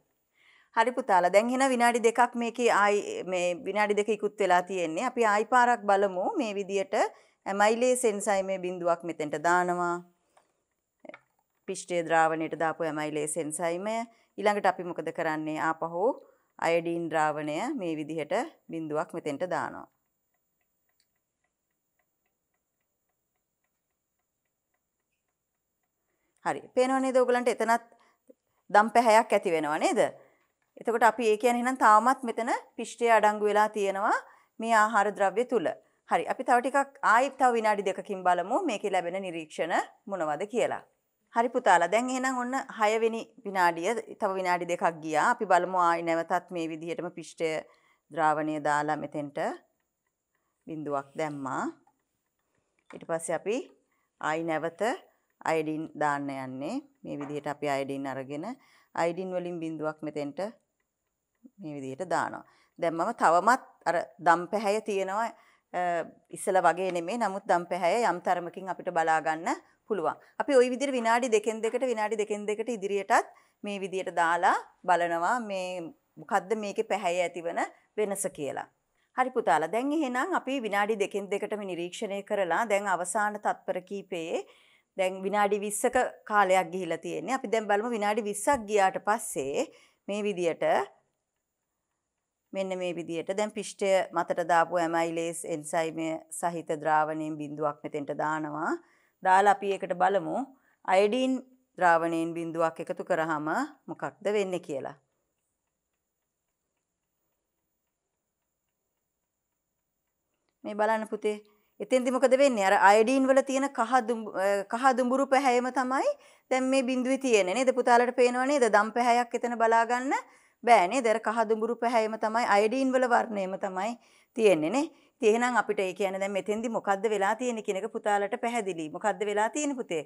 හරි පුතාලා දැන් එන විනාඩි දෙකක් මේකේ ආයි මේ විනාඩි දෙක ඉක්ුත් වෙලා තියෙන්නේ. අපි ආයි පාරක් බලමු මේ විදියට ඇමයිලේස් එන්සයිමේ බිඳුවක් මෙතෙන්ට දානවා. පිෂ්ඨයේ ද්‍රාවණයට දාපු ඇමයිලේස් එන්සයිමය ඊළඟට අපි මොකද කරන්නේ ආපහු අයඩීන් ද්‍රාවණය මේ විදිහට බිඳුවක් මෙතෙන්ට දානවා. හරි. පේනව නේද ඔයගලන්ට එතනත් දම් පැහැයක් ඇති වෙනව නේද? එතකොට අපි ඒ කියන්නේ එහෙනම් තාමත් මෙතන පිෂ්ඨය අඩංගු වෙලා තියෙනවා මේ ආහාර ද්‍රව්‍ය තුල. හරි. අපි තව ටිකක් ආයෙත් තව විනාඩි දෙකකින් බලමු මේකේ ලැබෙන නිරීක්ෂණ මොනවද කියලා. හරි පුතාලා දැන් එහෙනම් ඔන්න 6 වෙනි විනාඩිය තව විනාඩි දෙකක් ගියා. අපි බලමු ආයි නැවතත් මේ විදිහටම පිෂ්ඨය ද්‍රාවණය දාලා මෙතෙන්ට බිඳුවක් දැම්මා. ඊට පස්සේ අපි ආයි නැවත අයඩින් දාන්න යන්නේ. මේ විදිහට අපි අයඩින් අරගෙන අයඩින් වලින් බිඳුවක් මෙතෙන්ට මේ විදිහට දානවා. දැන් මම තවමත් අර දම් පැහැය තියෙනවා ඉස්සල වගේ නෙමේ. නමුත් දම් පැහැය යම් තරමකින් අපිට බලා ගන්න පුළුවන්. අපි ওই විදිහට විනාඩි දෙකෙන් දෙකට විනාඩි දෙකෙන් දෙකට ඉදිරියටත් මේ විදිහට දාලා බලනවා මේ මොකද්ද මේකේ පැහැය ඇතිවන වෙනස කියලා. හරි පුතාලා දැන් එහෙනම් අපි විනාඩි දෙකෙන් දෙකටම නිරීක්ෂණය කරලා දැන් අවසාන තත්පර කීපයේ දැන් විනාඩි 20ක කාලයක් ගිහිලා තියෙන්නේ. අපි දැන් බලමු විනාඩි 20ක් ගියාට පස්සේ මේ විදියට මෙන්න මේ විදියට දැන් පිෂ්ඨය මතට දාපු ඇමයිලේස් එන්සයිමය සහිත ද්‍රාවණයෙන් බිඳුවක් මෙතෙන්ට දානවා. දාලා අපි ඒකට බලමු අයඩීන් ද්‍රාවණයෙන් බිඳුවක් එකතු කරාම මොකක්ද වෙන්නේ කියලා. මේ බලන්න පුතේ එතෙන්දි මොකද වෙන්නේ අර අයඩීන් වල තියෙන කහ කහ දුඹුරු පැහැයම තමයි දැන් මේ බිඳුවේ තියෙන්නේ නේද පුතාලට පේනව නේද දම් පැහැයක් එතන බලා ගන්න බෑ නේද අර කහ දුඹුරු පැහැයම තමයි අයඩීන් වල වර්ණයම තමයි තියෙන්නේ නේ තියෙනම් අපිට ඒ කියන්නේ දැන් මෙතෙන්දි මොකද්ද වෙලා තියෙන්නේ කියන එක පුතාලට පැහැදිලි. මොකද්ද වෙලා තියෙන්නේ පුතේ?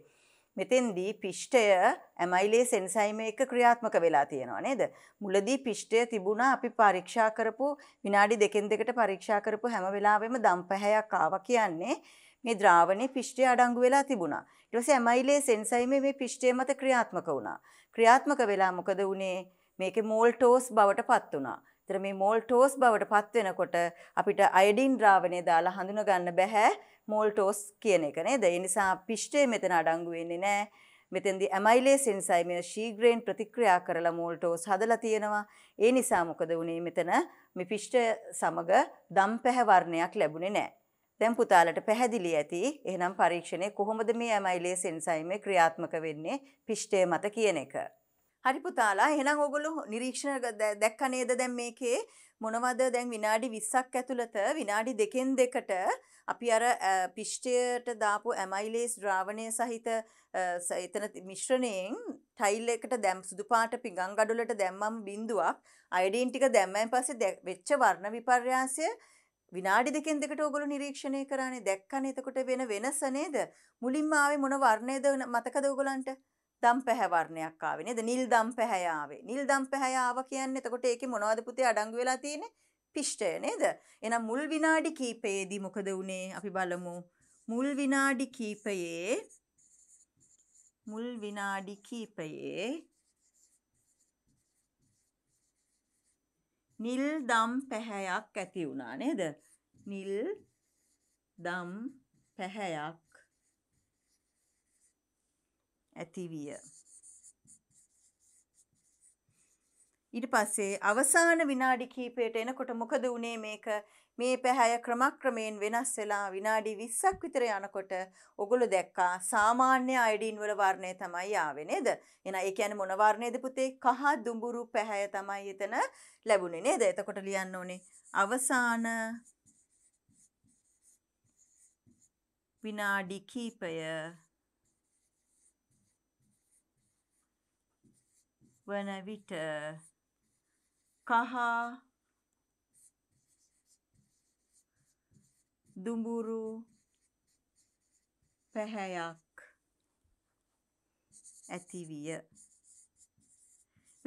මෙතෙන්දී පිෂ්ඨය ඇමයිලේස් එන්සයිම එක ක්‍රියාත්මක වෙලා තියෙනවා නේද? මුලදී පිෂ්ඨය තිබුණා අපි පරීක්ෂා කරපු විනාඩි දෙකෙන් දෙකට පරීක්ෂා කරපු හැම වෙලාවෙම දම්පැහැයක් ආවා කියන්නේ මේ ද්‍රාවණේ පිෂ්ඨය අඩංගු වෙලා තිබුණා. ඊට පස්සේ ඇමයිලේස් එන්සයිම මේ පිෂ්ඨය මත ක්‍රියාත්මක වුණා. ක්‍රියාත්මක වෙලා මොකද වුනේ? මේකේ මෝල්ටෝස් බවට පත් වුණා. එතන මේ මෝල්ටෝස් බවට පත් වෙනකොට අපිට අයඩින් ද්‍රාවණය දාලා හඳුනගන්න බෑ මෝල්ටෝස් කියන එක නේද? ඒ නිසා පිෂ්ඨය මෙතන අඩංගු වෙන්නේ නැහැ. මෙතෙන්දී ඇමයිලේස් එන්සයිමය ශීඝ්‍රයෙන් ප්‍රතික්‍රියා කරලා මෝල්ටෝස් හදලා තියෙනවා. ඒ නිසා මොකද වුනේ මෙතන මේ පිෂ්ඨය සමග දම්පැහැ වර්ණයක් ලැබුණේ නැහැ. දැන් පුතාලට පැහැදිලි ඇති. එහෙනම් පරීක්ෂණය කොහොමද මේ ඇමයිලේස් එන්සයිමය ක්‍රියාත්මක වෙන්නේ පිෂ්ඨය මත කියන එක. හරි පුතාලා එහෙනම් ඔගොල්ලෝ නිරීක්ෂණ දැක්ක නේද දැන් මේකේ මොනවද දැන් විනාඩි 20ක් ඇතුළත විනාඩි දෙකෙන් දෙකට අපි අර පිෂ්ඨයට දාපු ඇමයිලේස් ද්‍රාවණය සහිත එතන මිශ්‍රණයෙන් ටයිල් එකට දැම් සුදු පාට පිඟන් ගඩොලට දැම්මම බිඳුවක් අයඩීන් ටික දැම්මෙන් පස්සේ වෙච්ච වර්ණ විපර්යාසය විනාඩි දෙකෙන් දෙකට ඔගොලු නිරීක්ෂණය කරානේ දැක්කනේ එතකොට වෙන වෙනස නේද මුලින්ම ආවේ මොන වර්ණයද මතකද ඔයගොල්ලන්ට දම් පැහැවර්ණයක් ආවේ නේද? නිල් දම් පැහැය ආවේ. නිල් දම් පැහැය ආව කියන්නේ එතකොට ඒකේ මොනවද පුතේ අඩංගු වෙලා තියෙන්නේ? පිෂ්ඨය නේද? එහෙනම් මුල් විනාඩි කීපයේදී මොකද වුනේ? අපි බලමු. මුල් විනාඩි කීපයේ මුල් විනාඩි කීපයේ නිල් දම් පැහැයක් ඇති වුණා නේද? නිල් දම් පැහැයක් ඇතිවිය. ඊට පස්සේ අවසාන විනාඩි කීපයට එනකොට මොකද වුනේ මේක මේ පැහැය ක්‍රමක්‍රමයෙන් වෙනස් වෙලා විනාඩි 20ක් විතර යනකොට ඔගොල්ලෝ දැක්කා සාමාන්‍ය අයඩින් වල වර්ණය තමයි ආවේ නේද? එහෙනම් ඒ කියන්නේ මොන වර්ණයද පුතේ? කහ දුඹුරු පැහැය තමයි එතන ලැබුණේ නේද? එතකොට ලියන්න ඕනේ අවසාන විනාඩි කීපය වන විට කහ දුඹුරු පැහැයක් ඇතිවිය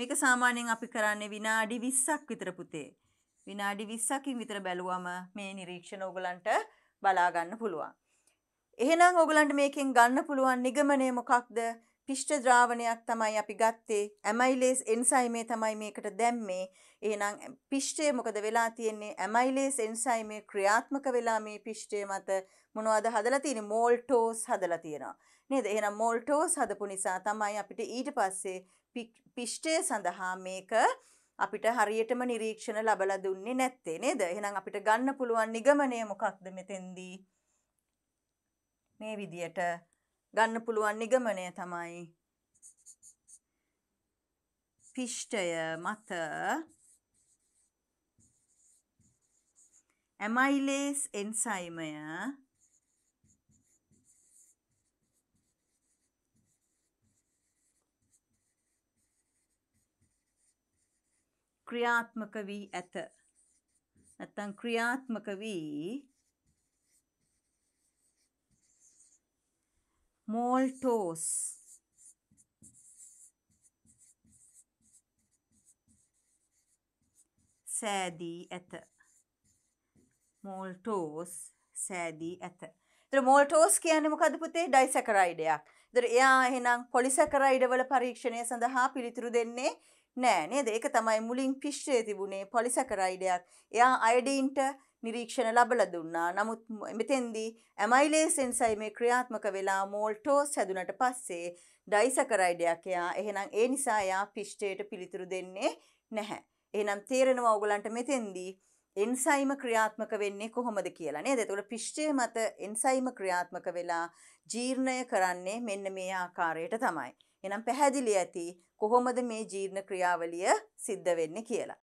මේක සාමාන්‍යයෙන් අපි කරන්නේ විනාඩි 20ක් විතර පුතේ විනාඩි 20කින් විතර බැලුවම මේ නිරීක්ෂණ ඕගලන්ට බලා ගන්න පුළුවන්. එහෙනම් ඕගලන්ට මේකෙන් ගන්න පුළුවන් නිගමනය මොකක්ද? පිෂ්ඨ ද්‍රාවණයක් තමයි අපි ගත්තේ ඇමයිලේස් එන්සයිමේ තමයි මේකට දැම්මේ එහෙනම් පිෂ්ඨය මොකද වෙලා තියෙන්නේ ඇමයිලේස් එන්සයිමේ ක්‍රියාත්මක වෙලා මේ පිෂ්ඨය මත මොනවද හදලා තියෙන්නේ මෝල්ටෝස් හදලා තියෙනවා නේද එහෙනම් මෝල්ටෝස් හදපු නිසා තමයි අපිට ඊට පස්සේ පිෂ්ඨය සඳහා මේක අපිට හරියටම නිරීක්ෂණ ලබලා දුන්නේ නැත්තේ නේද එහෙනම් අපිට ගන්න පුළුවන් නිගමනය මොකක්ද මෙතෙන්දී මේ විදියට ගන්න පුළුවන් නිගමනය තමයි පිෂ්ඨය මත ඇමයිලේස් එන්සයිමය ක්‍රියාත්මක වී ඇත නැත්තම් ක්‍රියාත්මක වී maltose සෑදී ඇත මෝල්ටෝස් සෑදී ඇත ද මෝල්ටෝස් කියන මොකද පුතේ ඩයිසැකරයිඩයක් දර එයා එහෙනම් පොලිසැකරයිඩවල පරීක්ෂණය සඳහා පිළිතුරු දෙන්නේ නෑ නේද ඒක තමයි මුලින් පිශ්්‍රය තිබුණේ පොලිසැකරයිඩයක් එයා අයඩීන්ට නිරීක්ෂණ ලබල දුන්නා. නමුත් මෙතෙන්දී ඇමයිලේස් එන්සයිමේ ක්‍රියාත්මක වෙලා මෝල්ටෝස් හැදුනට පස්සේ ඩයිසකරයිඩයක් එයා. එහෙනම් ඒ නිසා එයා පිෂ්ඨයට පිළිතුරු දෙන්නේ නැහැ. එහෙනම් තේරෙනවා ඔයගලන්ට මෙතෙන්දී එන්සයිම ක්‍රියාත්මක වෙන්නේ කොහොමද කියලා නේද? එතකොට පිෂ්ඨය මත එන්සයිම ක්‍රියාත්මක වෙලා ජීර්ණය කරන්නේ මෙන්න මේ ආකාරයට තමයි. එනම් පැහැදිලි ඇති කොහොමද මේ ජීර්ණ ක්‍රියාවලිය සිද්ධ වෙන්නේ කියලා.